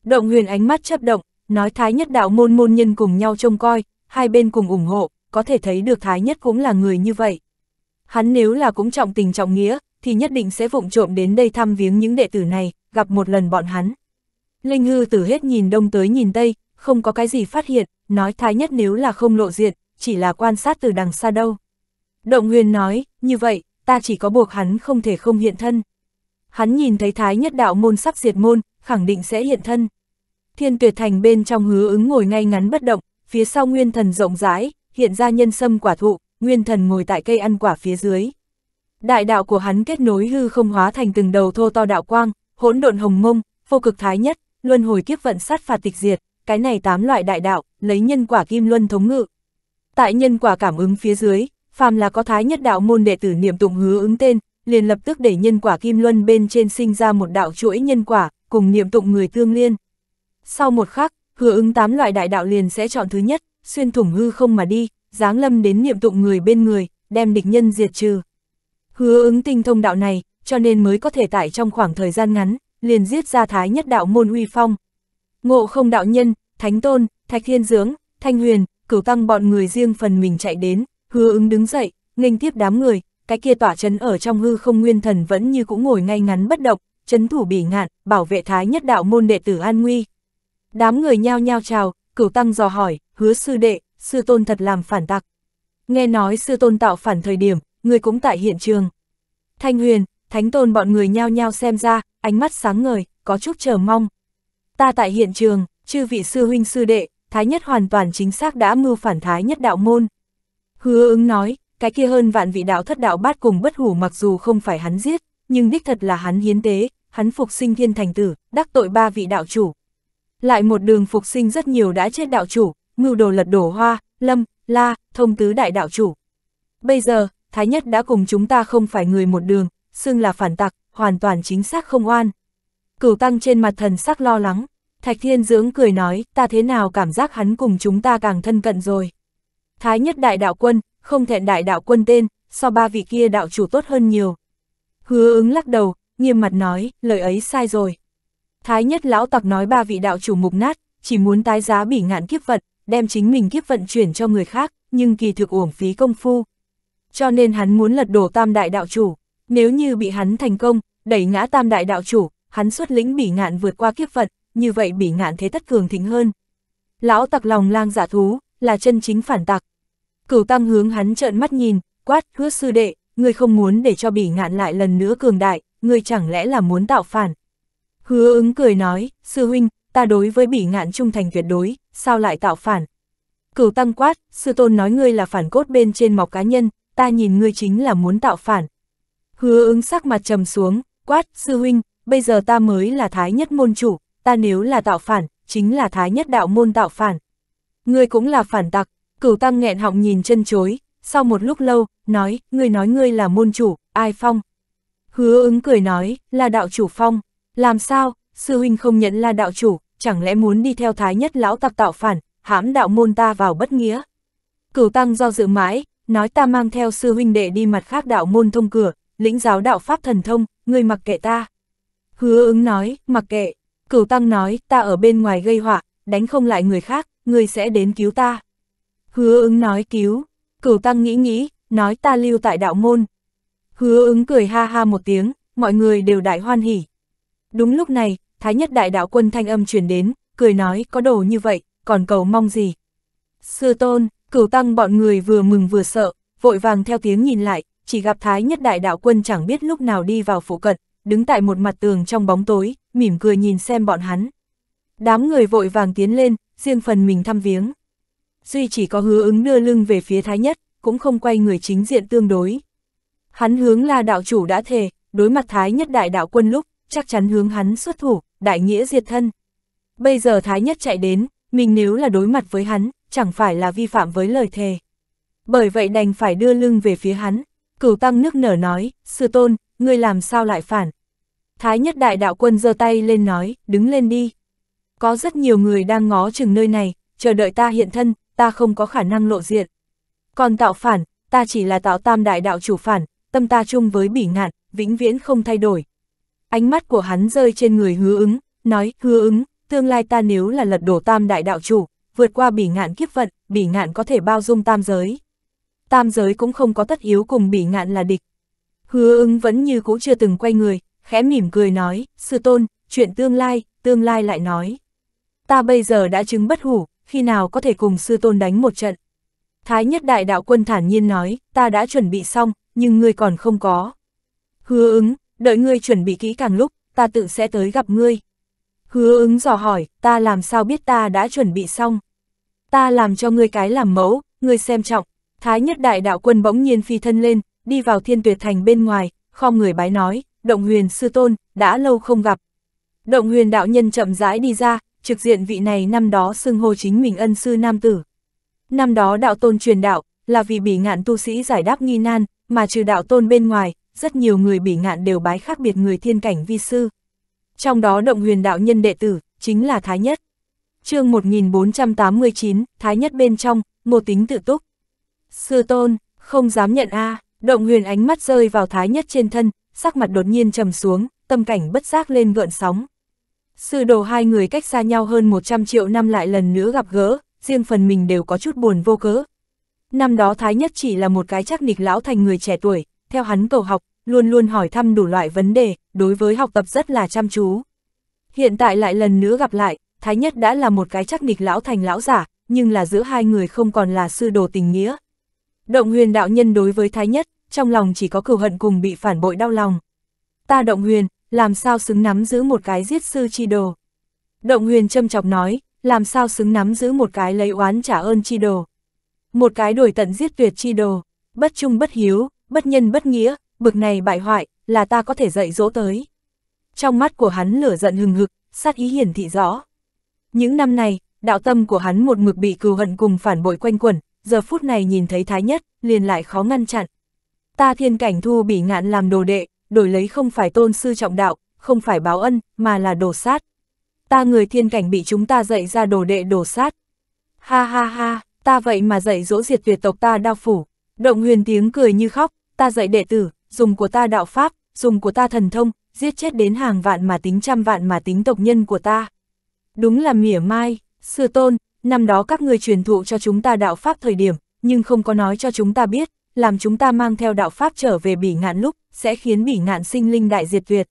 Động huyền ánh mắt chấp động, nói thái nhất đạo môn môn nhân cùng nhau trông coi, hai bên cùng ủng hộ, có thể thấy được thái nhất cũng là người như vậy. Hắn nếu là cũng trọng tình trọng nghĩa, thì nhất định sẽ vụng trộm đến đây thăm viếng những đệ tử này, gặp một lần bọn hắn. Linh hư tử hết nhìn đông tới nhìn tây, không có cái gì phát hiện, nói thái nhất nếu là không lộ diện, chỉ là quan sát từ đằng xa đâu. Động huyền nói, như vậy, ta chỉ có buộc hắn không thể không hiện thân. Hắn nhìn thấy thái nhất đạo môn sắp diệt môn, khẳng định sẽ hiện thân. Thiên tuyệt thành bên trong hứa ứng ngồi ngay ngắn bất động, phía sau nguyên thần rộng rãi, hiện ra nhân sâm quả thụ, nguyên thần ngồi tại cây ăn quả phía dưới. Đại đạo của hắn kết nối hư không hóa thành từng đầu thô to đạo quang, hỗn độn hồng mông, vô cực thái nhất, luân hồi kiếp vận sát phạt tịch diệt, cái này tám loại đại đạo, lấy nhân quả kim luân thống ngự. Tại nhân quả cảm ứng phía dưới, phàm là có thái nhất đạo môn đệ tử niệm tụng hứa ứng tên, liền lập tức để nhân quả kim luân bên trên sinh ra một đạo chuỗi nhân quả, cùng niệm tụng người tương liên. Sau một khắc, hứa ứng tám loại đại đạo liền sẽ chọn thứ nhất, xuyên thủng hư không mà đi, giáng lâm đến niệm tụng người bên người, đem địch nhân diệt trừ. Hứa ứng tinh thông đạo này, cho nên mới có thể tại trong khoảng thời gian ngắn, liền giết ra thái nhất đạo môn uy phong. Ngộ không đạo nhân, Thánh Tôn, Thạch Thiên Dưỡng, Thanh Huyền, cửu tăng bọn người riêng phần mình chạy đến, hứa ứng đứng dậy, nghênh tiếp đám người, cái kia tỏa chấn ở trong hư không nguyên thần vẫn như cũng ngồi ngay ngắn bất động, chấn thủ bỉ ngạn, bảo vệ thái nhất đạo môn đệ tử an nguy. Đám người nhao nhao chào, cửu tăng dò hỏi, hứa sư đệ, sư tôn thật làm phản tặc. Nghe nói sư tôn tạo phản thời điểm, người cũng tại hiện trường. Thanh Huyền, Thánh Tôn bọn người nhao nhao xem ra, ánh mắt sáng ngời, có chút chờ mong. Ta tại hiện trường, chư vị sư huynh sư đệ, Thái Nhất hoàn toàn chính xác đã mưu phản Thái Nhất đạo môn. Hứa ứng nói, cái kia hơn vạn vị đạo thất đạo bát cùng bất hủ mặc dù không phải hắn giết, nhưng đích thật là hắn hiến tế, hắn phục sinh thiên thành tử, đắc tội ba vị đạo chủ. Lại một đường phục sinh rất nhiều đã chết đạo chủ, mưu đồ lật đổ hoa, lâm, la, thông tứ đại đạo chủ. Bây giờ, Thái Nhất đã cùng chúng ta không phải người một đường, xưng là phản tặc, hoàn toàn chính xác không oan. Cửu Tăng trên mặt thần sắc lo lắng, Thạch Thiên Dưỡng cười nói, ta thế nào cảm giác hắn cùng chúng ta càng thân cận rồi. Thái Nhất đại đạo quân, không thẹn đại đạo quân tên, so ba vị kia đạo chủ tốt hơn nhiều. Hứa ứng lắc đầu, nghiêm mặt nói, lời ấy sai rồi. Thái Nhất lão tặc nói ba vị đạo chủ mục nát, chỉ muốn tái giá bỉ ngạn kiếp vận, đem chính mình kiếp vận chuyển cho người khác, nhưng kỳ thực uổng phí công phu, cho nên hắn muốn lật đổ tam đại đạo chủ. Nếu như bị hắn thành công, đẩy ngã tam đại đạo chủ, hắn xuất lĩnh bỉ ngạn vượt qua kiếp phận. như vậy bỉ ngạn thế tất cường thịnh hơn. Lão tặc lòng lang giả thú, là chân chính phản tặc. Cửu tăng hướng hắn trợn mắt nhìn, quát, hứa sư đệ, ngươi không muốn để cho bỉ ngạn lại lần nữa cường đại, ngươi chẳng lẽ là muốn tạo phản. Hứa ứng cười nói, sư huynh, ta đối với bỉ ngạn trung thành tuyệt đối, sao lại tạo phản. Cửu tăng quát, sư tôn nói ngươi là phản cốt bên trên mọc cá nhân, ta nhìn ngươi chính là muốn tạo phản. Hứa ứng sắc mặt trầm xuống, quát, sư huynh, bây giờ ta mới là thái nhất môn chủ, ta nếu là tạo phản, chính là thái nhất đạo môn tạo phản. Ngươi cũng là phản tặc, cửu tăng nghẹn họng nhìn chân chối, sau một lúc lâu, nói, ngươi nói ngươi là môn chủ, ai phong. Hứa ứng cười nói, là đạo chủ phong, làm sao, sư huynh không nhận là đạo chủ, chẳng lẽ muốn đi theo thái nhất lão tặc tạo phản, hãm đạo môn ta vào bất nghĩa. Cửu tăng do dự mãi, nói ta mang theo sư huynh đệ đi mặt khác đạo môn thông cửa, lĩnh giáo đạo pháp thần thông, người mặc kệ ta. Hứa ứng nói, mặc kệ. Cửu Tăng nói, ta ở bên ngoài gây họa, đánh không lại người khác, người sẽ đến cứu ta. Hứa ứng nói cứu. Cửu Tăng nghĩ nghĩ, nói ta lưu tại đạo môn. Hứa ứng cười ha ha một tiếng, mọi người đều đại hoan hỉ. Đúng lúc này, Thái nhất đại đạo quân thanh âm truyền đến, cười nói có đồ như vậy, còn cầu mong gì. Sư tôn, Cửu tăng bọn người vừa mừng vừa sợ, vội vàng theo tiếng nhìn lại, chỉ gặp Thái nhất đại đạo quân chẳng biết lúc nào đi vào phủ cận, đứng tại một mặt tường trong bóng tối, mỉm cười nhìn xem bọn hắn. Đám người vội vàng tiến lên, riêng phần mình thăm viếng. Duy chỉ có hứa ứng đưa lưng về phía Thái nhất, cũng không quay người chính diện tương đối. Hắn hướng là đạo chủ đã thề, đối mặt Thái nhất đại đạo quân lúc, chắc chắn hướng hắn xuất thủ, đại nghĩa diệt thân. Bây giờ Thái nhất chạy đến, mình nếu là đối mặt với hắn, chẳng phải là vi phạm với lời thề. Bởi vậy đành phải đưa lưng về phía hắn, cửu tăng nước nở nói, sư tôn, ngươi làm sao lại phản. Thái nhất đại đạo quân giơ tay lên nói, đứng lên đi. Có rất nhiều người đang ngó chừng nơi này, chờ đợi ta hiện thân, ta không có khả năng lộ diện. Còn tạo phản, ta chỉ là tạo tam đại đạo chủ phản, tâm ta chung với bỉ ngạn, vĩnh viễn không thay đổi. Ánh mắt của hắn rơi trên người hứa ứng, nói, hứa ứng, tương lai ta nếu là lật đổ tam đại đạo chủ, vượt qua bỉ ngạn kiếp vận, bỉ ngạn có thể bao dung tam giới. Tam giới cũng không có tất yếu cùng bỉ ngạn là địch. Hứa ứng vẫn như cũ chưa từng quay người, khẽ mỉm cười nói, sư tôn, chuyện tương lai, tương lai lại nói. Ta bây giờ đã chứng bất hủ, khi nào có thể cùng sư tôn đánh một trận. Thái nhất đại đạo quân thản nhiên nói, ta đã chuẩn bị xong, nhưng ngươi còn không có. Hứa ứng, đợi ngươi chuẩn bị kỹ càng lúc, ta tự sẽ tới gặp ngươi. Hứa ứng dò hỏi, ta làm sao biết ta đã chuẩn bị xong ta làm cho ngươi cái làm mẫu, ngươi xem trọng. Thái nhất đại đạo quân bỗng nhiên phi thân lên, đi vào thiên tuyệt thành bên ngoài, khom người bái nói, động huyền sư tôn, đã lâu không gặp. Động huyền đạo nhân chậm rãi đi ra, trực diện vị này năm đó xưng hô chính mình ân sư nam tử. Năm đó đạo tôn truyền đạo, là vì bỉ ngạn tu sĩ giải đáp nghi nan, mà trừ đạo tôn bên ngoài, rất nhiều người bỉ ngạn đều bái khác biệt người thiên cảnh vi sư. Trong đó động huyền đạo nhân đệ tử, chính là Thái Nhất chương 1489, Thái Nhất bên trong, một tính tự túc. Sư tôn, không dám nhận a à, động huyền ánh mắt rơi vào Thái Nhất trên thân, sắc mặt đột nhiên trầm xuống, tâm cảnh bất giác lên gợn sóng. Sư đồ hai người cách xa nhau hơn 100 triệu năm lại lần nữa gặp gỡ, riêng phần mình đều có chút buồn vô cớ. Năm đó Thái Nhất chỉ là một cái chắc nịch lão thành người trẻ tuổi, theo hắn cầu học, luôn luôn hỏi thăm đủ loại vấn đề, đối với học tập rất là chăm chú. Hiện tại lại lần nữa gặp lại, Thái Nhất đã là một cái chắc nịch lão thành lão giả, nhưng là giữa hai người không còn là sư đồ tình nghĩa. Động huyền đạo nhân đối với Thái Nhất, trong lòng chỉ có cửu hận cùng bị phản bội đau lòng. Ta động huyền, làm sao xứng nắm giữ một cái giết sư chi đồ. Động huyền châm chọc nói, làm sao xứng nắm giữ một cái lấy oán trả ơn chi đồ. Một cái đổi tận giết tuyệt chi đồ, bất trung bất hiếu, bất nhân bất nghĩa, bực này bại hoại, là ta có thể dạy dỗ tới. Trong mắt của hắn lửa giận hừng hực, sát ý hiển thị rõ. Những năm này, đạo tâm của hắn một mực bị cừu hận cùng phản bội quanh quẩn, giờ phút này nhìn thấy Thái Nhất, liền lại khó ngăn chặn. Ta thiên cảnh thu bị ngạn làm đồ đệ, đổi lấy không phải tôn sư trọng đạo, không phải báo ân, mà là đổ sát. Ta người thiên cảnh bị chúng ta dạy ra đồ đệ đổ sát. Ha ha ha, ta vậy mà dạy dỗ diệt tuyệt tộc ta đao phủ. Động huyền tiếng cười như khóc, ta dạy đệ tử, dùng của ta đạo pháp, dùng của ta thần thông, giết chết đến hàng vạn mà tính trăm vạn mà tính tộc nhân của ta đúng là mỉa mai, sư tôn, năm đó các người truyền thụ cho chúng ta đạo Pháp thời điểm, nhưng không có nói cho chúng ta biết, làm chúng ta mang theo đạo Pháp trở về bỉ ngạn lúc, sẽ khiến bỉ ngạn sinh linh đại diệt tuyệt.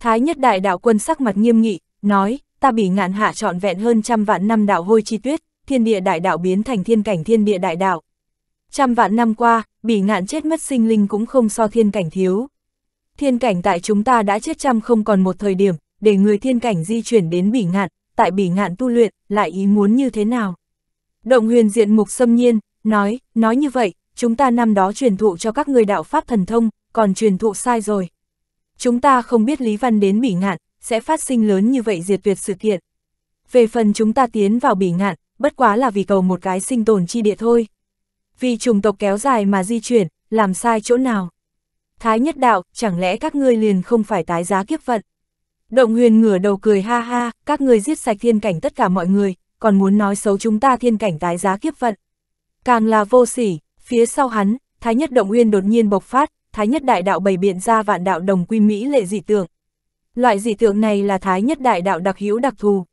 Thái nhất đại đạo quân sắc mặt nghiêm nghị, nói, ta bỉ ngạn hạ trọn vẹn hơn trăm vạn năm đạo hôi chi tuyết, thiên địa đại đạo biến thành thiên cảnh thiên địa đại đạo. Trăm vạn năm qua, bỉ ngạn chết mất sinh linh cũng không so thiên cảnh thiếu. Thiên cảnh tại chúng ta đã chết trăm không còn một thời điểm, để người thiên cảnh di chuyển đến bỉ ngạn, tại bỉ ngạn tu luyện, lại ý muốn như thế nào. Động huyền diện mục xâm nhiên, nói, nói như vậy, chúng ta năm đó truyền thụ cho các người đạo Pháp thần thông, còn truyền thụ sai rồi. Chúng ta không biết Lý Văn đến bỉ ngạn, sẽ phát sinh lớn như vậy diệt tuyệt sự kiện. Về phần chúng ta tiến vào bỉ ngạn, bất quá là vì cầu một cái sinh tồn chi địa thôi. Vì trùng tộc kéo dài mà di chuyển, làm sai chỗ nào. Thái nhất đạo, chẳng lẽ các ngươi liền không phải tái giá kiếp vận. Động huyền ngửa đầu cười ha ha, các người giết sạch thiên cảnh tất cả mọi người, còn muốn nói xấu chúng ta thiên cảnh tái giá kiếp vận. Càng là vô sỉ, phía sau hắn, Thái nhất động Huyền đột nhiên bộc phát, Thái nhất đại đạo bày biện ra vạn đạo đồng quy Mỹ lệ dị tượng. Loại dị tượng này là Thái nhất đại đạo đặc hữu đặc thù.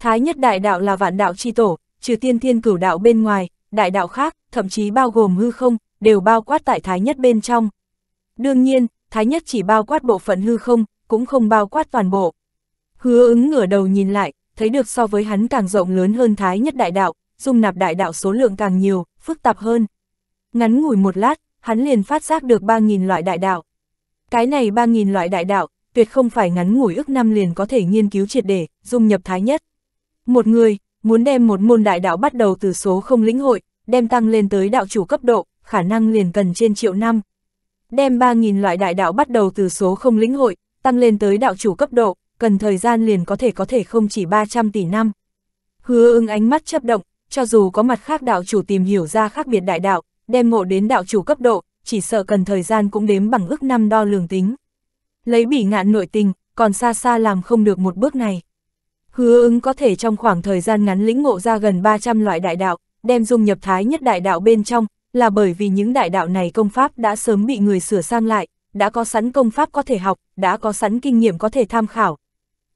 Thái nhất đại đạo là vạn đạo chi tổ, trừ tiên thiên cửu đạo bên ngoài, đại đạo khác, thậm chí bao gồm hư không, đều bao quát tại Thái nhất bên trong. Đương nhiên, Thái nhất chỉ bao quát bộ phận hư không, cũng không bao quát toàn bộ. Hứa ứng ngửa đầu nhìn lại, thấy được so với hắn càng rộng lớn hơn thái nhất đại đạo, dung nạp đại đạo số lượng càng nhiều, phức tạp hơn. Ngắn ngủi một lát, hắn liền phát giác được 3.000 loại đại đạo. Cái này 3.000 loại đại đạo, tuyệt không phải ngắn ngủi ước năm liền có thể nghiên cứu triệt để, dung nhập thái nhất. Một người, muốn đem một môn đại đạo bắt đầu từ số không lĩnh hội, đem tăng lên tới đạo chủ cấp độ, khả năng liền cần trên triệu năm. Đem 3.000 loại đại đạo bắt đầu từ số không lĩnh hội, tăng lên tới đạo chủ cấp độ, cần thời gian liền có thể có thể không chỉ 300 tỷ năm. Hứa ưng ánh mắt chấp động, cho dù có mặt khác đạo chủ tìm hiểu ra khác biệt đại đạo, đem ngộ đến đạo chủ cấp độ, chỉ sợ cần thời gian cũng đếm bằng ước năm đo lường tính. Lấy bỉ ngạn nội tình, còn xa xa làm không được một bước này. Hứa ứng có thể trong khoảng thời gian ngắn lĩnh ngộ ra gần 300 loại đại đạo, đem dung nhập thái nhất đại đạo bên trong, là bởi vì những đại đạo này công pháp đã sớm bị người sửa sang lại, đã có sẵn công pháp có thể học, đã có sẵn kinh nghiệm có thể tham khảo.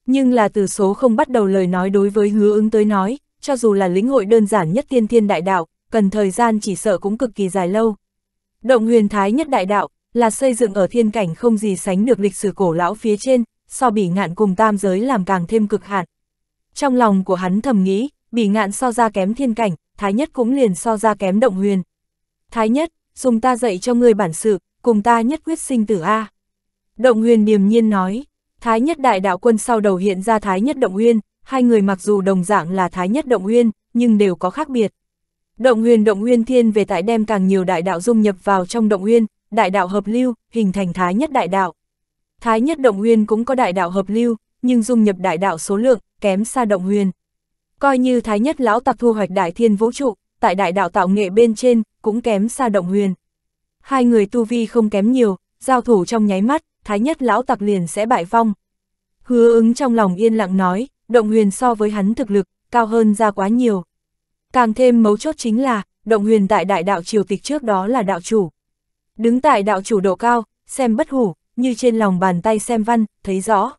Nhưng là từ số không bắt đầu lời nói đối với hứa ứng tới nói, cho dù là lĩnh hội đơn giản nhất tiên thiên đại đạo, cần thời gian chỉ sợ cũng cực kỳ dài lâu. Động huyền thái nhất đại đạo, là xây dựng ở thiên cảnh không gì sánh được lịch sử cổ lão phía trên, so bỉ ngạn cùng tam giới làm càng thêm cực hạn. Trong lòng của hắn thầm nghĩ, bỉ ngạn so ra kém thiên cảnh, thái nhất cũng liền so ra kém động huyền. Thái nhất, dùng ta dạy cho ngươi bản sự, cùng ta nhất quyết sinh tử A. Động huyền điềm nhiên nói, Thái nhất đại đạo quân sau đầu hiện ra Thái nhất động huyền hai người mặc dù đồng dạng là Thái nhất động huyền nhưng đều có khác biệt. Động huyền động huyền thiên về tại đem càng nhiều đại đạo dung nhập vào trong động huyền đại đạo hợp lưu, hình thành Thái nhất đại đạo. Thái nhất động huyền cũng có đại đạo hợp lưu, nhưng dung nhập đại đạo số lượng, kém xa động huyền. Coi như Thái nhất lão tặc thu hoạch đại thiên vũ trụ, tại đại đạo tạo nghệ bên trên, cũng kém xa động huyền hai người tu vi không kém nhiều, giao thủ trong nháy mắt, thái nhất lão tặc liền sẽ bại vong. Hứa ứng trong lòng yên lặng nói, động huyền so với hắn thực lực, cao hơn ra quá nhiều. Càng thêm mấu chốt chính là, động huyền tại đại đạo triều tịch trước đó là đạo chủ. Đứng tại đạo chủ độ cao, xem bất hủ, như trên lòng bàn tay xem văn, thấy rõ.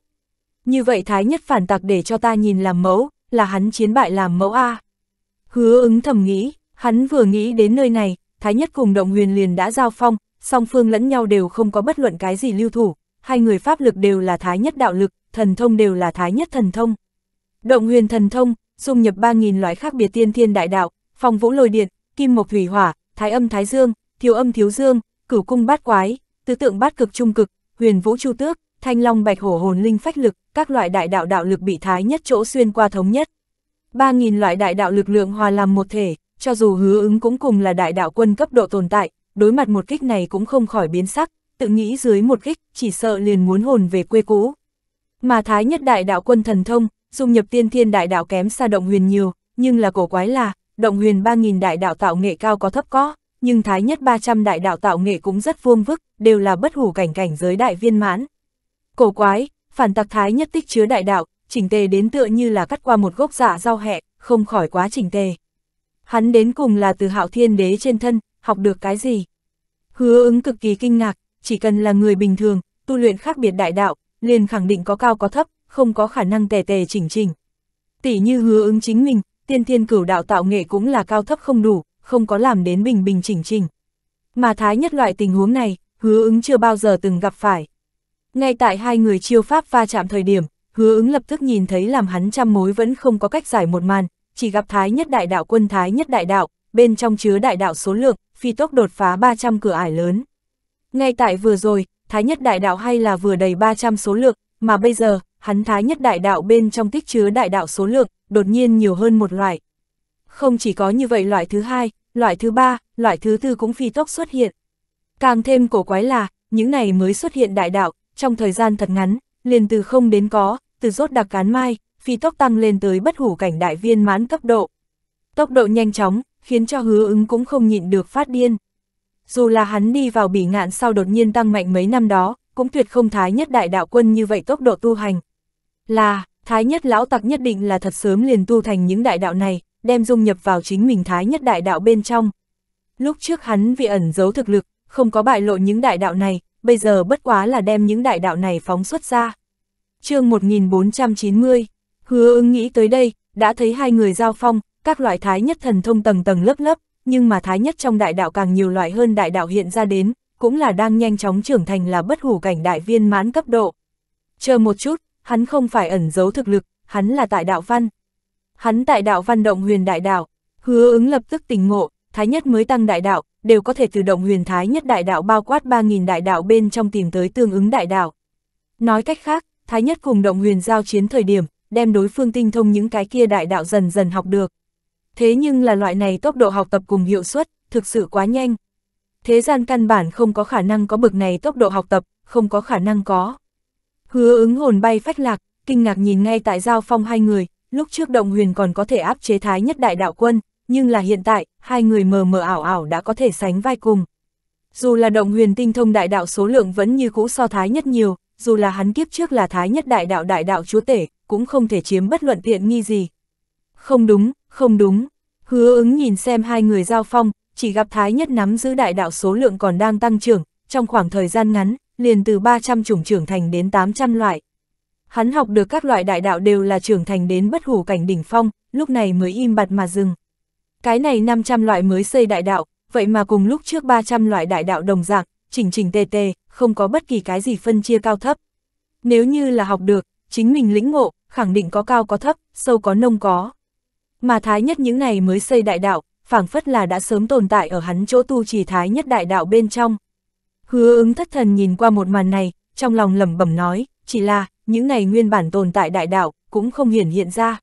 Như vậy thái nhất phản tặc để cho ta nhìn làm mẫu, là hắn chiến bại làm mẫu A. Hứa ứng thầm nghĩ, hắn vừa nghĩ đến nơi này, Thái Nhất cùng Động Huyền liền đã giao phong, song phương lẫn nhau đều không có bất luận cái gì lưu thủ, hai người pháp lực đều là Thái Nhất đạo lực, thần thông đều là Thái Nhất thần thông. Động Huyền thần thông, dung nhập 3000 loại khác biệt tiên thiên đại đạo, phong vũ lôi điện, kim mộc thủy hỏa, thái âm thái dương, thiếu âm thiếu dương, cửu cung bát quái, tứ tượng bát cực trung cực, huyền vũ chu tước, thanh long bạch hổ hồn linh phách lực, các loại đại đạo đạo lực bị thái nhất chỗ xuyên qua thống nhất. 3000 loại đại đạo lực lượng hòa làm một thể, cho dù hứa ứng cũng cùng là đại đạo quân cấp độ tồn tại, đối mặt một kích này cũng không khỏi biến sắc, tự nghĩ dưới một kích, chỉ sợ liền muốn hồn về quê cũ. Mà thái nhất đại đạo quân thần thông, dung nhập tiên thiên đại đạo kém xa động huyền nhiều, nhưng là cổ quái là, động huyền 3.000 đại đạo tạo nghệ cao có thấp có, nhưng thái nhất 300 đại đạo tạo nghệ cũng rất vuông vức, đều là bất hủ cảnh cảnh giới đại viên mãn. Cổ quái, phản tặc thái nhất tích chứa đại đạo, chỉnh tề đến tựa như là cắt qua một gốc giả dạ rau hẹ, không khỏi quá chỉnh tề. Hắn đến cùng là từ hạo thiên đế trên thân, học được cái gì? Hứa ứng cực kỳ kinh ngạc, chỉ cần là người bình thường, tu luyện khác biệt đại đạo, liền khẳng định có cao có thấp, không có khả năng tề tề chỉnh chỉnh. Tỷ như hứa ứng chính mình, tiên thiên cửu đạo tạo nghệ cũng là cao thấp không đủ, không có làm đến bình bình chỉnh chỉnh. Mà thái nhất loại tình huống này, hứa ứng chưa bao giờ từng gặp phải. Ngay tại hai người chiêu pháp va chạm thời điểm, hứa ứng lập tức nhìn thấy làm hắn trăm mối vẫn không có cách giải một màn, chỉ gặp Thái nhất đại đạo quân Thái nhất đại đạo, bên trong chứa đại đạo số lượng, phi tốc đột phá 300 cửa ải lớn. Ngay tại vừa rồi, Thái nhất đại đạo hay là vừa đầy 300 số lượng, mà bây giờ, hắn Thái nhất đại đạo bên trong tích chứa đại đạo số lượng, đột nhiên nhiều hơn một loại. Không chỉ có như vậy loại thứ hai, loại thứ ba, loại thứ tư cũng phi tốc xuất hiện. Càng thêm cổ quái là, những này mới xuất hiện đại đạo, trong thời gian thật ngắn, liền từ không đến có, từ rốt đặc cán mai, phi tốc tăng lên tới bất hủ cảnh đại viên mãn cấp độ. Tốc độ nhanh chóng, khiến cho hứa ứng cũng không nhịn được phát điên. Dù là hắn đi vào bỉ ngạn sau đột nhiên tăng mạnh mấy năm đó, cũng tuyệt không thái nhất đại đạo quân như vậy tốc độ tu hành. Là, thái nhất lão tặc nhất định là thật sớm liền tu thành những đại đạo này, đem dung nhập vào chính mình thái nhất đại đạo bên trong. Lúc trước hắn vì ẩn giấu thực lực, không có bại lộ những đại đạo này, bây giờ bất quá là đem những đại đạo này phóng xuất ra. chương 1490 Hứa ứng nghĩ tới đây, đã thấy hai người giao phong, các loại thái nhất thần thông tầng tầng lớp lớp, nhưng mà thái nhất trong đại đạo càng nhiều loại hơn đại đạo hiện ra đến, cũng là đang nhanh chóng trưởng thành là bất hủ cảnh đại viên mãn cấp độ. Chờ một chút, hắn không phải ẩn giấu thực lực, hắn là tại đạo văn. Hắn tại đạo văn động huyền đại đạo, hứa ứng lập tức tỉnh ngộ, thái nhất mới tăng đại đạo, đều có thể từ động huyền thái nhất đại đạo bao quát 3.000 đại đạo bên trong tìm tới tương ứng đại đạo. Nói cách khác, thái nhất cùng động huyền giao chiến thời điểm, đem đối phương tinh thông những cái kia đại đạo dần dần học được. Thế nhưng là loại này tốc độ học tập cùng hiệu suất, thực sự quá nhanh. Thế gian căn bản không có khả năng có bực này tốc độ học tập, không có khả năng có. Hứa ứng hồn bay phách lạc, kinh ngạc nhìn ngay tại giao phong hai người, lúc trước động huyền còn có thể áp chế thái nhất đại đạo quân, nhưng là hiện tại, hai người mờ mờ ảo ảo đã có thể sánh vai cùng. Dù là động huyền tinh thông đại đạo số lượng vẫn như cũ so thái nhất nhiều, dù là hắn kiếp trước là thái nhất đại đạo đại đạo chúa tể, cũng không thể chiếm bất luận tiện nghi gì. Không đúng, không đúng, hứa ứng nhìn xem hai người giao phong, chỉ gặp Thái Nhất nắm giữ đại đạo số lượng còn đang tăng trưởng, trong khoảng thời gian ngắn, liền từ 300 chủng trưởng thành đến 800 loại. Hắn học được các loại đại đạo đều là trưởng thành đến bất hủ cảnh đỉnh phong, lúc này mới im bặt mà dừng. Cái này 500 loại mới xây đại đạo, vậy mà cùng lúc trước 300 loại đại đạo đồng dạng, chỉnh chỉnh tề tề, không có bất kỳ cái gì phân chia cao thấp. Nếu như là học được, chính mình lĩnh ngộ, khẳng định có cao có thấp, sâu có nông có. Mà Thái Nhất những này mới xây đại đạo, phảng phất là đã sớm tồn tại ở hắn chỗ tu trì Thái Nhất đại đạo bên trong. Hứa ứng thất thần nhìn qua một màn này, trong lòng lẩm bẩm nói, chỉ là, những này nguyên bản tồn tại đại đạo, cũng không hiển hiện ra.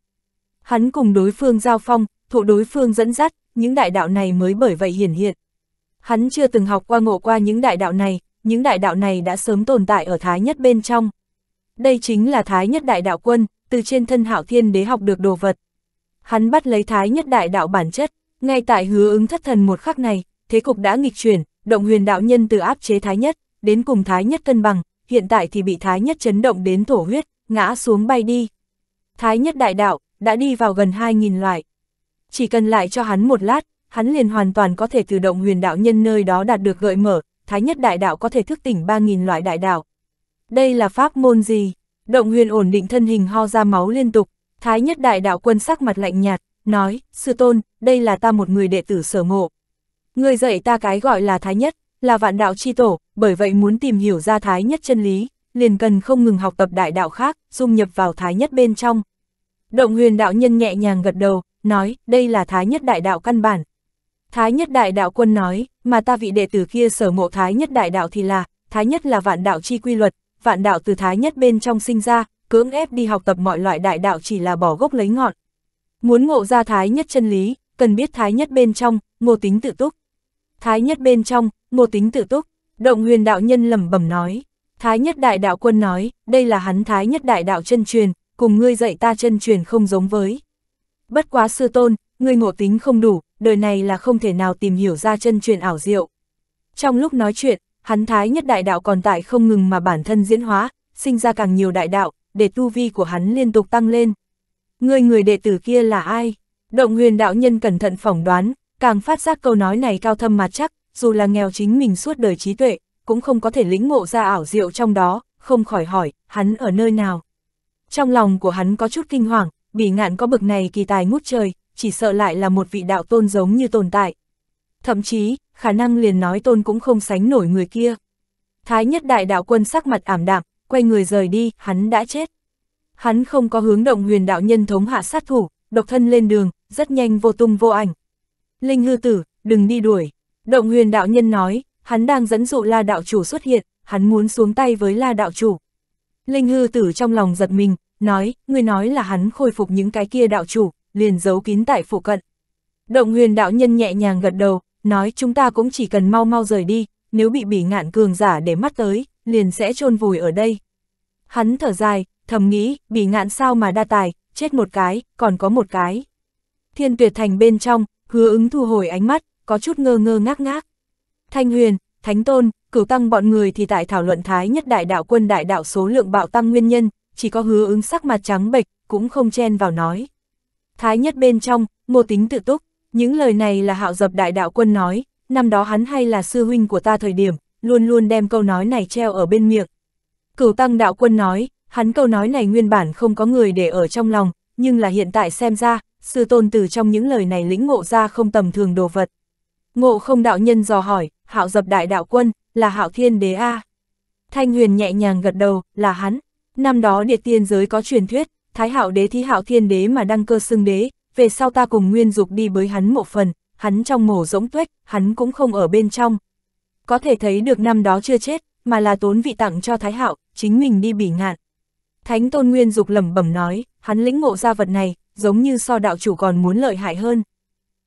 Hắn cùng đối phương giao phong, thụ đối phương dẫn dắt, những đại đạo này mới bởi vậy hiển hiện. Hắn chưa từng học qua ngộ qua những đại đạo này, những đại đạo này đã sớm tồn tại ở Thái Nhất bên trong. Đây chính là Thái Nhất Đại Đạo Quân, từ trên thân hạo thiên đế học được đồ vật. Hắn bắt lấy thái nhất đại đạo bản chất, ngay tại hứa ứng thất thần một khắc này, thế cục đã nghịch chuyển, động huyền đạo nhân từ áp chế thái nhất, đến cùng thái nhất cân bằng, hiện tại thì bị thái nhất chấn động đến thổ huyết, ngã xuống bay đi. Thái nhất đại đạo, đã đi vào gần 2.000 loại. Chỉ cần lại cho hắn một lát, hắn liền hoàn toàn có thể từ động huyền đạo nhân nơi đó đạt được gợi mở, thái nhất đại đạo có thể thức tỉnh 3.000 loại đại đạo. Đây là pháp môn gì? Động huyền ổn định thân hình ho ra máu liên tục, thái nhất đại đạo quân sắc mặt lạnh nhạt, nói, sư tôn, đây là ta một người đệ tử sở ngộ. Người dạy ta cái gọi là thái nhất, là vạn đạo chi tổ, bởi vậy muốn tìm hiểu ra thái nhất chân lý, liền cần không ngừng học tập đại đạo khác, dung nhập vào thái nhất bên trong. Động huyền đạo nhân nhẹ nhàng gật đầu, nói, đây là thái nhất đại đạo căn bản. Thái nhất đại đạo quân nói, mà ta vị đệ tử kia sở ngộ thái nhất đại đạo thì là, thái nhất là vạn đạo chi quy luật, vạn đạo từ thái nhất bên trong sinh ra, cưỡng ép đi học tập mọi loại đại đạo chỉ là bỏ gốc lấy ngọn. Muốn ngộ ra thái nhất chân lý, cần biết thái nhất bên trong, ngô tính tự túc. Thái nhất bên trong, ngô tính tự túc, động huyền đạo nhân lẩm bẩm nói. Thái nhất đại đạo quân nói, đây là hắn thái nhất đại đạo chân truyền, cùng ngươi dạy ta chân truyền không giống với. Bất quá sư tôn, ngươi ngộ tính không đủ, đời này là không thể nào tìm hiểu ra chân truyền ảo diệu. Trong lúc nói chuyện, hắn thái nhất đại đạo còn tại không ngừng mà bản thân diễn hóa, sinh ra càng nhiều đại đạo, để tu vi của hắn liên tục tăng lên. Người người đệ tử kia là ai? Động huyền đạo nhân cẩn thận phỏng đoán, càng phát giác câu nói này cao thâm mà chắc, dù là nghèo chính mình suốt đời trí tuệ, cũng không có thể lĩnh ngộ ra ảo diệu trong đó, không khỏi hỏi, hắn ở nơi nào? Trong lòng của hắn có chút kinh hoàng, bị ngạn có bực này kỳ tài ngút trời, chỉ sợ lại là một vị đạo tôn giống như tồn tại. Thậm chí, khả năng liền nói tôn cũng không sánh nổi người kia. Thái nhất đại đạo quân sắc mặt ảm đạm, quay người rời đi, hắn đã chết. Hắn không có hướng động huyền đạo nhân thống hạ sát thủ, độc thân lên đường, rất nhanh vô tung vô ảnh. Linh hư tử, đừng đi đuổi. Động huyền đạo nhân nói, hắn đang dẫn dụ la đạo chủ xuất hiện, hắn muốn xuống tay với la đạo chủ. Linh hư tử trong lòng giật mình, nói, người nói là hắn khôi phục những cái kia đạo chủ, liền giấu kín tại phủ cận. Động huyền đạo nhân nhẹ nhàng gật đầu, nói chúng ta cũng chỉ cần mau mau rời đi, nếu bị bỉ ngạn cường giả để mắt tới, liền sẽ chôn vùi ở đây. Hắn thở dài, thầm nghĩ, bỉ ngạn sao mà đa tài, chết một cái, còn có một cái. Thiên tuyệt thành bên trong, hứa ứng thu hồi ánh mắt, có chút ngơ ngơ ngác ngác. Thanh huyền, thánh tôn, cửu tăng bọn người thì tại thảo luận thái nhất đại đạo quân đại đạo số lượng bạo tăng nguyên nhân, chỉ có hứa ứng sắc mặt trắng bệch, cũng không chen vào nói. Thái nhất bên trong, ngô tính tự túc, những lời này là hạo dập đại đạo quân nói, năm đó hắn hay là sư huynh của ta thời điểm, luôn luôn đem câu nói này treo ở bên miệng. Cửu tăng đạo quân nói, hắn câu nói này nguyên bản không có người để ở trong lòng, nhưng là hiện tại xem ra, sư tôn từ trong những lời này lĩnh ngộ ra không tầm thường đồ vật. Ngộ không đạo nhân dò hỏi, hạo dập đại đạo quân, là hạo thiên đế A. À. Thanh huyền nhẹ nhàng gật đầu, là hắn. Năm đó địa tiên giới có truyền thuyết, thái hạo đế thi hạo thiên đế mà đăng cơ xưng đế, về sau ta cùng Nguyên Dục đi với hắn một phần, hắn trong mổ rỗng tuếch, hắn cũng không ở bên trong. Có thể thấy được năm đó chưa chết, mà là tốn vị tặng cho Thái Hạo, chính mình đi bỉ ngạn. Thánh Tôn Nguyên Dục lẩm bẩm nói, hắn lĩnh ngộ ra vật này, giống như so đạo chủ còn muốn lợi hại hơn.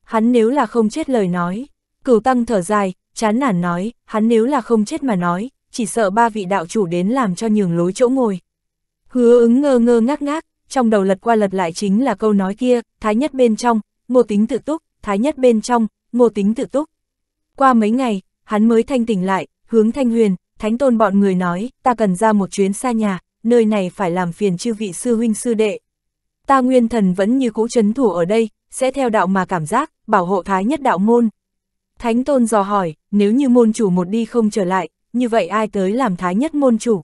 Hắn nếu là không chết lời nói, cửu tăng thở dài, chán nản nói, hắn nếu là không chết mà nói, chỉ sợ ba vị đạo chủ đến làm cho nhường lối chỗ ngồi. Hứa ứng ngơ ngơ ngác ngác, trong đầu lật qua lật lại chính là câu nói kia, thái nhất bên trong, ngô tính tự túc, thái nhất bên trong, ngô tính tự túc. Qua mấy ngày, hắn mới thanh tỉnh lại, hướng thanh huyền, thánh tôn bọn người nói, ta cần ra một chuyến xa nhà, nơi này phải làm phiền chư vị sư huynh sư đệ. Ta nguyên thần vẫn như cũ chấn thủ ở đây, sẽ theo đạo mà cảm giác, bảo hộ thái nhất đạo môn. Thánh tôn dò hỏi, nếu như môn chủ một đi không trở lại, như vậy ai tới làm thái nhất môn chủ?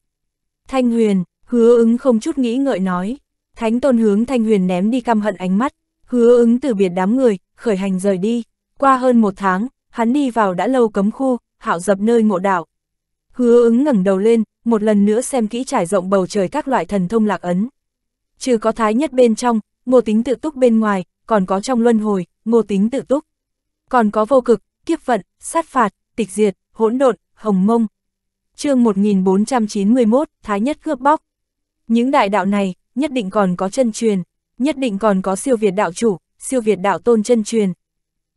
Thanh huyền, hứa ứng không chút nghĩ ngợi nói, Thánh tôn hướng Thanh Huyền ném đi căm hận ánh mắt, hứa ứng từ biệt đám người, khởi hành rời đi. Qua hơn một tháng, hắn đi vào đã lâu cấm khu, hạo dập nơi ngộ đạo. Hứa ứng ngẩng đầu lên, một lần nữa xem kỹ trải rộng bầu trời các loại thần thông lạc ấn. Trừ có thái nhất bên trong, ngô tính tự túc bên ngoài, còn có trong luân hồi, ngô tính tự túc. Còn có vô cực, kiếp vận, sát phạt, tịch diệt, hỗn độn, hồng mông. chương 1491, thái nhất cướp bóc. Những đại đạo này, nhất định còn có chân truyền, nhất định còn có siêu Việt đạo chủ, siêu Việt đạo tôn chân truyền.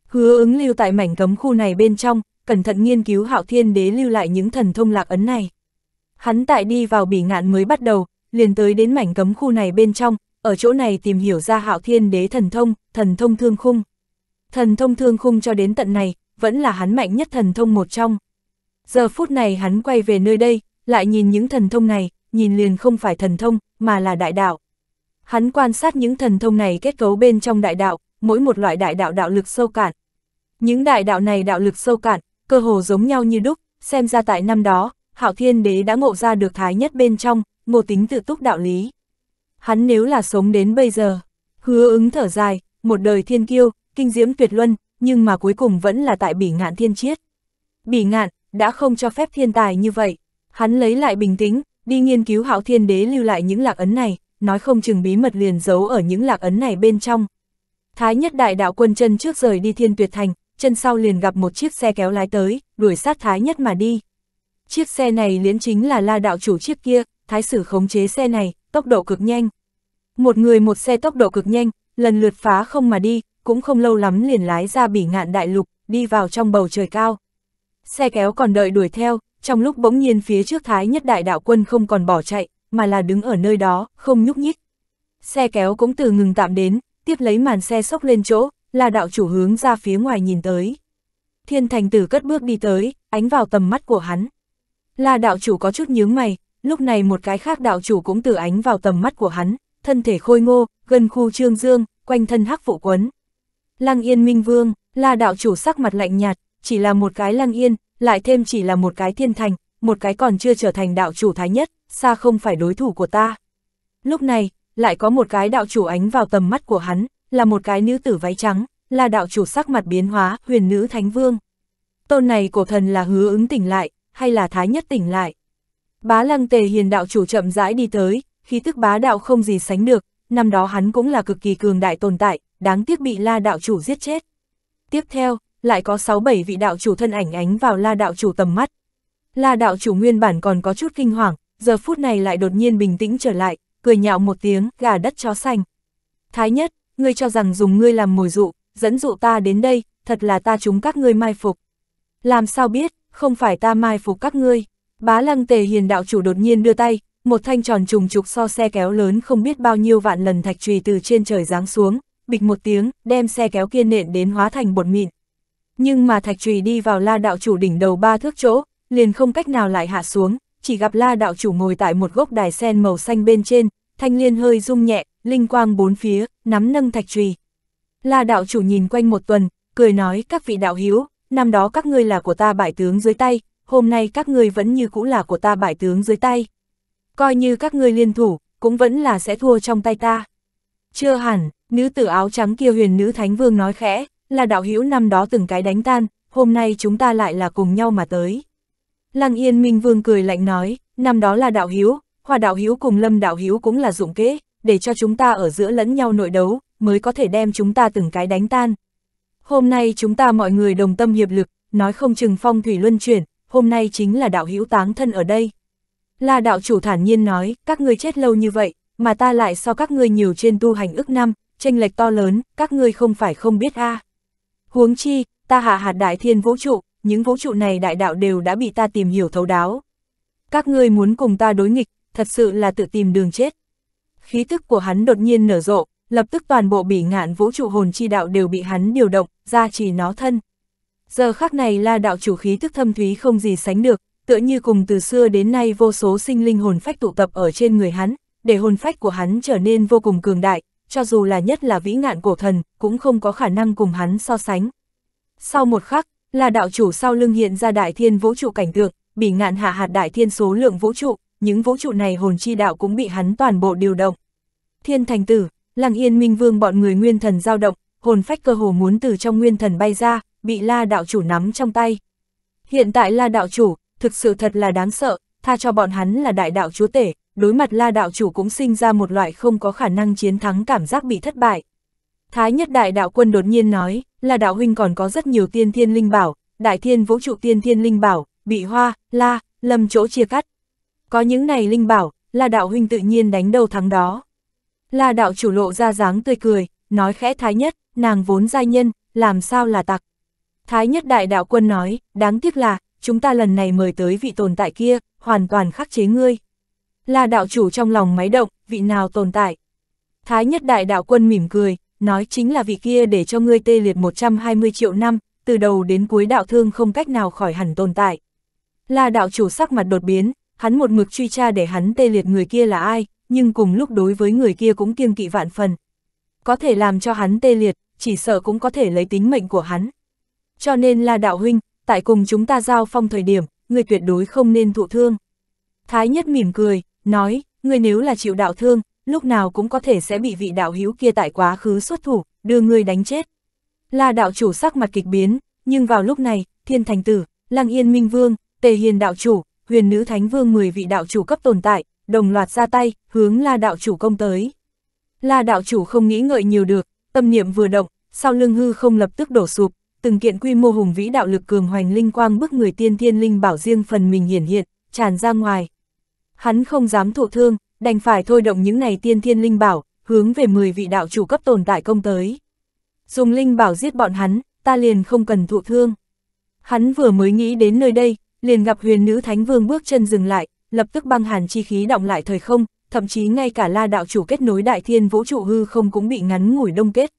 Hứa ứng lưu tại mảnh cấm khu này bên trong, cẩn thận nghiên cứu hạo thiên đế lưu lại những thần thông lạc ấn này. Hắn tại đi vào bỉ ngạn mới bắt đầu, liền tới đến mảnh cấm khu này bên trong, ở chỗ này tìm hiểu ra hạo thiên đế thần thông, thần thông thương khung. Thần thông thương khung cho đến tận này, vẫn là hắn mạnh nhất thần thông một trong. Giờ phút này hắn quay về nơi đây, lại nhìn những thần thông này, nhìn liền không phải thần thông, mà là đại đạo. Hắn quan sát những thần thông này kết cấu bên trong đại đạo, mỗi một loại đại đạo đạo lực sâu cạn. Những đại đạo này đạo lực sâu cạn, cơ hồ giống nhau như đúc, xem ra tại năm đó, Hạo Thiên Đế đã ngộ ra được thái nhất bên trong, ngộ tính tự túc đạo lý. Hắn nếu là sống đến bây giờ, hứa ứng thở dài, một đời thiên kiêu, kinh diễm tuyệt luân, nhưng mà cuối cùng vẫn là tại bỉ ngạn thiên chiết. Bỉ ngạn, đã không cho phép thiên tài như vậy, hắn lấy lại bình tĩnh, Đi nghiên cứu hạo thiên đế lưu lại những lạc ấn này, nói không chừng bí mật liền giấu ở những lạc ấn này bên trong. Thái nhất đại đạo quân chân trước rời đi thiên tuyệt thành, chân sau liền gặp một chiếc xe kéo lái tới, đuổi sát thái nhất mà đi. Chiếc xe này liễn chính là la đạo chủ chiếc kia, thái sử khống chế xe này, tốc độ cực nhanh. Một người một xe tốc độ cực nhanh, lần lượt phá không mà đi, cũng không lâu lắm liền lái ra bỉ ngạn đại lục, đi vào trong bầu trời cao. Xe kéo còn đợi đuổi theo, trong lúc bỗng nhiên phía trước Thái Nhất Đại Đạo Quân không còn bỏ chạy, mà là đứng ở nơi đó, không nhúc nhích. Xe kéo cũng từ ngừng tạm đến, tiếp lấy màn xe sốc lên chỗ, là đạo chủ hướng ra phía ngoài nhìn tới. Thiên thành tử cất bước đi tới, ánh vào tầm mắt của hắn. Là đạo chủ có chút nhướng mày, lúc này một cái khác đạo chủ cũng từ ánh vào tầm mắt của hắn, thân thể khôi ngô, gần khu trương dương, quanh thân hắc vụ quấn. Lăng yên minh vương, là đạo chủ sắc mặt lạnh nhạt, chỉ là một cái lăng yên, lại thêm chỉ là một cái thiên thành, một cái còn chưa trở thành đạo chủ thái nhất, xa không phải đối thủ của ta. Lúc này, lại có một cái đạo chủ ánh vào tầm mắt của hắn, là một cái nữ tử váy trắng, là đạo chủ sắc mặt biến hóa, huyền nữ thánh vương. Tôn này cổ thần là hứa ứng tỉnh lại, hay là thái nhất tỉnh lại. Bá lăng tề hiền đạo chủ chậm rãi đi tới, khí tức bá đạo không gì sánh được, năm đó hắn cũng là cực kỳ cường đại tồn tại, đáng tiếc bị la đạo chủ giết chết. Tiếp theo, lại có 6-7 vị đạo chủ thân ảnh ánh vào la đạo chủ tầm mắt. La đạo chủ nguyên bản còn có chút kinh hoàng, giờ phút này lại đột nhiên bình tĩnh trở lại, cười nhạo một tiếng, gà đất chó xanh. Thái nhất, ngươi cho rằng dùng ngươi làm mồi dụ, dẫn dụ ta đến đây, thật là ta chúng các ngươi mai phục. Làm sao biết, không phải ta mai phục các ngươi. Bá lăng tề hiền đạo chủ đột nhiên đưa tay, một thanh tròn trùng trục so xe kéo lớn không biết bao nhiêu vạn lần thạch trùy từ trên trời giáng xuống, bịch một tiếng, đem xe kéo kia nện đến hóa thành bột mịn. Nhưng mà thạch trùy đi vào la đạo chủ đỉnh đầu ba thước chỗ, liền không cách nào lại hạ xuống, chỉ gặp la đạo chủ ngồi tại một gốc đài sen màu xanh bên trên, thanh liên hơi rung nhẹ, linh quang bốn phía, nắm nâng thạch trùy. La đạo chủ nhìn quanh một tuần, cười nói các vị đạo hiếu, năm đó các ngươi là của ta bại tướng dưới tay, hôm nay các ngươi vẫn như cũ là của ta bại tướng dưới tay. Coi như các ngươi liên thủ, cũng vẫn là sẽ thua trong tay ta. Chưa hẳn, nữ tử áo trắng kia huyền nữ thánh vương nói khẽ, là đạo hữu năm đó từng cái đánh tan, hôm nay chúng ta lại là cùng nhau mà tới. Lăng Yên Minh Vương cười lạnh nói, năm đó là đạo hữu, hòa đạo hữu cùng lâm đạo hữu cũng là dụng kế, để cho chúng ta ở giữa lẫn nhau nội đấu, mới có thể đem chúng ta từng cái đánh tan. Hôm nay chúng ta mọi người đồng tâm hiệp lực, nói không chừng phong thủy luân chuyển, hôm nay chính là đạo hữu táng thân ở đây. La đạo chủ thản nhiên nói, các ngươi chết lâu như vậy, mà ta lại so các ngươi nhiều trên tu hành ức năm, tranh lệch to lớn, các ngươi không phải không biết a. À. Huống chi, ta hạ hạt đại thiên vũ trụ, những vũ trụ này đại đạo đều đã bị ta tìm hiểu thấu đáo. Các ngươi muốn cùng ta đối nghịch, thật sự là tự tìm đường chết. Khí tức của hắn đột nhiên nở rộ, lập tức toàn bộ bỉ ngạn vũ trụ hồn chi đạo đều bị hắn điều động, ra chỉ nó thân. Giờ khắc này là đạo chủ khí tức thâm thúy không gì sánh được, tựa như cùng từ xưa đến nay vô số sinh linh hồn phách tụ tập ở trên người hắn, để hồn phách của hắn trở nên vô cùng cường đại, cho dù là nhất là vĩ ngạn cổ thần, cũng không có khả năng cùng hắn so sánh. Sau một khắc, là đạo chủ sau lưng hiện ra đại thiên vũ trụ cảnh tượng, bị ngạn hạ hạt đại thiên số lượng vũ trụ, những vũ trụ này hồn chi đạo cũng bị hắn toàn bộ điều động. Thiên thành tử, lăng yên minh vương bọn người nguyên thần dao động, hồn phách cơ hồ muốn từ trong nguyên thần bay ra, bị la đạo chủ nắm trong tay. Hiện tại la đạo chủ, thực sự thật là đáng sợ, tha cho bọn hắn là đại đạo chúa tể, đối mặt la đạo chủ cũng sinh ra một loại không có khả năng chiến thắng cảm giác bị thất bại. Thái nhất đại đạo quân đột nhiên nói, là đạo huynh còn có rất nhiều tiên thiên linh bảo, đại thiên vũ trụ tiên thiên linh bảo, bị hoa, la, lâm chỗ chia cắt. Có những này linh bảo, là đạo huynh tự nhiên đánh đầu thắng đó. Là đạo chủ lộ ra dáng tươi cười, nói khẽ thái nhất, nàng vốn giai nhân, làm sao là tặc. Thái nhất đại đạo quân nói, đáng tiếc là, chúng ta lần này mời tới vị tồn tại kia, hoàn toàn khắc chế ngươi là đạo chủ trong lòng máy động, vị nào tồn tại. Thái nhất đại đạo quân mỉm cười, nói chính là vị kia để cho ngươi tê liệt 120 triệu năm, từ đầu đến cuối đạo thương không cách nào khỏi hẳn tồn tại. Là đạo chủ sắc mặt đột biến, hắn một mực truy tra để hắn tê liệt người kia là ai, nhưng cùng lúc đối với người kia cũng kiêng kỵ vạn phần. Có thể làm cho hắn tê liệt, chỉ sợ cũng có thể lấy tính mệnh của hắn. Cho nên là đạo huynh, tại cùng chúng ta giao phong thời điểm, người tuyệt đối không nên thụ thương. Thái nhất mỉm cười, nói, người nếu là chịu đạo thương, lúc nào cũng có thể sẽ bị vị đạo hữu kia tại quá khứ xuất thủ, đưa người đánh chết. la đạo chủ sắc mặt kịch biến, nhưng vào lúc này, thiên thành tử, lăng yên minh vương, tề hiền đạo chủ, huyền nữ thánh vương 10 vị đạo chủ cấp tồn tại, đồng loạt ra tay, hướng la đạo chủ công tới. La đạo chủ không nghĩ ngợi nhiều được, tâm niệm vừa động, sau lưng hư không lập tức đổ sụp, từng kiện quy mô hùng vĩ đạo lực cường hoành linh quang bức người tiên thiên linh bảo riêng phần mình hiển hiện, tràn ra ngoài hắn không dám thụ thương, đành phải thôi động những này tiên thiên linh bảo, hướng về 10 vị đạo chủ cấp tồn tại công tới. Dùng linh bảo giết bọn hắn, ta liền không cần thụ thương. Hắn vừa mới nghĩ đến nơi đây, liền gặp huyền nữ thánh vương bước chân dừng lại, lập tức băng hàn chi khí động lại thời không, thậm chí ngay cả la đạo chủ kết nối đại thiên vũ trụ hư không cũng bị ngắn ngủi đông kết.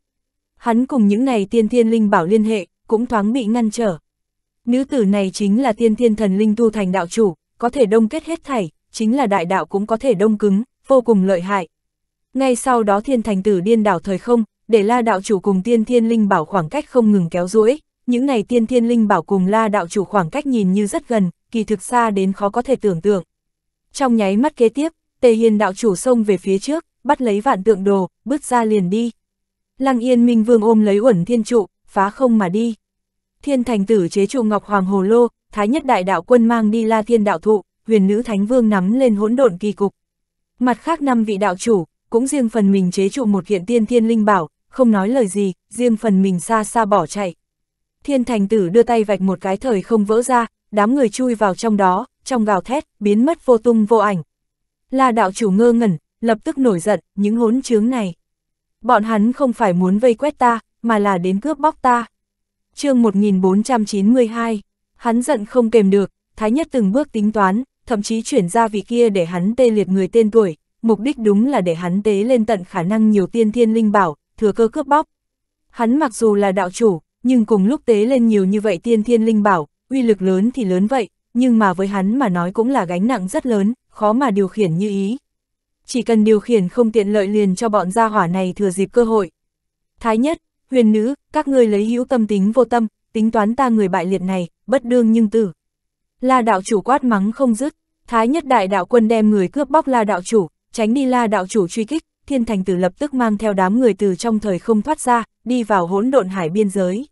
Hắn cùng những này tiên thiên linh bảo liên hệ, cũng thoáng bị ngăn trở. Nữ tử này chính là tiên thiên thần linh tu thành đạo chủ, có thể đông kết hết thảy, chính là đại đạo cũng có thể đông cứng, vô cùng lợi hại. Ngay sau đó thiên thành tử điên đảo thời không, để la đạo chủ cùng tiên thiên linh bảo khoảng cách không ngừng kéo duỗi những này tiên thiên linh bảo cùng la đạo chủ khoảng cách nhìn như rất gần, kỳ thực xa đến khó có thể tưởng tượng. Trong nháy mắt kế tiếp, tề hiền đạo chủ xông về phía trước, bắt lấy vạn tượng đồ, bước ra liền đi. Lăng yên minh vương ôm lấy uẩn thiên trụ, phá không mà đi. Thiên thành tử chế trụ ngọc hoàng hồ lô, thái nhất đại đạo quân mang đi la thiên đạo thụ, huyền nữ thánh vương nắm lên hỗn độn kỳ cục. Mặt khác năm vị đạo chủ, cũng riêng phần mình chế trụ một kiện tiên thiên linh bảo, không nói lời gì, riêng phần mình xa xa bỏ chạy. Thiên thành tử đưa tay vạch một cái thời không vỡ ra, đám người chui vào trong đó, trong gào thét, biến mất vô tung vô ảnh. La đạo chủ ngơ ngẩn, lập tức nổi giận, những hốn chướng này. Bọn hắn không phải muốn vây quét ta, mà là đến cướp bóc ta. chương 1492, hắn giận không kềm được, thái nhất từng bước tính toán, thậm chí chuyển ra vị kia để hắn tê liệt người tên tuổi, mục đích đúng là để hắn tế lên tận khả năng nhiều tiên thiên linh bảo, thừa cơ cướp bóc. Hắn mặc dù là đạo chủ, nhưng cùng lúc tế lên nhiều như vậy tiên thiên linh bảo, uy lực lớn thì lớn vậy, nhưng mà với hắn mà nói cũng là gánh nặng rất lớn, khó mà điều khiển như ý. Chỉ cần điều khiển không tiện lợi liền cho bọn gia hỏa này thừa dịp cơ hội. Thái nhất, huyền nữ, các ngươi lấy hữu tâm tính vô tâm, tính toán ta người bại liệt này, bất đương nhưng tử. La đạo chủ quát mắng không dứt, Thái nhất đại đạo quân đem người cướp bóc La đạo chủ, tránh đi La đạo chủ truy kích, Thiên Thành Tử lập tức mang theo đám người từ trong thời không thoát ra, đi vào hỗn độn hải biên giới.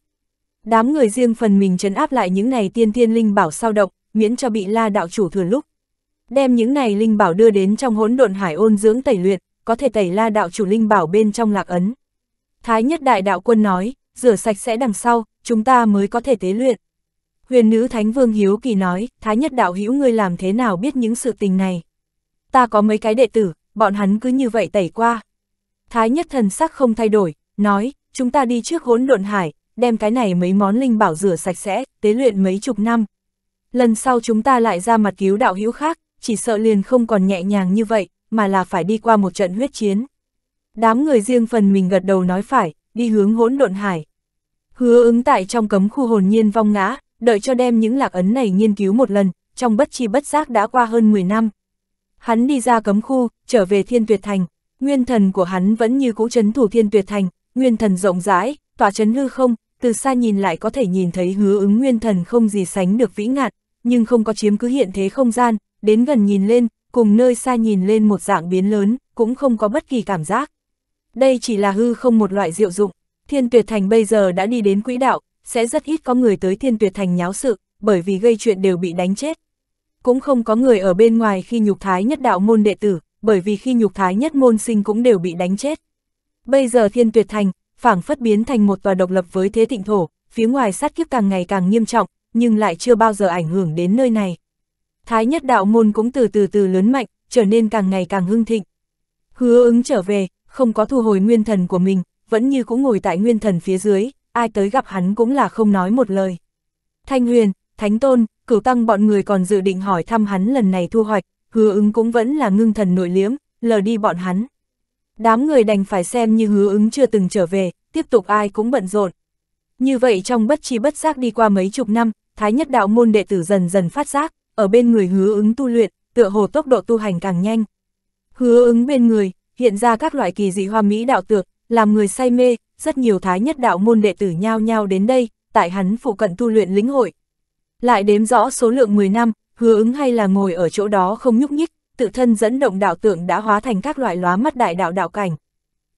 Đám người riêng phần mình trấn áp lại những này tiên thiên linh bảo sao động, miễn cho bị La đạo chủ thừa lúc. Đem những này linh bảo đưa đến trong hỗn độn hải ôn dưỡng tẩy luyện, có thể tẩy La đạo chủ linh bảo bên trong lạc ấn. Thái nhất đại đạo quân nói, rửa sạch sẽ đằng sau, chúng ta mới có thể tế luyện huyền nữ Thánh Vương Hiếu Kỳ nói, Thái nhất đạo hữu ngươi làm thế nào biết những sự tình này? Ta có mấy cái đệ tử, bọn hắn cứ như vậy tẩy qua. Thái nhất thần sắc không thay đổi, nói, chúng ta đi trước hỗn độn hải, đem cái này mấy món linh bảo rửa sạch sẽ, tế luyện mấy chục năm. Lần sau chúng ta lại ra mặt cứu đạo hữu khác, chỉ sợ liền không còn nhẹ nhàng như vậy, mà là phải đi qua một trận huyết chiến. Đám người riêng phần mình gật đầu nói phải, đi hướng hỗn độn hải. Hứa ứng tại trong cấm khu hồn nhiên vong ngã, đợi cho đem những lạc ấn này nghiên cứu một lần, trong bất chi bất giác đã qua hơn 10 năm. Hắn đi ra cấm khu, trở về thiên tuyệt thành, nguyên thần của hắn vẫn như cũ chấn thủ thiên tuyệt thành, nguyên thần rộng rãi, tỏa chấn hư không, từ xa nhìn lại có thể nhìn thấy hứa ứng nguyên thần không gì sánh được vĩ ngạn, nhưng không có chiếm cứ hiện thế không gian, đến gần nhìn lên, cùng nơi xa nhìn lên một dạng biến lớn, cũng không có bất kỳ cảm giác. Đây chỉ là hư không một loại diệu dụng, thiên tuyệt thành bây giờ đã đi đến quỹ đạo, sẽ rất ít có người tới thiên tuyệt thành nháo sự, bởi vì gây chuyện đều bị đánh chết. Cũng không có người ở bên ngoài khi nhục thái nhất đạo môn đệ tử, bởi vì khi nhục thái nhất môn sinh cũng đều bị đánh chết. Bây giờ thiên tuyệt thành, phảng phất biến thành một tòa độc lập với thế thịnh thổ, phía ngoài sát kiếp càng ngày càng nghiêm trọng, nhưng lại chưa bao giờ ảnh hưởng đến nơi này. Thái nhất đạo môn cũng từ từ từ lớn mạnh, trở nên càng ngày càng hưng thịnh. Hứa ứng trở về, không có thu hồi nguyên thần của mình, vẫn như cũng ngồi tại nguyên thần phía dưới, ai tới gặp hắn cũng là không nói một lời. Thanh Huyền, Thánh Tôn, cửu tăng bọn người còn dự định hỏi thăm hắn lần này thu hoạch, hứa ứng cũng vẫn là ngưng thần nội liếm, lờ đi bọn hắn. Đám người đành phải xem như hứa ứng chưa từng trở về, tiếp tục ai cũng bận rộn. Như vậy trong bất chi bất giác đi qua mấy chục năm, Thái Nhất Đạo môn đệ tử dần dần phát giác, ở bên người hứa ứng tu luyện, tựa hồ tốc độ tu hành càng nhanh. Hứa ứng bên người, hiện ra các loại kỳ dị hoa mỹ đạo tược, làm người say mê, rất nhiều thái nhất đạo môn đệ tử nhao nhao đến đây, tại hắn phụ cận tu luyện lĩnh hội. Lại đếm rõ số lượng 10 năm, hứa ứng hay là ngồi ở chỗ đó không nhúc nhích, tự thân dẫn động đạo tượng đã hóa thành các loại lóa mắt đại đạo đạo cảnh.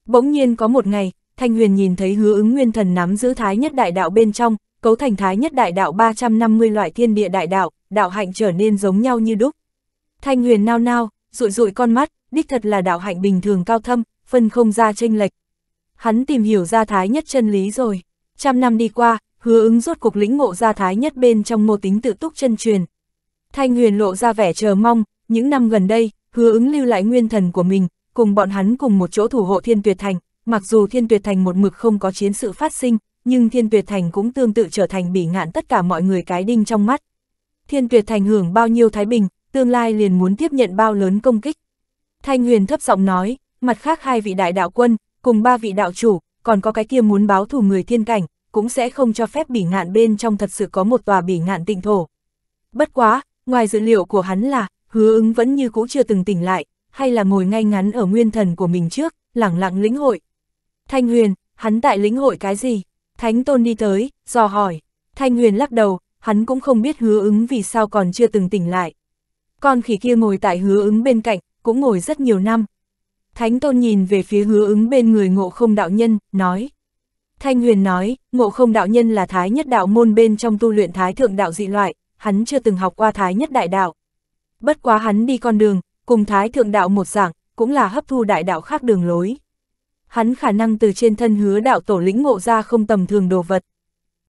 Bỗng nhiên có một ngày, Thanh Huyền nhìn thấy hứa ứng nguyên thần nắm giữ thái nhất đại đạo bên trong, cấu thành thái nhất đại đạo 350 loại thiên địa đại đạo, đạo hạnh trở nên giống nhau như đúc. Thanh Huyền nao nao, rụi rụi con mắt, đích thật là đạo hạnh bình thường cao thâm, phân không ra chênh lệch, hắn tìm hiểu ra thái nhất chân lý rồi. Trăm năm đi qua, hứa ứng rốt cục lĩnh ngộ ra thái nhất bên trong mô tính tự túc chân truyền. Thanh huyền lộ ra vẻ chờ mong, những năm gần đây, hứa ứng lưu lại nguyên thần của mình, cùng bọn hắn cùng một chỗ thủ hộ thiên tuyệt thành, mặc dù thiên tuyệt thành một mực không có chiến sự phát sinh, nhưng thiên tuyệt thành cũng tương tự trở thành bị ngạn tất cả mọi người cái đinh trong mắt. Thiên tuyệt thành hưởng bao nhiêu thái bình, tương lai liền muốn tiếp nhận bao lớn công kích. Thanh huyền thấp giọng nói, mặt khác hai vị đại đạo quân, cùng ba vị đạo chủ, còn có cái kia muốn báo thù người thiên cảnh, cũng sẽ không cho phép bỉ ngạn bên trong thật sự có một tòa bỉ ngạn tịnh thổ. Bất quá, ngoài dữ liệu của hắn là, hứa ứng vẫn như cũ chưa từng tỉnh lại, hay là ngồi ngay ngắn ở nguyên thần của mình trước, lẳng lặng lĩnh hội. Thanh Huyền, hắn tại lĩnh hội cái gì? Thánh Tôn đi tới, dò hỏi. Thanh Huyền lắc đầu, hắn cũng không biết hứa ứng vì sao còn chưa từng tỉnh lại. Con khỉ kia ngồi tại hứa ứng bên cạnh, cũng ngồi rất nhiều năm, Thánh Tôn nhìn về phía hứa ứng bên người ngộ không đạo nhân, nói. Thanh Huyền nói, ngộ không đạo nhân là thái nhất đạo môn bên trong tu luyện thái thượng đạo dị loại, hắn chưa từng học qua thái nhất đại đạo. Bất quá hắn đi con đường, cùng thái thượng đạo một dạng cũng là hấp thu đại đạo khác đường lối. Hắn khả năng từ trên thân hứa đạo tổ lĩnh ngộ ra không tầm thường đồ vật,